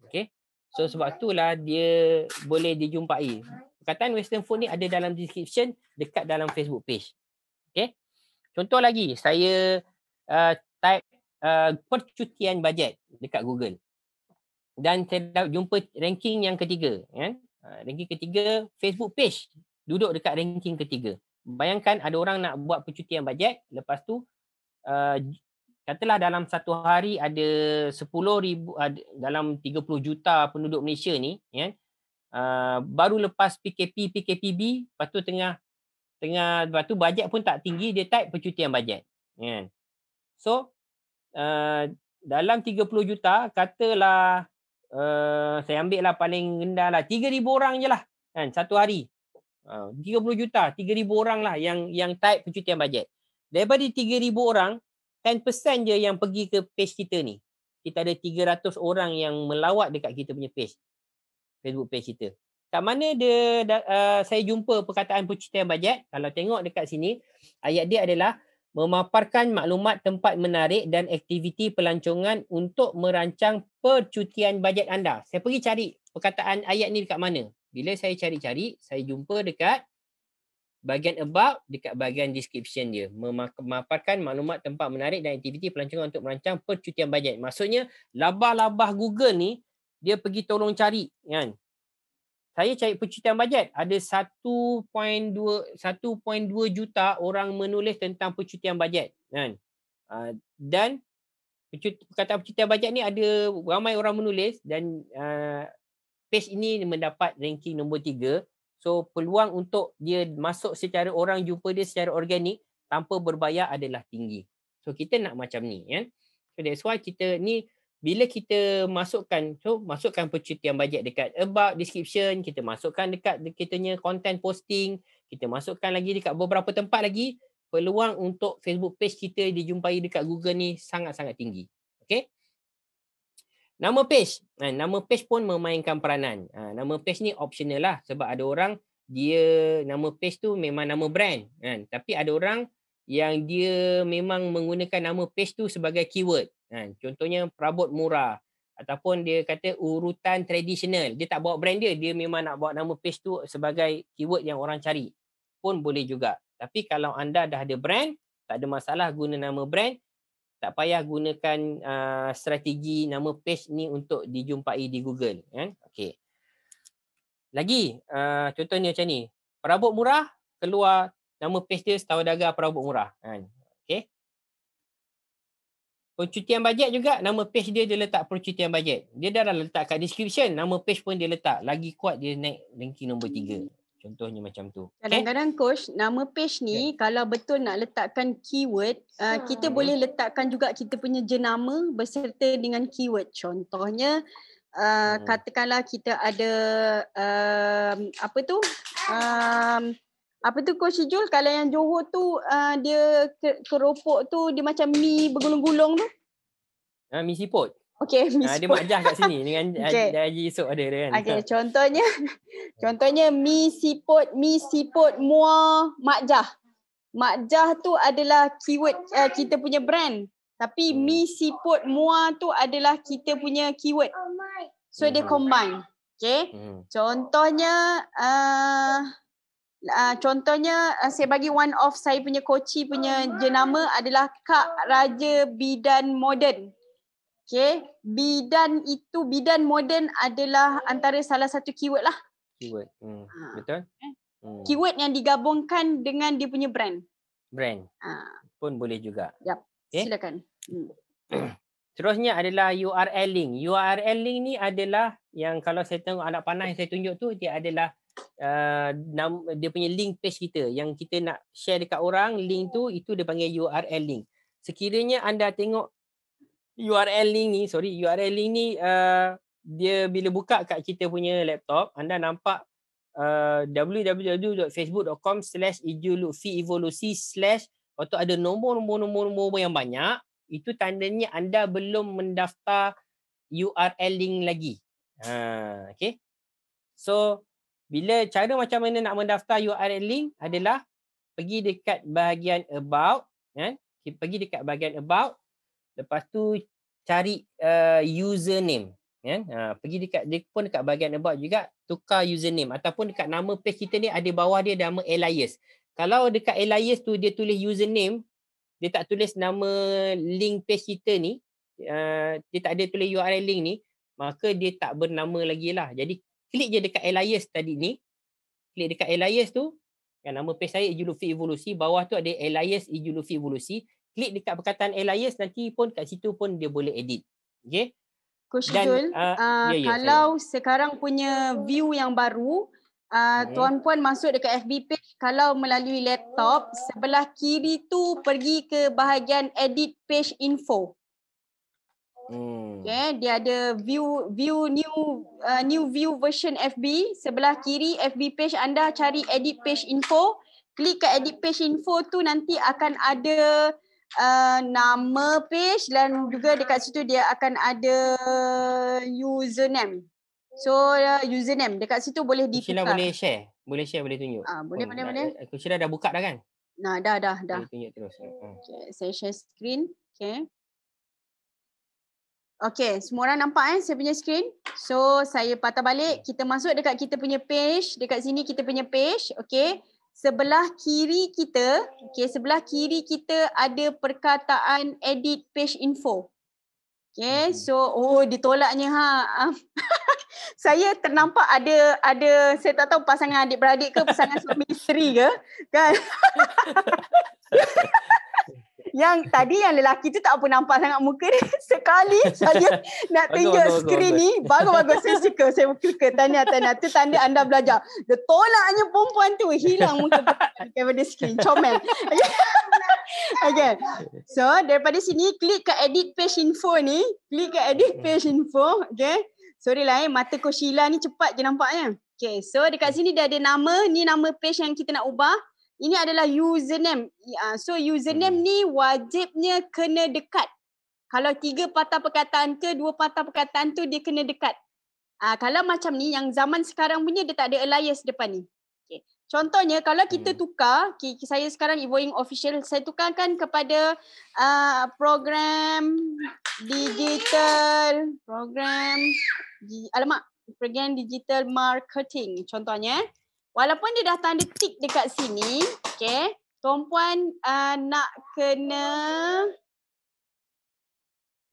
okay, so sebab itulah dia boleh dijumpai perkataan western food ni ada dalam description dekat dalam facebook page okay? contoh lagi saya uh, type uh, percutian bajet dekat google dan saya jumpa ranking yang ketiga kan uh, ranking ketiga facebook page duduk dekat ranking ketiga bayangkan ada orang nak buat percutian bajet lepas tu uh, katalah dalam satu hari ada 10 ribu uh, dalam 30 juta penduduk Malaysia ni ya uh, baru lepas PKP PKPB lepas tu tengah tengah lepas tu bajet pun tak tinggi dia type percutian bajet ya so uh, dalam 30 juta katalah uh, saya ambil lah paling rendah lah 3000 orang je lah kan satu hari 30 ah, juta, 3,000 orang lah yang yang type pencutian bajet. Daripada 3,000 orang, 10% je yang pergi ke page kita ni. Kita ada 300 orang yang melawat dekat kita punya page. Facebook page kita. Kat mana dia, da, uh, saya jumpa perkataan pencutian bajet, kalau tengok dekat sini, ayat dia adalah memaparkan maklumat tempat menarik dan aktiviti pelancongan untuk merancang percutian bajet anda. Saya pergi cari perkataan ayat ni dekat mana. Bila saya cari-cari, saya jumpa dekat bahagian about, dekat bahagian description dia. Memaparkan maklumat tempat menarik dan aktiviti pelancongan untuk merancang percutian bajet. Maksudnya, labah-labah Google ni, dia pergi tolong cari. kan? Saya cari percutian bajet. Ada 1.2 juta orang menulis tentang percutian bajet. Kan? Ah, dan, kata percutian bajet ni ada ramai orang menulis dan uh, page ini mendapat ranking nombor tiga, So peluang untuk dia masuk secara orang jumpa dia secara organik tanpa berbayar adalah tinggi. So kita nak macam ni ya. So that's why kita ni bila kita masukkan so masukkan percutian bajet dekat about description, kita masukkan dekat kita kitanya content posting, kita masukkan lagi dekat beberapa tempat lagi peluang untuk Facebook page kita dijumpai dekat Google ni sangat-sangat tinggi. Nama page. Kan, nama page pun memainkan peranan. Ha, nama page ni optional lah. Sebab ada orang, dia nama page tu memang nama brand. Kan. Tapi ada orang yang dia memang menggunakan nama page tu sebagai keyword. Kan. Contohnya perabot murah. Ataupun dia kata urutan tradisional. Dia tak bawa brand dia. Dia memang nak bawa nama page tu sebagai keyword yang orang cari. Pun boleh juga. Tapi kalau anda dah ada brand, tak ada masalah guna nama brand tak payah gunakan uh, strategi nama page ni untuk dijumpai di Google kan okey lagi uh, contohnya macam ni perabot murah keluar nama page dia setahu dagang perabot murah kan okey percutian bajet juga nama page dia dia letak percutian bajet dia dah letak kat description nama page pun dia letak lagi kuat dia naik ranking nombor 3 Contohnya macam tu. Kadang-kadang okay. coach, nama page ni yeah. kalau betul nak letakkan keyword, uh, hmm. uh, kita boleh letakkan juga kita punya jenama berserta dengan keyword. Contohnya uh, hmm. katakanlah kita ada um, apa tu? Um, apa tu coach Jul kalau yang Johor tu uh, dia keropok tu dia macam mi bergulung-gulung tu? uh, ah, mi siput. Okay, *laughs* Miss Ada ah, Mak Jah kat sini dengan *laughs* okay. Haji Isop ada dia kan. Okay, so. contohnya. *laughs* Contohnya, Mi Siput, Mi Siput, Mua Mak Jah. Mak Jah tu adalah keyword uh, kita punya brand. Tapi hmm. Mi Siput, Mua tu adalah kita punya keyword. So, dia hmm. combine. Okay. Hmm. Contohnya, uh, uh, contohnya uh, saya bagi one of saya punya koci punya jenama adalah Kak Raja Bidan Modern. Okay, bidan itu bidan moden adalah antara salah satu keyword lah. Keyword, hmm. ha. betul. Eh, hmm. Keyword yang digabungkan dengan dia punya brand. Brand ha. pun boleh juga. Yap, okay. silakan. Hmm. *clears throat* Terusnya adalah URL link. URL link ni adalah yang kalau saya tengok anak panah yang saya tunjuk tu dia adalah uh, dia punya link page kita yang kita nak share dekat orang link tu itu dia panggil URL link. Sekiranya anda tengok URL link ni, sorry, URL link ni uh, dia bila buka kat kita punya laptop, anda nampak uh, www.facebook.com slash ideologi evolusi slash atau ada nombor-nombor-nombor yang banyak, itu tandanya anda belum mendaftar URL link lagi. Ha, okay. So, bila cara macam mana nak mendaftar URL link adalah pergi dekat bahagian about, kan? Pergi dekat bahagian about, lepas tu cari uh, username yeah? ha, pergi dekat dia pun dekat bahagian about juga tukar username ataupun dekat nama page kita ni ada bawah dia nama alias kalau dekat alias tu dia tulis username dia tak tulis nama link page kita ni uh, dia tak ada tulis url link ni maka dia tak bernama lagi lah jadi klik je dekat alias tadi ni klik dekat alias tu yang nama page saya Ijulufi Evolusi bawah tu ada alias Ijulufi Evolusi klik dekat perkataan Elias nanti pun kat situ pun dia boleh edit. Okey. Coach Dan, Jul, uh, ah, uh, yeah, yeah, ya, kalau saya. sekarang punya view yang baru, uh, hmm. tuan-puan masuk dekat FB page kalau melalui laptop, sebelah kiri tu pergi ke bahagian edit page info. Hmm. Okay, dia ada view view new uh, new view version FB sebelah kiri FB page anda cari edit page info klik ke edit page info tu nanti akan ada uh, nama page dan juga dekat situ dia akan ada username. So uh, username dekat situ boleh ditukar. Sila boleh share. Boleh share boleh tunjuk. Ah uh, boleh oh, boleh boleh. Aku Sila dah buka dah kan? Nah, dah dah dah. Boleh tunjuk terus. Hmm, hmm. Okay, saya share screen. Okay. Okay, semua orang nampak eh saya punya screen. So saya patah balik, kita masuk dekat kita punya page, dekat sini kita punya page. Okay sebelah kiri kita, okay, sebelah kiri kita ada perkataan edit page info. Okay, mhm. so oh ditolaknya ha. *laughs* saya ternampak ada ada saya tak tahu pasangan adik beradik ke pasangan suami isteri ke kan. *laughs* yang tadi yang lelaki tu tak apa nampak sangat muka dia *laughs* sekali saya nak tunjuk skrin ni bagus bagus saya suka saya klik tanya tanya tu tanda anda belajar dia tolaknya perempuan tu hilang muka daripada skrin comel *laughs* okay. so daripada sini klik ke edit page info ni klik ke edit page info okay. sorry lah eh mata kau Sheila ni cepat je nampaknya Okay, so dekat sini dia ada nama. Ni nama page yang kita nak ubah. Ini adalah username. Uh, so username hmm. ni wajibnya kena dekat. Kalau tiga patah perkataan ke dua patah perkataan tu dia kena dekat. Uh, kalau macam ni yang zaman sekarang punya dia tak ada alias depan ni. Okay. Contohnya kalau kita hmm. tukar, okay, saya sekarang Evoing Official, saya tukarkan kepada uh, program digital, program, alamak, program digital marketing contohnya. Walaupun dia dah tanda tick dekat sini, okay. Tuan Puan uh, ah, nak kena...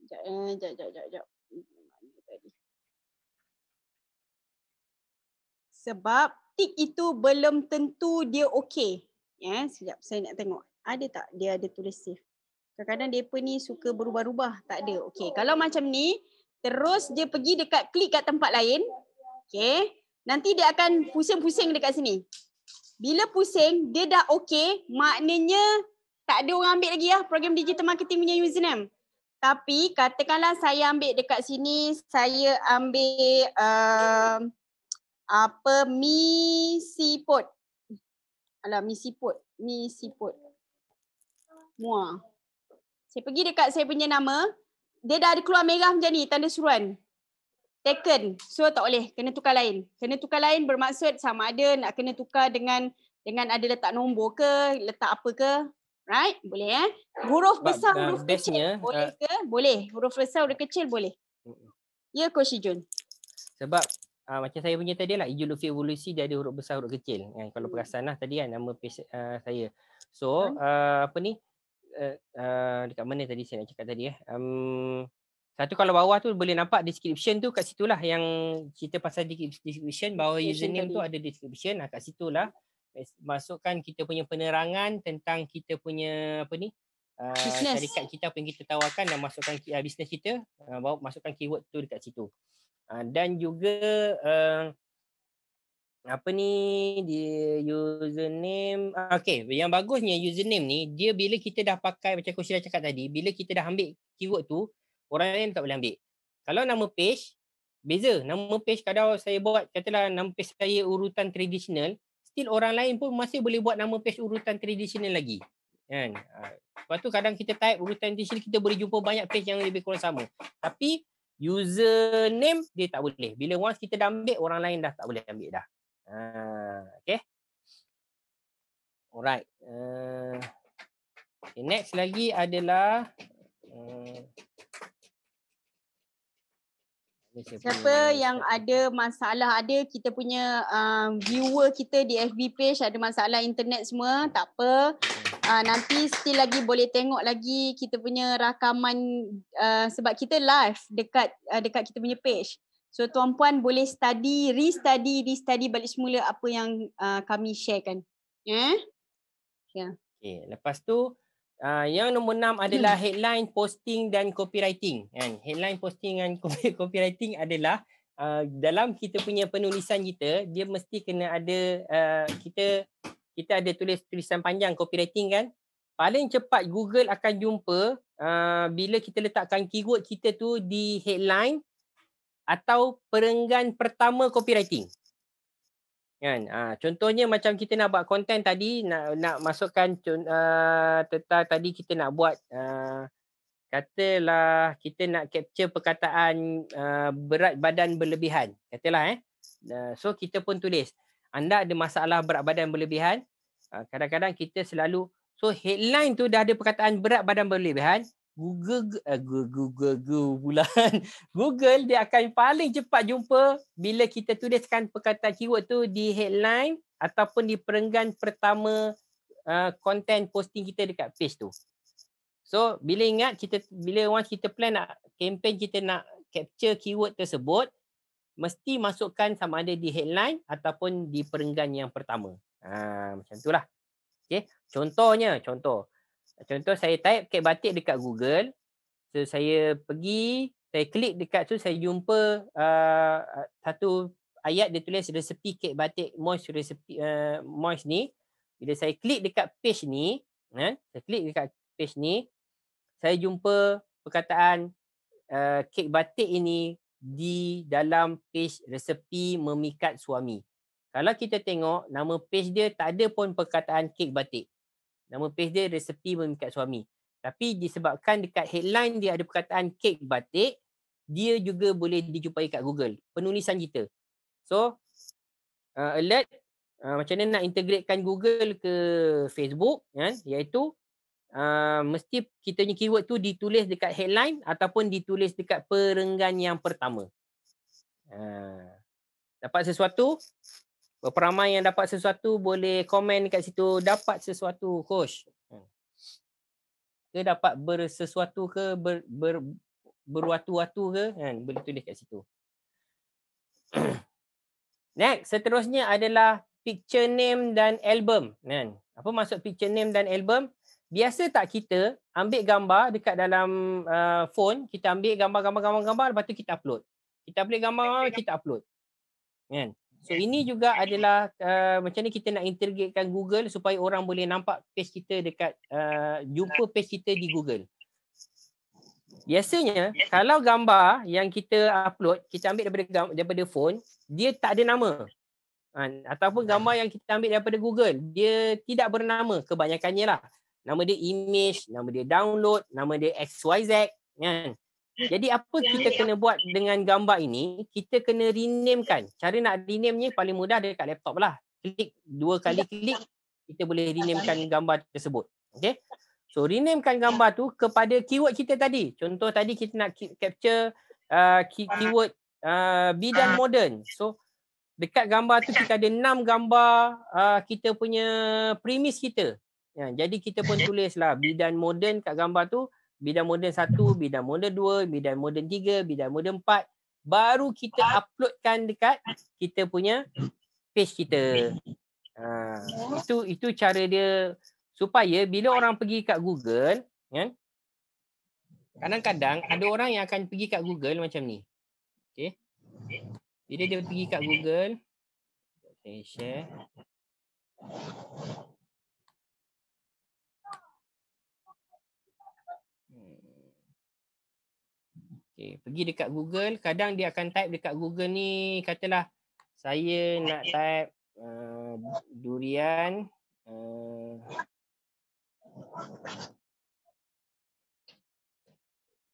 Sekejap, sekejap, eh, sekejap, sekejap. Sebab tik itu belum tentu dia okey. Ya, yeah, sekejap saya nak tengok. Ada tak dia ada tulis save? Kadang-kadang mereka ni suka berubah-ubah. Tak ada. Okey, kalau macam ni, terus dia pergi dekat klik kat tempat lain. Okey, Nanti dia akan pusing-pusing dekat sini. Bila pusing, dia dah okay, maknanya tak ada orang ambil lagi lah program digital marketing punya username. Tapi katakanlah saya ambil dekat sini, saya ambil uh, apa mi siput. Alah mi siput, mi siput. Muah. Saya pergi dekat saya punya nama, dia dah ada keluar merah macam ni, tanda suruan taken so tak boleh kena tukar lain kena tukar lain bermaksud sama ada nak kena tukar dengan dengan ada letak nombor ke letak apa ke right boleh eh huruf besar uh, huruf kecil boleh uh, ke boleh huruf besar huruf kecil boleh uh, ya coach Jun sebab uh, macam saya punya tadi lah ideologi evolusi dia ada huruf besar huruf kecil kan kalau mm. perasanlah tadi kan nama uh, saya so mm. uh, apa ni uh, uh, dekat mana tadi saya nak cakap tadi eh um, satu kalau bawah tu boleh nampak description tu kat situlah yang cerita pasal description bahawa username tu ada description nah kat situlah masukkan kita punya penerangan tentang kita punya apa ni ah, business. syarikat kita apa yang kita tawarkan dan masukkan uh, business kita uh, bawa masukkan keyword tu dekat situ. Uh, dan juga uh, apa ni di username okey yang bagusnya username ni dia bila kita dah pakai macam coach dah cakap tadi bila kita dah ambil keyword tu orang lain tak boleh ambil. Kalau nama page, beza. Nama page kadang saya buat, katalah nama page saya urutan tradisional, still orang lain pun masih boleh buat nama page urutan tradisional lagi. Kan? Lepas ha, tu kadang kita type urutan tradisional, kita boleh jumpa banyak page yang lebih kurang sama. Tapi username dia tak boleh. Bila once kita dah ambil, orang lain dah tak boleh ambil dah. Ha, okay. Alright. Uh, okay, next lagi adalah uh, Siapa yang ada masalah ada kita punya um, viewer kita di FB page ada masalah internet semua tak apa uh, nanti still lagi boleh tengok lagi kita punya rakaman uh, sebab kita live dekat uh, dekat kita punya page so tuan puan boleh study restudy restudy balik semula apa yang uh, kami sharekan eh ya yeah. okay, lepas tu Uh, yang nombor enam adalah hmm. headline posting dan copywriting. Kan? Headline posting dan *laughs* copywriting adalah uh, dalam kita punya penulisan kita, dia mesti kena ada uh, kita kita ada tulis tulisan panjang copywriting kan. Paling cepat Google akan jumpa uh, bila kita letakkan keyword kita tu di headline atau perenggan pertama copywriting kan ha, contohnya macam kita nak buat konten tadi nak nak masukkan uh, tentang tadi kita nak buat uh, katalah kita nak capture perkataan uh, berat badan berlebihan katalah eh uh, so kita pun tulis anda ada masalah berat badan berlebihan kadang-kadang uh, kita selalu so headline tu dah ada perkataan berat badan berlebihan Google eh, Google Google, Google pula kan. *laughs* Google dia akan paling cepat jumpa bila kita tuliskan perkataan keyword tu di headline ataupun di perenggan pertama uh, content posting kita dekat page tu. So bila ingat kita bila once kita plan nak campaign kita nak capture keyword tersebut mesti masukkan sama ada di headline ataupun di perenggan yang pertama. Ha, macam lah. Okay. Contohnya, contoh. Contoh saya type kek batik dekat Google. So saya pergi, saya klik dekat tu saya jumpa uh, satu ayat dia tulis resepi kek batik moist resepi uh, moist ni. Bila saya klik dekat page ni, kan? Eh, saya klik dekat page ni, saya jumpa perkataan uh, kek batik ini di dalam page resepi memikat suami. Kalau kita tengok nama page dia tak ada pun perkataan kek batik. Nama page dia resepi mengikat suami. Tapi disebabkan dekat headline dia ada perkataan kek batik, dia juga boleh dijumpai kat Google. Penulisan kita. So, uh, alert. Uh, macam mana nak integratekan Google ke Facebook. Kan? Iaitu, uh, mesti kita punya keyword tu ditulis dekat headline ataupun ditulis dekat perenggan yang pertama. Uh, dapat sesuatu, Berapa ramai yang dapat sesuatu boleh komen kat situ dapat sesuatu coach. Hmm. Ke dapat bersesuatu ke ber, ber, berwatu-watu ke kan boleh tulis kat situ. *clears throat* Next seterusnya adalah picture name dan album kan. Apa maksud picture name dan album? Biasa tak kita ambil gambar dekat dalam uh, phone, kita ambil gambar-gambar-gambar-gambar lepas tu kita upload. Kita upload gambar, kita upload. Kan? So ini juga adalah uh, macam ni kita nak interrogatekan Google supaya orang boleh nampak page kita dekat uh, jumpa page kita di Google. Biasanya kalau gambar yang kita upload, kita ambil daripada daripada phone, dia tak ada nama. Ha, ataupun gambar yang kita ambil daripada Google, dia tidak bernama kebanyakannya lah. Nama dia image, nama dia download, nama dia XYZ. Kan? Jadi apa kita kena buat dengan gambar ini, kita kena rename kan. Cara nak rename ni paling mudah dekat laptop lah. Klik dua kali ya. klik, kita boleh renamekan gambar tersebut. Okay. So renamekan gambar tu kepada keyword kita tadi. Contoh tadi kita nak capture uh, ah. keyword uh, bidan ah. modern. So dekat gambar tu kita ada enam gambar uh, kita punya premis kita. Ya, jadi kita pun *laughs* tulislah bidan modern kat gambar tu bidang moden satu, bidang moden dua, bidang moden tiga, bidang moden empat, baru kita uploadkan dekat kita punya page kita. Ha, itu itu cara dia supaya bila orang pergi kat Google kan kadang-kadang ada orang yang akan pergi kat Google macam ni. Okey. Bila dia pergi kat Google okay, share Okay, pergi dekat Google. Kadang dia akan type dekat Google ni, katalah saya nak type uh, durian. Uh,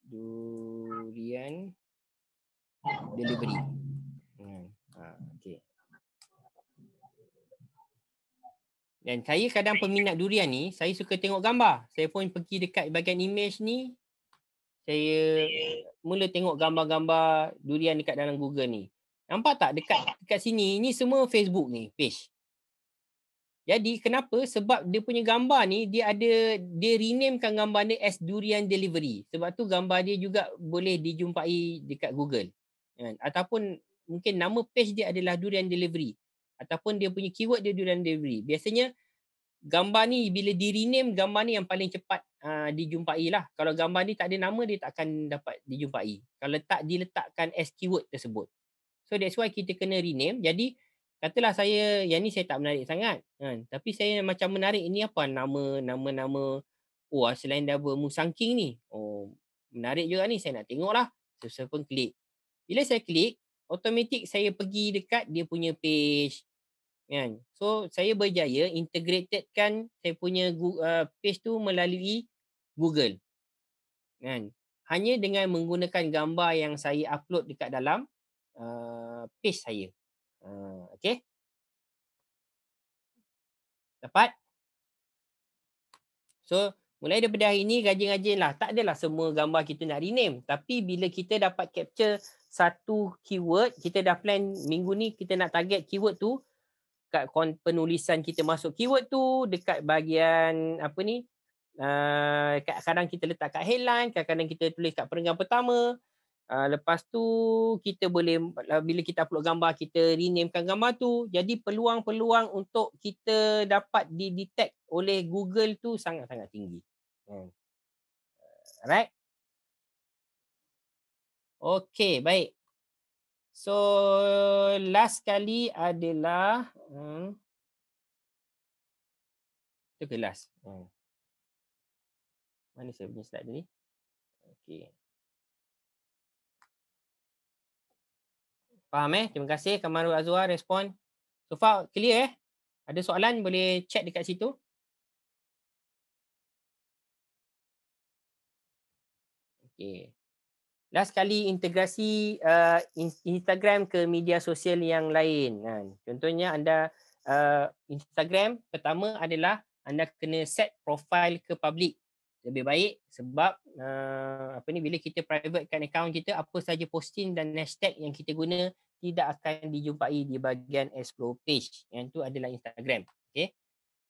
durian delivery. Hmm, ha, okay. Dan saya kadang peminat durian ni, saya suka tengok gambar. Saya pun pergi dekat bahagian image ni, saya mula tengok gambar-gambar durian dekat dalam Google ni. Nampak tak dekat dekat sini ni semua Facebook ni page. Jadi kenapa? Sebab dia punya gambar ni dia ada dia renamekan gambar ni as durian delivery. Sebab tu gambar dia juga boleh dijumpai dekat Google. Kan? Ataupun mungkin nama page dia adalah durian delivery ataupun dia punya keyword dia durian delivery. Biasanya gambar ni bila di rename gambar ni yang paling cepat uh, ah, dijumpai lah. Kalau gambar ni tak ada nama dia tak akan dapat dijumpai. Kalau tak diletakkan as keyword tersebut. So that's why kita kena rename. Jadi katalah saya yang ni saya tak menarik sangat. Kan? Tapi saya macam menarik ini apa nama nama nama Wah, oh, selain double Musang King ni. Oh, menarik juga ni. Saya nak tengok lah. Saya pun klik. Bila saya klik, automatik saya pergi dekat dia punya page kan. So saya berjaya integratedkan saya punya Google, uh, page tu melalui Google. Kan. Hanya dengan menggunakan gambar yang saya upload dekat dalam uh, page saya. Uh, okay. Dapat? So mulai daripada hari ini rajin-rajin lah. Tak adalah semua gambar kita nak rename. Tapi bila kita dapat capture satu keyword, kita dah plan minggu ni kita nak target keyword tu, dekat penulisan kita masuk keyword tu dekat bahagian apa ni uh, ah, kadang kita letak kat headline kadang-kadang kita tulis kat peringkat pertama uh, lepas tu kita boleh bila kita upload gambar kita renamekan gambar tu jadi peluang-peluang untuk kita dapat di detect oleh Google tu sangat-sangat tinggi hmm. alright Okey, baik. So last kali adalah hmm. Okay last. Hmm. Mana saya punya slide ni? Okay. Faham eh? Terima kasih Kamarul Azwar respon. So far clear eh? Ada soalan boleh chat dekat situ. Okay last sekali integrasi uh, Instagram ke media sosial yang lain kan contohnya anda uh, Instagram pertama adalah anda kena set profile ke public lebih baik sebab uh, apa ni bila kita privatekan account kita apa saja posting dan hashtag yang kita guna tidak akan dijumpai di bahagian explore page yang tu adalah Instagram okey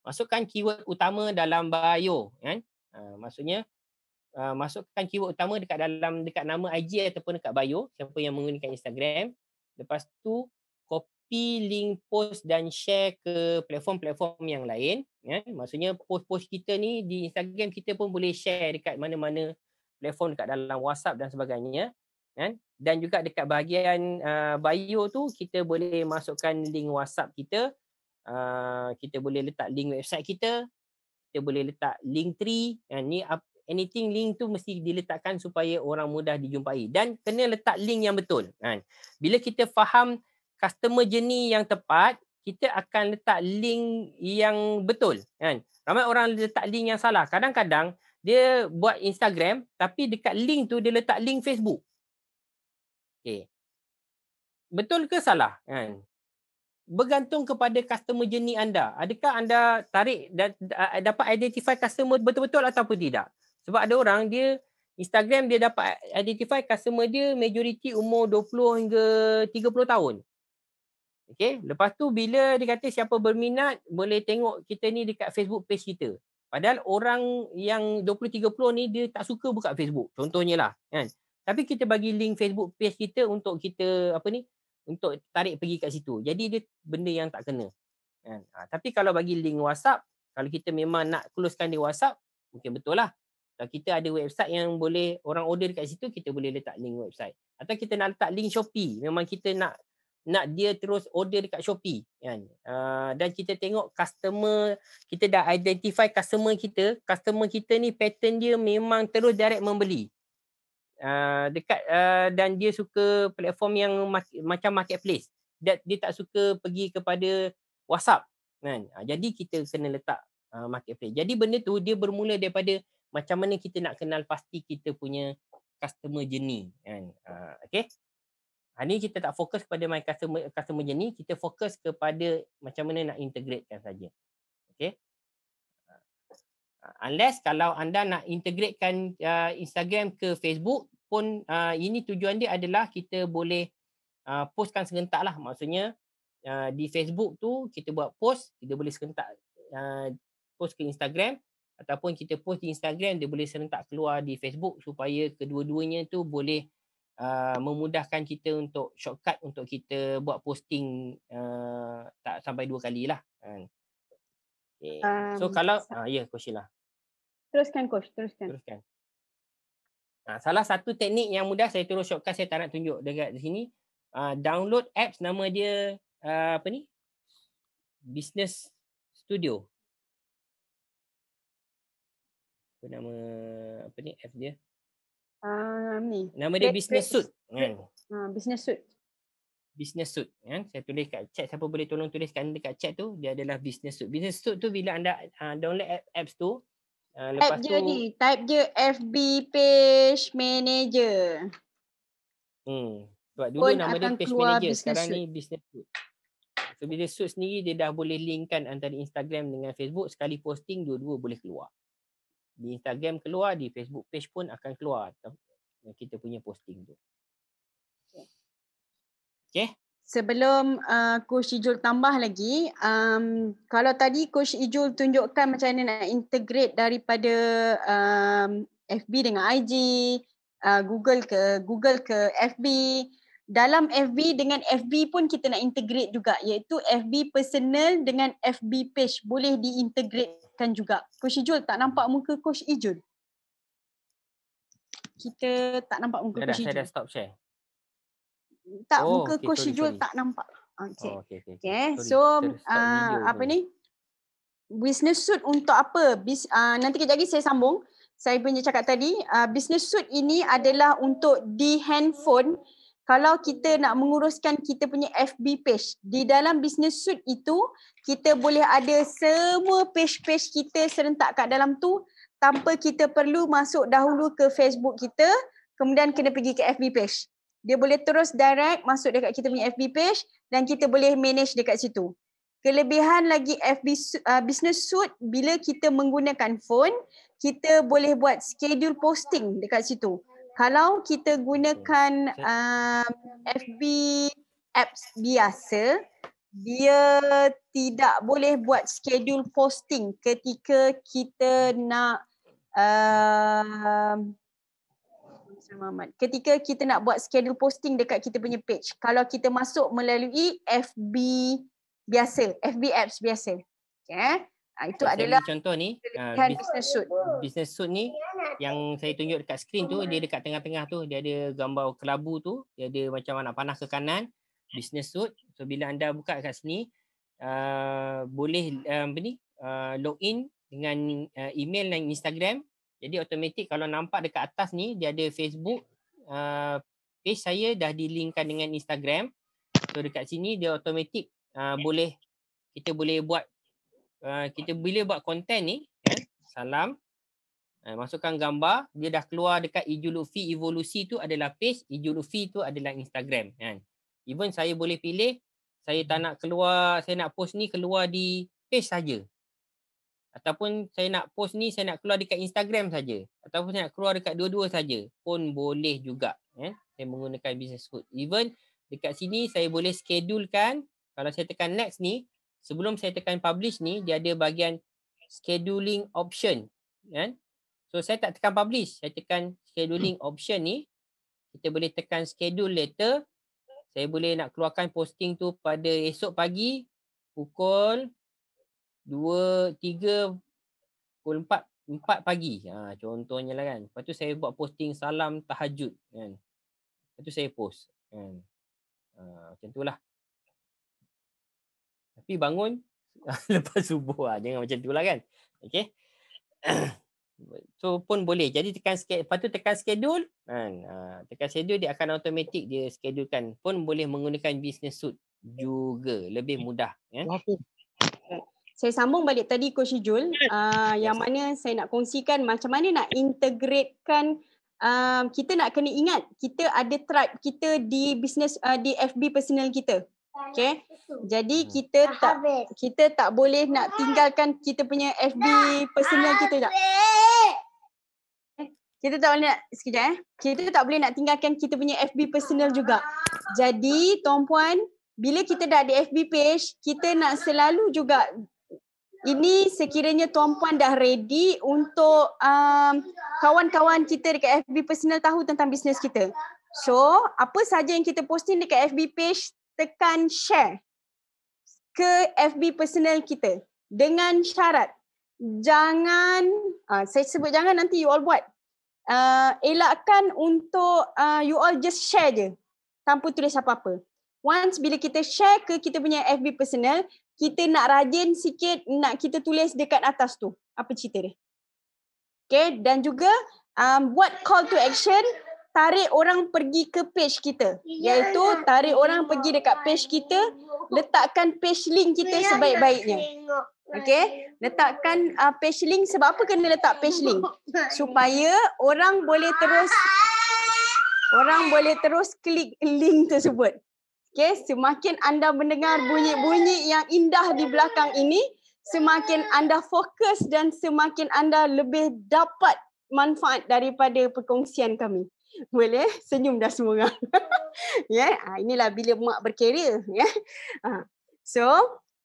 masukkan keyword utama dalam bio kan uh, maksudnya Uh, masukkan keyword utama dekat dalam dekat nama IG ataupun dekat bio siapa yang menggunakan Instagram. Lepas tu copy link post dan share ke platform-platform yang lain. Ya, maksudnya post-post kita ni di Instagram kita pun boleh share dekat mana-mana platform dekat dalam WhatsApp dan sebagainya. Ya, dan juga dekat bahagian uh, bio tu kita boleh masukkan link WhatsApp kita. Uh, kita boleh letak link website kita. Kita boleh letak link tree. Ya, ni anything link tu mesti diletakkan supaya orang mudah dijumpai dan kena letak link yang betul kan bila kita faham customer jenis yang tepat kita akan letak link yang betul kan ramai orang letak link yang salah kadang-kadang dia buat Instagram tapi dekat link tu dia letak link Facebook okey betul ke salah kan bergantung kepada customer jenis anda. Adakah anda tarik dan dapat identify customer betul-betul ataupun tidak? Sebab ada orang dia Instagram dia dapat identify customer dia majority umur 20 hingga 30 tahun. Okay. Lepas tu bila dia kata siapa berminat boleh tengok kita ni dekat Facebook page kita. Padahal orang yang 20-30 ni dia tak suka buka Facebook. Contohnya lah. Kan? Tapi kita bagi link Facebook page kita untuk kita apa ni untuk tarik pergi kat situ. Jadi dia benda yang tak kena. Kan? Ha, tapi kalau bagi link WhatsApp, kalau kita memang nak closekan di WhatsApp, mungkin betul lah. So, kita ada website yang boleh orang order dekat situ kita boleh letak link website. Atau kita nak letak link Shopee. Memang kita nak nak dia terus order dekat Shopee kan. Uh, dan kita tengok customer kita dah identify customer kita, customer kita ni pattern dia memang terus direct membeli. Uh, dekat uh, dan dia suka platform yang ma- macam marketplace. Dia, dia tak suka pergi kepada WhatsApp kan. Uh, jadi kita kena letak uh, marketplace. Jadi benda tu dia bermula daripada macam mana kita nak kenal pasti kita punya customer jenis, kan uh, okey ini ha, kita tak fokus pada my customer customer jenis, kita fokus kepada macam mana nak integratekan saja okey ha, unless kalau anda nak integratekan uh, Instagram ke Facebook pun uh, ini tujuan dia adalah kita boleh uh, postkan serentak lah maksudnya uh, di Facebook tu kita buat post kita boleh serentak uh, post ke Instagram ataupun kita post di Instagram dia boleh serentak keluar di Facebook supaya kedua-duanya tu boleh uh, memudahkan kita untuk shortcut untuk kita buat posting uh, tak sampai dua kali lah. Kan. Okay. Um, so kalau uh, ya yeah, coach lah. Teruskan coach, teruskan. Teruskan. Uh, salah satu teknik yang mudah saya terus shortcut saya tak nak tunjuk dekat sini. Uh, download apps nama dia uh, apa ni? Business Studio apa nama apa ni F dia? Ah uh, ni. Nama dia business suit. Kan? Ah kan? uh, business suit. Business suit ya. Saya tulis kat chat siapa boleh tolong tuliskan dekat chat tu dia adalah business suit. Business suit tu bila anda uh, download app, apps tu Uh, lepas tu, je ni, type je FB page manager. Hmm. Sebab dulu Pun nama dia page manager, sekarang suit. ni business suit. So business suit sendiri dia dah boleh linkkan antara Instagram dengan Facebook, sekali posting dua-dua boleh keluar di Instagram keluar, di Facebook page pun akan keluar kita punya posting tu. Okay. Sebelum uh, Coach Ijul tambah lagi, um, kalau tadi Coach Ijul tunjukkan macam mana nak integrate daripada um, FB dengan IG, uh, Google ke Google ke FB, dalam FB dengan FB pun kita nak integrate juga iaitu FB personal dengan FB page boleh diintegrate kan juga. Coach Ijul tak nampak muka Coach Ijul. Kita tak nampak muka Coach Ijul. Saya dah stop share. Tak, oh, muka okay, Ijul tak nampak. Ah, okay. Oh, okay, okay. okay. so, uh, apa ni? Business suit untuk apa? Bis, uh, nanti kejap lagi saya sambung. Saya punya cakap tadi, uh, business suit ini adalah untuk di handphone kalau kita nak menguruskan kita punya FB page di dalam business suite itu kita boleh ada semua page-page kita serentak kat dalam tu tanpa kita perlu masuk dahulu ke Facebook kita kemudian kena pergi ke FB page dia boleh terus direct masuk dekat kita punya FB page dan kita boleh manage dekat situ kelebihan lagi FB uh, business suite bila kita menggunakan phone kita boleh buat schedule posting dekat situ kalau kita gunakan uh, um, FB apps biasa dia tidak boleh buat schedule posting ketika kita nak uh, ketika kita nak buat schedule posting dekat kita punya page kalau kita masuk melalui FB biasa FB apps biasa okay. Ha, itu so, adalah contoh ni uh, business suit business suit ni yang saya tunjuk dekat skrin tu dia dekat tengah-tengah tu dia ada gambar kelabu tu dia ada macam mana panah ke kanan business suit so bila anda buka kat sini uh, boleh um, apa ni uh, login dengan uh, email dan Instagram jadi automatik kalau nampak dekat atas ni dia ada Facebook uh, page saya dah di-linkkan dengan Instagram so dekat sini dia automatik uh, boleh kita boleh buat uh, kita bila buat konten ni ya, salam Eh, masukkan gambar dia dah keluar dekat ideologi evolusi tu adalah page ideologi tu adalah Instagram kan even saya boleh pilih saya tak nak keluar saya nak post ni keluar di page saja ataupun saya nak post ni saya nak keluar dekat Instagram saja ataupun saya nak keluar dekat dua-dua saja pun boleh juga eh saya menggunakan business suite even dekat sini saya boleh schedulekan kalau saya tekan next ni sebelum saya tekan publish ni dia ada bahagian scheduling option kan So saya tak tekan publish. Saya tekan scheduling *clears throat* option ni. Kita boleh tekan schedule later. Saya boleh nak keluarkan posting tu pada esok pagi. Pukul 2, 3, pukul 4, 4 pagi. Ha, contohnya lah kan. Lepas tu saya buat posting salam tahajud. Kan. Lepas tu saya post. Kan. Ha, macam tu lah. Tapi bangun *laughs* lepas subuh lah. Jangan macam tu lah kan. Okay. *clears throat* So pun boleh. Jadi tekan sikit. Lepas tu tekan schedule. Kan? Ha, tekan schedule dia akan automatik dia schedulekan. Pun boleh menggunakan business suit juga. Lebih mudah. Ya? Saya sambung balik tadi Coach Jul. Uh, ah, yang mana saya nak kongsikan macam mana nak integratekan um, kita nak kena ingat kita ada tribe kita di business uh, di FB personal kita. Okay. Jadi hmm. kita tak kita tak boleh nak tinggalkan kita punya FB personal kita tak kita tak boleh nak, sekejap eh. Kita tak boleh nak tinggalkan kita punya FB personal juga. Jadi, tuan puan, bila kita dah ada FB page, kita nak selalu juga ini sekiranya tuan puan dah ready untuk um, kawan-kawan kita dekat FB personal tahu tentang bisnes kita. So, apa saja yang kita posting dekat FB page, tekan share ke FB personal kita dengan syarat jangan uh, saya sebut jangan nanti you all buat uh, elakkan untuk uh, you all just share je tanpa tulis apa-apa. Once bila kita share ke kita punya FB personal, kita nak rajin sikit nak kita tulis dekat atas tu. Apa cerita dia? Okay, dan juga um, buat call to action, tarik orang pergi ke page kita. Iaitu tarik orang pergi dekat page kita, letakkan page link kita sebaik-baiknya. Okay. Letakkan uh, page link. Sebab apa kena letak page link? *laughs* Supaya orang boleh terus orang boleh terus klik link tersebut. Okay. Semakin anda mendengar bunyi-bunyi yang indah di belakang ini, semakin anda fokus dan semakin anda lebih dapat manfaat daripada perkongsian kami. Boleh? Senyum dah semua orang. *laughs* yeah. Ya? Inilah bila mak berkarya. Yeah. So,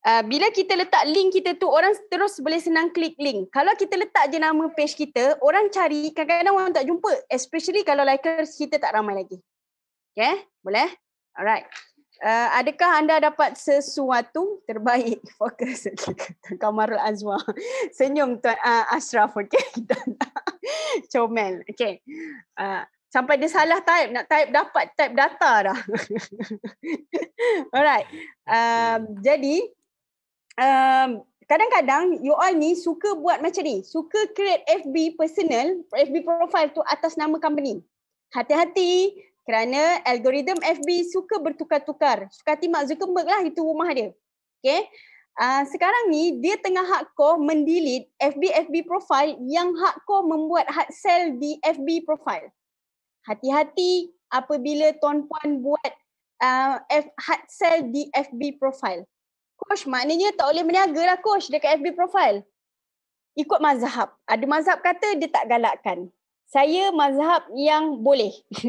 Ah, bila kita letak link kita tu orang terus boleh senang klik link. Kalau kita letak je nama page kita, orang cari kadang-kadang orang tak jumpa, especially kalau likers kita tak ramai lagi. Okay, boleh? Alright. Uh, adakah anda dapat sesuatu terbaik? *laughs* Fokus. *laughs* Kamarul Azwar. Senyum Tuan uh, Ashraf. Okay. *laughs* Comel. Okay. Uh, sampai dia salah type. Nak type dapat type data dah. Alright. Uh, jadi um, kadang-kadang you all ni suka buat macam ni suka create FB personal FB profile tu atas nama company hati-hati kerana algorithm FB suka bertukar-tukar suka hati Mark Zuckerberg lah itu rumah dia okay uh, sekarang ni dia tengah hak hardcore mendelete FB FB profile yang hak hardcore membuat hard sell di FB profile hati-hati apabila tuan puan buat uh, hard sell di FB profile Coach, maknanya tak boleh meniaga lah coach dekat FB profile. Ikut mazhab. Ada mazhab kata dia tak galakkan. Saya mazhab yang boleh. *laughs*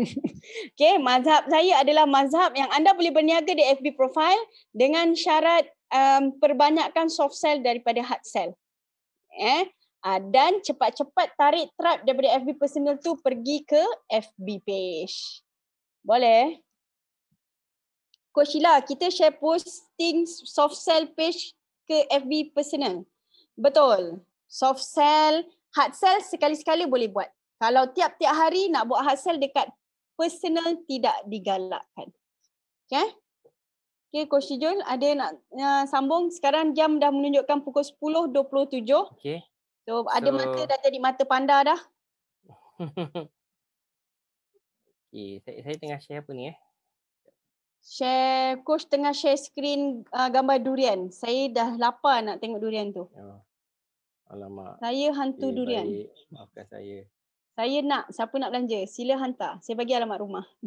okay, mazhab saya adalah mazhab yang anda boleh berniaga di FB profile dengan syarat um, perbanyakkan soft sell daripada hard sell. Eh? Uh, dan cepat-cepat tarik trap daripada FB personal tu pergi ke FB page. Boleh? Coach Sheila, kita share posting soft sell page ke FB personal. Betul. Soft sell, hard sell sekali-sekali boleh buat. Kalau tiap-tiap hari nak buat hard sell dekat personal tidak digalakkan. Okay. Ya? Okay, Coach Jun, ada nak uh, sambung? Sekarang jam dah menunjukkan pukul 10.27. Okay. So, ada mata dah jadi mata panda dah. *laughs* okay, saya, saya tengah share apa ni eh share coach tengah share screen uh, gambar durian. Saya dah lapar nak tengok durian tu. Ya. Alamak. Saya hantu eh, durian. Baik. Maafkan saya. Saya nak siapa nak belanja sila hantar. Saya bagi alamat rumah. *laughs*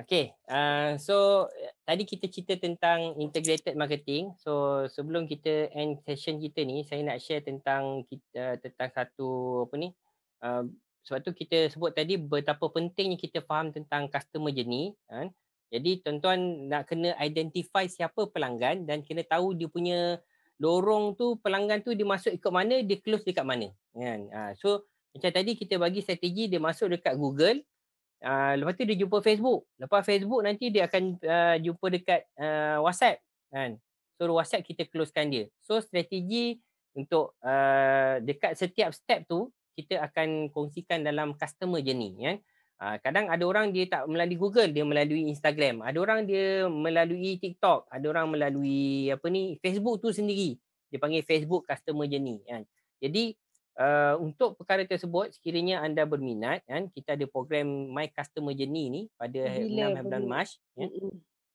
okay. Uh, ah, so tadi kita cerita tentang integrated marketing. So sebelum kita end session kita ni, saya nak share tentang kita ah, tentang satu apa ni? Uh, sebab tu kita sebut tadi betapa pentingnya kita faham tentang customer journey kan jadi tuan-tuan nak kena identify siapa pelanggan dan kena tahu dia punya dorong tu pelanggan tu dia masuk ikut mana dia close dekat mana kan ha, so macam tadi kita bagi strategi dia masuk dekat Google Uh, lepas tu dia jumpa Facebook. Lepas Facebook nanti dia akan uh, jumpa dekat uh, WhatsApp kan. So WhatsApp kita closekan dia. So strategi untuk uh, dekat setiap step tu kita akan kongsikan dalam customer journey. Ya. Ah, kadang ada orang dia tak melalui Google, dia melalui Instagram. Ada orang dia melalui TikTok. Ada orang melalui apa ni Facebook tu sendiri. Dia panggil Facebook customer journey. kan? Jadi uh, untuk perkara tersebut, sekiranya anda berminat, kan? kita ada program My Customer Journey ni pada Bila 6 bulan Mac. Ya.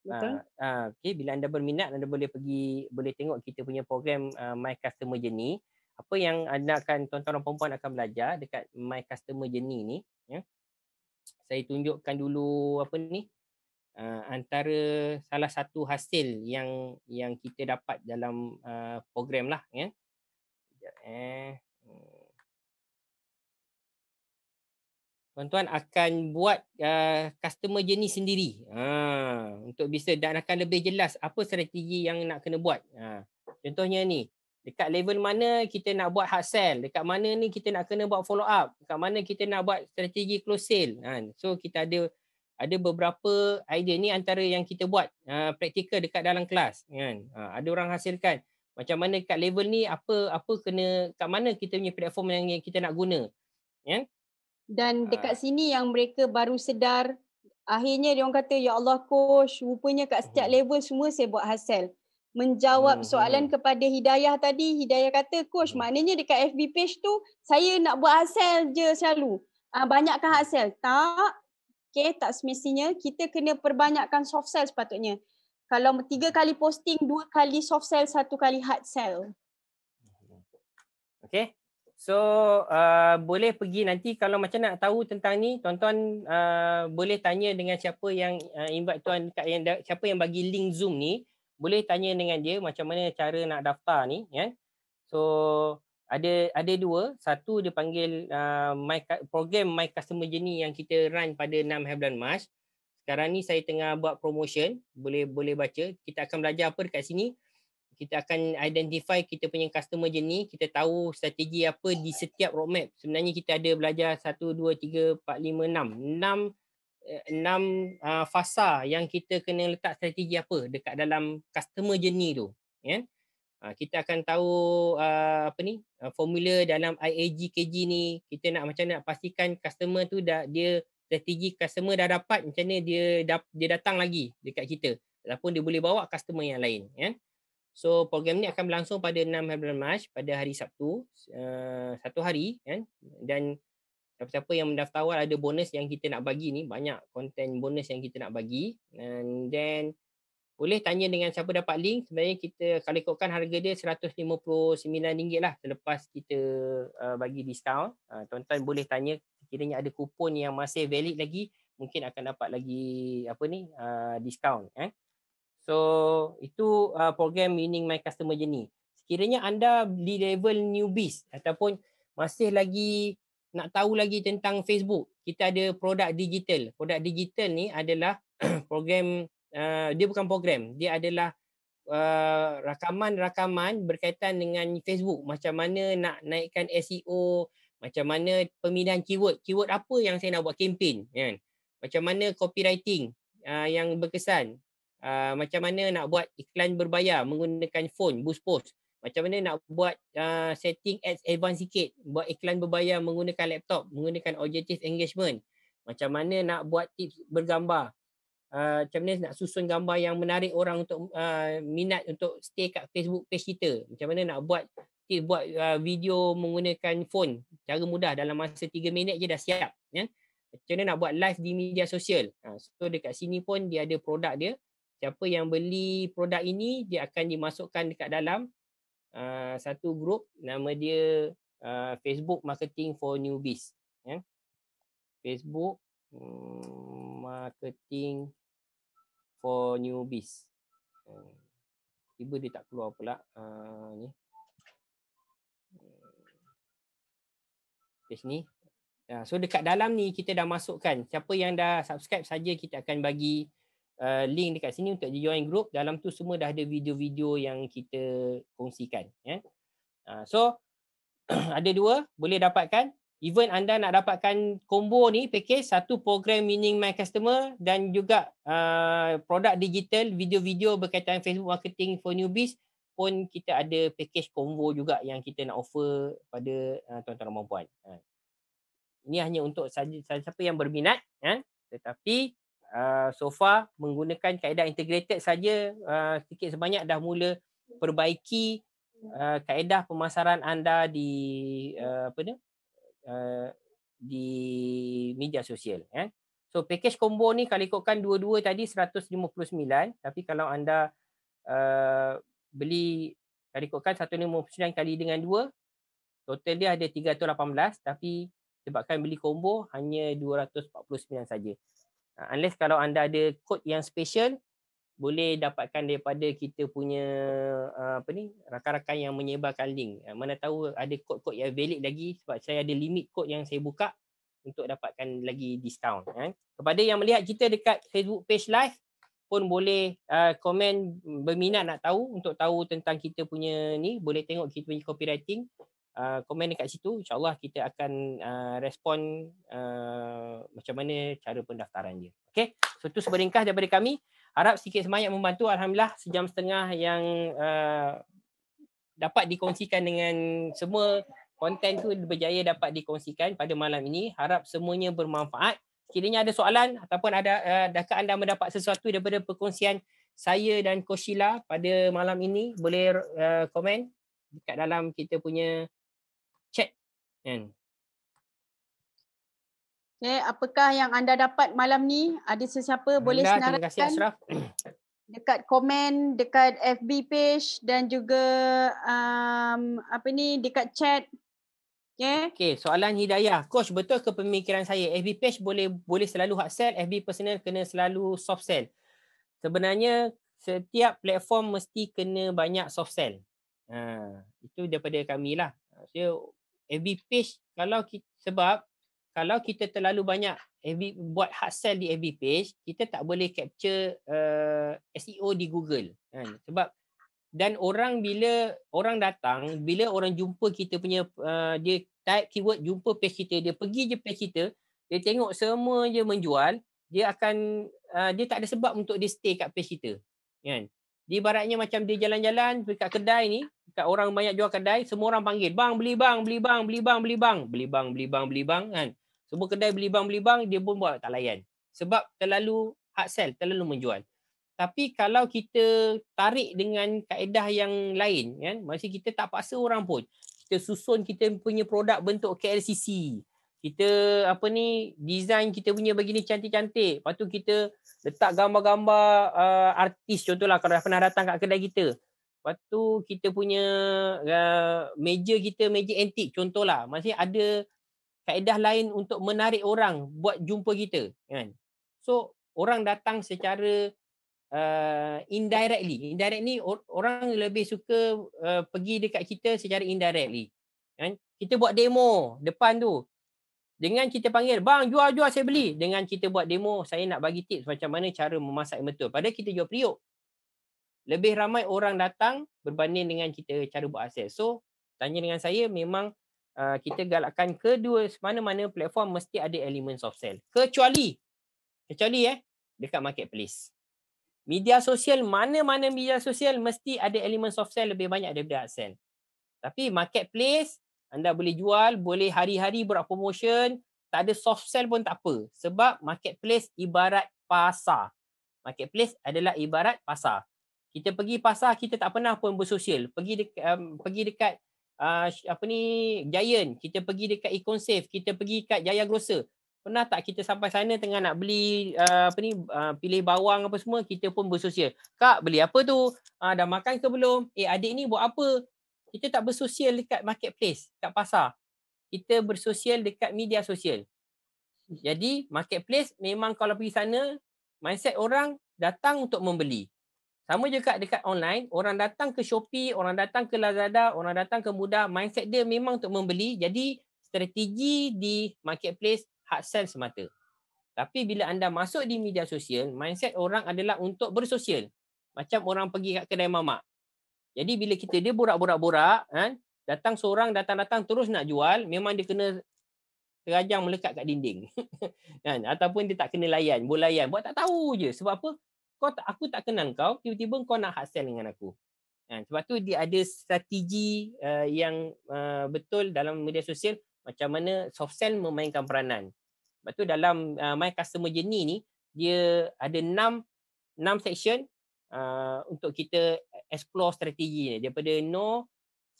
Uh, uh, okay. Bila anda berminat, anda boleh pergi boleh tengok kita punya program uh, My Customer Journey apa yang anda akan tuan-tuan dan puan-puan akan belajar dekat my customer journey ni ya. Saya tunjukkan dulu apa ni uh, antara salah satu hasil yang yang kita dapat dalam uh, program lah ya. Sekejap, eh. Hmm. Tuan-tuan akan buat uh, customer journey sendiri. Ha, untuk bisa dan akan lebih jelas apa strategi yang nak kena buat. Ha, contohnya ni, dekat level mana kita nak buat hard sell dekat mana ni kita nak kena buat follow up dekat mana kita nak buat strategi close sale kan so kita ada ada beberapa idea ni antara yang kita buat uh, praktikal dekat dalam kelas kan ah, ada orang hasilkan macam mana dekat level ni apa apa kena kat mana kita punya platform yang, kita nak guna kan dan ah. dekat uh. sini yang mereka baru sedar akhirnya dia orang kata ya Allah coach rupanya kat setiap hmm. level semua saya buat hasil menjawab hmm, soalan hmm. kepada Hidayah tadi Hidayah kata coach hmm. maknanya dekat FB page tu saya nak buat hasil je selalu uh, banyakkan hasil tak Okay, tak semestinya kita kena perbanyakkan soft sell sepatutnya kalau tiga hmm. kali posting dua kali soft sell satu kali hard sell hmm. Okay. so uh, boleh pergi nanti kalau macam nak tahu tentang ni tuan-tuan uh, boleh tanya dengan siapa yang uh, invite tuan siapa yang bagi link Zoom ni boleh tanya dengan dia macam mana cara nak daftar ni kan so ada ada dua satu dia panggil uh, my program my customer journey yang kita run pada 6 Hebron March sekarang ni saya tengah buat promotion boleh boleh baca kita akan belajar apa dekat sini kita akan identify kita punya customer journey kita tahu strategi apa di setiap roadmap sebenarnya kita ada belajar 1 2 3 4 5 6 6 enam uh, fasa yang kita kena letak strategi apa dekat dalam customer journey tu ya yeah? uh, kita akan tahu uh, apa ni uh, formula dalam IAG KG ni kita nak macam nak pastikan customer tu dah dia strategi customer dah dapat macam ni dia dia datang lagi dekat kita ataupun dia boleh bawa customer yang lain ya yeah? So program ni akan berlangsung pada 6 Februari Mac pada hari Sabtu uh, satu hari kan dan siapa-siapa yang mendaftar awal ada bonus yang kita nak bagi ni banyak konten bonus yang kita nak bagi and then boleh tanya dengan siapa dapat link sebenarnya kita kalau ikutkan harga dia RM159 lah selepas kita uh, bagi discount uh, tuan-tuan boleh tanya kiranya ada kupon yang masih valid lagi mungkin akan dapat lagi apa ni uh, discount eh so itu uh, program meaning my customer journey sekiranya anda di level newbies ataupun masih lagi nak tahu lagi tentang Facebook, kita ada produk digital. Produk digital ni adalah *clears throat* program, uh, dia bukan program, dia adalah uh, rakaman-rakaman uh, berkaitan dengan Facebook. Macam mana nak naikkan SEO, macam mana pemilihan keyword, keyword apa yang saya nak buat kempen. Kan? Macam mana copywriting uh, yang berkesan. Uh, macam mana nak buat iklan berbayar menggunakan phone, boost post macam mana nak buat uh, setting ads advance sikit buat iklan berbayar menggunakan laptop menggunakan objective engagement macam mana nak buat tips bergambar uh, macam mana nak susun gambar yang menarik orang untuk uh, minat untuk stay kat Facebook page kita macam mana nak buat tips buat uh, video menggunakan phone cara mudah dalam masa 3 minit je dah siap ya macam mana nak buat live di media sosial uh, so dekat sini pun dia ada produk dia siapa yang beli produk ini dia akan dimasukkan dekat dalam uh, satu grup nama dia uh, Facebook Marketing for Newbies. Yeah. Facebook um, Marketing for Newbies. Uh, tiba dia tak keluar pula. Uh, ni. Page ni. Uh, so dekat dalam ni kita dah masukkan. Siapa yang dah subscribe saja kita akan bagi uh, link dekat sini untuk join group dalam tu semua dah ada video-video yang kita kongsikan yeah. uh, so *clears throat* ada dua boleh dapatkan even anda nak dapatkan combo ni package satu program meaning my customer dan juga uh, produk digital video-video berkaitan Facebook marketing for newbies pun kita ada package combo juga yang kita nak offer pada uh, tuan-tuan dan puan-puan. Uh. Ini hanya untuk sahaja siapa yang berminat ya. Tetapi Ah, so far menggunakan kaedah integrated saja uh, sikit sebanyak dah mula perbaiki uh, kaedah pemasaran anda di uh, apa ni uh, di media sosial eh. So package combo ni kalau ikutkan dua-dua tadi 159 tapi kalau anda uh, beli kalau ikutkan 159 kali dengan dua, total dia ada 318 tapi sebabkan beli combo hanya 249 saja. Ha, unless kalau anda ada kod yang special boleh dapatkan daripada kita punya ha, apa ni rakan-rakan yang menyebarkan link ha, mana tahu ada kod-kod yang valid lagi sebab saya ada limit kod yang saya buka untuk dapatkan lagi discount kepada yang melihat kita dekat Facebook page live pun boleh komen berminat nak tahu untuk tahu tentang kita punya ni boleh tengok kita punya copywriting uh, komen dekat situ insyaallah kita akan uh, respon uh, macam mana cara pendaftaran dia okey so itu seberingkas daripada kami harap sikit semayak membantu alhamdulillah sejam setengah yang uh, dapat dikongsikan dengan semua konten tu berjaya dapat dikongsikan pada malam ini harap semuanya bermanfaat sekiranya ada soalan ataupun ada uh, adakah uh, anda mendapat sesuatu daripada perkongsian saya dan Koshila pada malam ini boleh uh, komen dekat dalam kita punya N. Kan? Okay, eh, apakah yang anda dapat malam ni? Ada sesiapa boleh Nah, Terima kasih Ashraf. Dekat komen, dekat FB page dan juga um, apa ni dekat chat. Okay. okay, soalan Hidayah. Coach, betul ke pemikiran saya? FB page boleh boleh selalu hard sell, FB personal kena selalu soft sell. Sebenarnya, setiap platform mesti kena banyak soft sell. Ha, itu daripada kami lah. Maksudnya, FB page kalau kita, sebab kalau kita terlalu banyak FB, buat hard sell di FB page kita tak boleh capture uh, eh, SEO di Google kan sebab dan orang bila orang datang bila orang jumpa kita punya uh, dia type keyword jumpa page kita dia pergi je page kita dia tengok semua je menjual dia akan uh, dia tak ada sebab untuk dia stay kat page kita kan di baratnya macam dia jalan-jalan dekat kedai ni, dekat orang banyak jual kedai, semua orang panggil, "Bang, beli bang, beli bang, beli bang, beli bang, beli bang, beli bang, beli bang." kan. Semua kedai beli bang, beli bang, dia pun buat tak layan. Sebab terlalu hard sell, terlalu menjual. Tapi kalau kita tarik dengan kaedah yang lain kan, masih kita tak paksa orang pun. Kita susun kita punya produk bentuk KLCC kita apa ni design kita punya begini cantik-cantik. Lepas tu kita letak gambar-gambar uh, artis contohlah kalau pernah datang kat kedai kita. Lepas tu kita punya uh, meja kita meja antik contohlah. Maksudnya ada kaedah lain untuk menarik orang buat jumpa kita kan. So orang datang secara uh, indirectly. Indirect ni or- orang lebih suka uh, pergi dekat kita secara indirectly. Kan? Kita buat demo depan tu. Dengan kita panggil, bang jual-jual saya beli. Dengan kita buat demo, saya nak bagi tips macam mana cara memasak yang betul. Pada kita jual periuk. Lebih ramai orang datang berbanding dengan kita cara buat aset. So, tanya dengan saya, memang uh, kita galakkan kedua, mana-mana platform mesti ada elemen soft sell. Kecuali, kecuali eh, dekat marketplace. Media sosial, mana-mana media sosial mesti ada elemen soft sell lebih banyak daripada aset. Tapi marketplace, anda boleh jual, boleh hari-hari buat promotion, tak ada soft sell pun tak apa. Sebab marketplace ibarat pasar. Marketplace adalah ibarat pasar. Kita pergi pasar kita tak pernah pun bersosial. Pergi dekat um, pergi dekat uh, apa ni Giant, kita pergi dekat Econ Safe, kita pergi dekat Jaya Grocer. Pernah tak kita sampai sana tengah nak beli uh, apa ni uh, pilih bawang apa semua kita pun bersosial. Kak beli apa tu? Uh, dah makan ke belum? Eh adik ni buat apa? kita tak bersosial dekat marketplace, dekat pasar. Kita bersosial dekat media sosial. Jadi marketplace memang kalau pergi sana, mindset orang datang untuk membeli. Sama juga dekat online, orang datang ke Shopee, orang datang ke Lazada, orang datang ke Muda, mindset dia memang untuk membeli. Jadi strategi di marketplace hard sell semata. Tapi bila anda masuk di media sosial, mindset orang adalah untuk bersosial. Macam orang pergi kat kedai mamak. Jadi bila kita dia borak-borak-borak, kan, datang seorang datang-datang terus nak jual, memang dia kena terajang melekat kat dinding. *laughs* kan? Ataupun dia tak kena layan, boleh layan. Buat tak tahu je. Sebab apa? Kau tak, aku tak kenal kau, tiba-tiba kau nak hard sell dengan aku. Kan? Sebab tu dia ada strategi uh, yang uh, betul dalam media sosial macam mana soft sell memainkan peranan. Sebab tu dalam uh, my customer journey ni, dia ada enam enam section uh, untuk kita explore strategi ni daripada no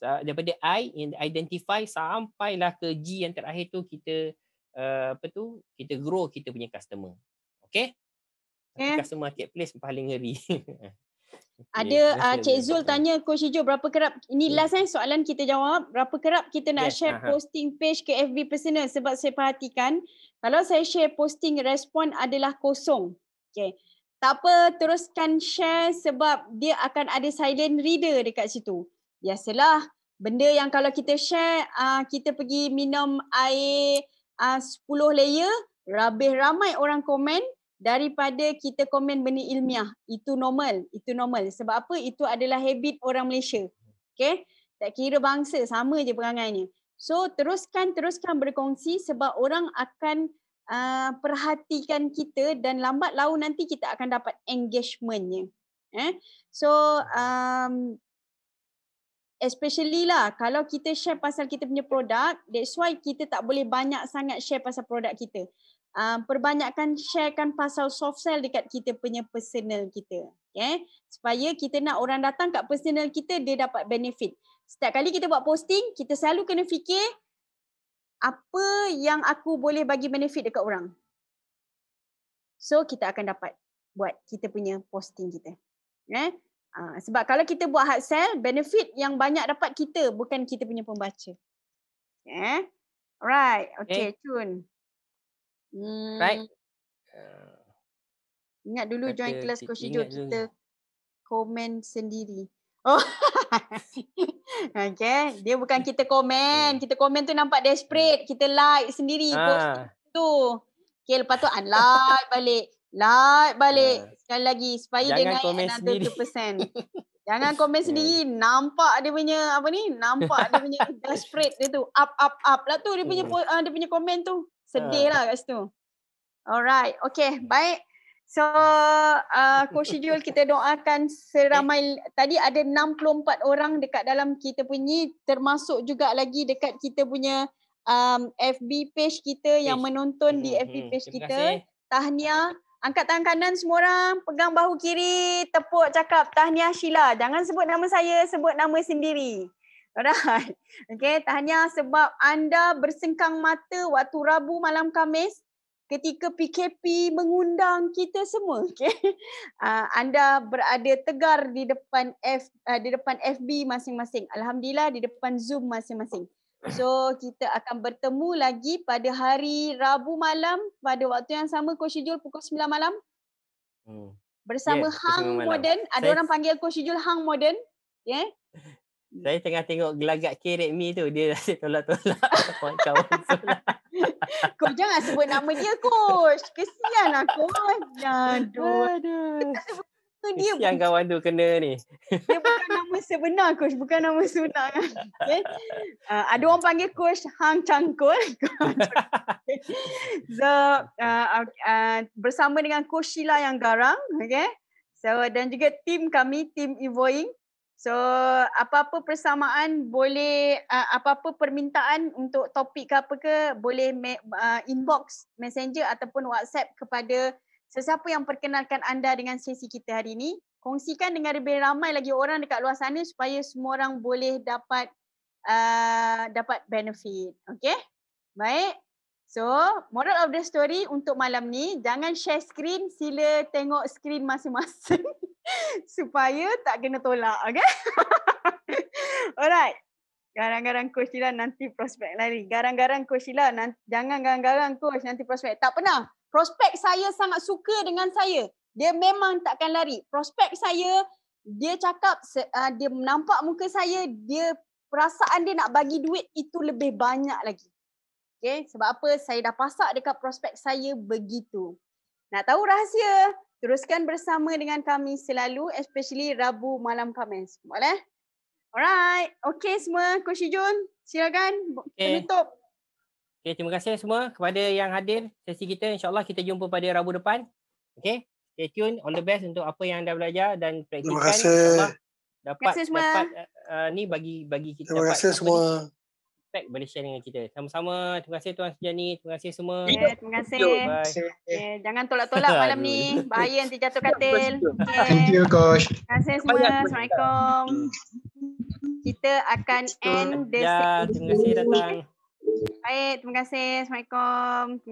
daripada I identify sampailah ke G yang terakhir tu kita uh, apa tu kita grow kita punya customer. Okay? Eh. Customer marketplace paling ngeri. *laughs* Ada uh, Cik Zul tanya Coach Hijau berapa kerap Ini yeah. Hmm. last eh, soalan kita jawab Berapa kerap kita nak yeah. share uh-huh. posting page ke FB personal Sebab saya perhatikan Kalau saya share posting respon adalah kosong okay tak apa teruskan share sebab dia akan ada silent reader dekat situ. Biasalah benda yang kalau kita share ah, kita pergi minum air ah, uh, 10 layer rabih ramai orang komen daripada kita komen benda ilmiah. Itu normal, itu normal. Sebab apa? Itu adalah habit orang Malaysia. Okay? Tak kira bangsa, sama je perangainya. So teruskan, teruskan berkongsi sebab orang akan uh, perhatikan kita dan lambat laun nanti kita akan dapat engagementnya. Eh? So um, especially lah kalau kita share pasal kita punya produk, that's why kita tak boleh banyak sangat share pasal produk kita. Uh, perbanyakkan sharekan pasal soft sell dekat kita punya personal kita. Okay? Eh. Supaya kita nak orang datang kat personal kita, dia dapat benefit. Setiap kali kita buat posting, kita selalu kena fikir apa yang aku boleh bagi benefit dekat orang. So kita akan dapat buat kita punya posting kita. Eh? Ha, sebab kalau kita buat hard sell, benefit yang banyak dapat kita bukan kita punya pembaca. Eh? Alright, okay, eh? okay. Chun. Hmm. Right. Uh, ingat dulu join kelas Koshijo kita. Komen sendiri. Oh. *laughs* okay. Dia bukan hmm. kita komen. Hmm. Kita komen tu nampak hmm. desperate. Kita like sendiri. Ha. Post tu. Okay. Lepas tu unlike balik. Like balik. Ah. Sekali lagi. Supaya Jangan dia naik komen another sendiri. 2%. *laughs* Jangan komen sendiri. Nampak dia punya apa ni. Nampak dia punya *laughs* desperate dia tu. Up, up, up. Lepas tu dia punya, ah, dia punya komen tu. Sedih lah kat situ. Alright. Okay. Baik. So uh, Coach Jul kita doakan seramai tadi ada 64 orang dekat dalam kita punya termasuk juga lagi dekat kita punya um, FB page kita page. yang menonton hmm, di mm-hmm. FB mm-hmm. page kita. Kasih. Tahniah. Angkat tangan kanan semua orang, pegang bahu kiri, tepuk cakap tahniah Sheila. Jangan sebut nama saya, sebut nama sendiri. Alright. *laughs* Okay, tahniah sebab anda bersengkang mata waktu Rabu malam Kamis ketika PKP mengundang kita semua *laughs* okey uh, ah, anda berada tegar di depan F uh, di depan FB masing-masing alhamdulillah di depan Zoom masing-masing so kita akan bertemu lagi pada hari Rabu malam pada waktu yang sama coach Jul pukul 9 malam hmm. bersama yes, Hang malam. Modern ada Saya... orang panggil coach Jul Hang Modern ya yeah? saya tengah tengok gelagat kerek mi tu dia *laughs* rasa tolak-tolak kau lah. *laughs* kau jangan sebut nama dia coach kesian aku Ya, aduh dia Kesian kawan tu kena ni Dia bukan nama sebenar coach Bukan nama sunnah kan? okay. uh, Ada orang panggil coach Hang Chang Kul *laughs* So uh, uh, Bersama dengan coach Sheila yang garang okay. So dan juga tim kami Tim Evoing So apa-apa persamaan boleh uh, apa-apa permintaan untuk topik ke apa ke boleh me- uh, inbox messenger ataupun WhatsApp kepada sesiapa yang perkenalkan anda dengan sesi kita hari ini. Kongsikan dengan lebih ramai lagi orang dekat luar sana supaya semua orang boleh dapat uh, dapat benefit. Okay? Baik. So, moral of the story untuk malam ni, jangan share screen, sila tengok screen masing-masing. *laughs* supaya tak kena tolak, okay? *laughs* Alright. Garang-garang coach Ila nanti prospek lari. Garang-garang coach Ila nanti, jangan garang-garang coach nanti prospek. Tak pernah. Prospek saya sangat suka dengan saya. Dia memang takkan lari. Prospek saya, dia cakap, ah, dia nampak muka saya, dia perasaan dia nak bagi duit itu lebih banyak lagi. Okay, sebab apa saya dah pasak dekat prospek saya begitu. Nak tahu rahsia? teruskan bersama dengan kami selalu especially Rabu malam Khamis. Boleh? Alright. Okay semua. Coach Jun, silakan okay. penutup. Okay, terima kasih semua kepada yang hadir sesi kita. InsyaAllah kita jumpa pada Rabu depan. Okay. Stay tune. All the best untuk apa yang anda belajar dan praktikkan. Terima kasih. Dapat, terima kasih semua. Dapat, uh, ni bagi bagi kita. Terima kasih semua. Ni feedback boleh share dengan kita. Sama-sama. Terima kasih Tuan Sejani. Terima kasih semua. Yeah, terima kasih. Okay. Eh, jangan tolak-tolak malam ni. Bahaya nanti jatuh katil. Okay. Thank you, Coach. Terima kasih semua. Assalamualaikum. Hmm. Kita akan end the yeah, Terima kasih datang. Baik, terima kasih. Assalamualaikum.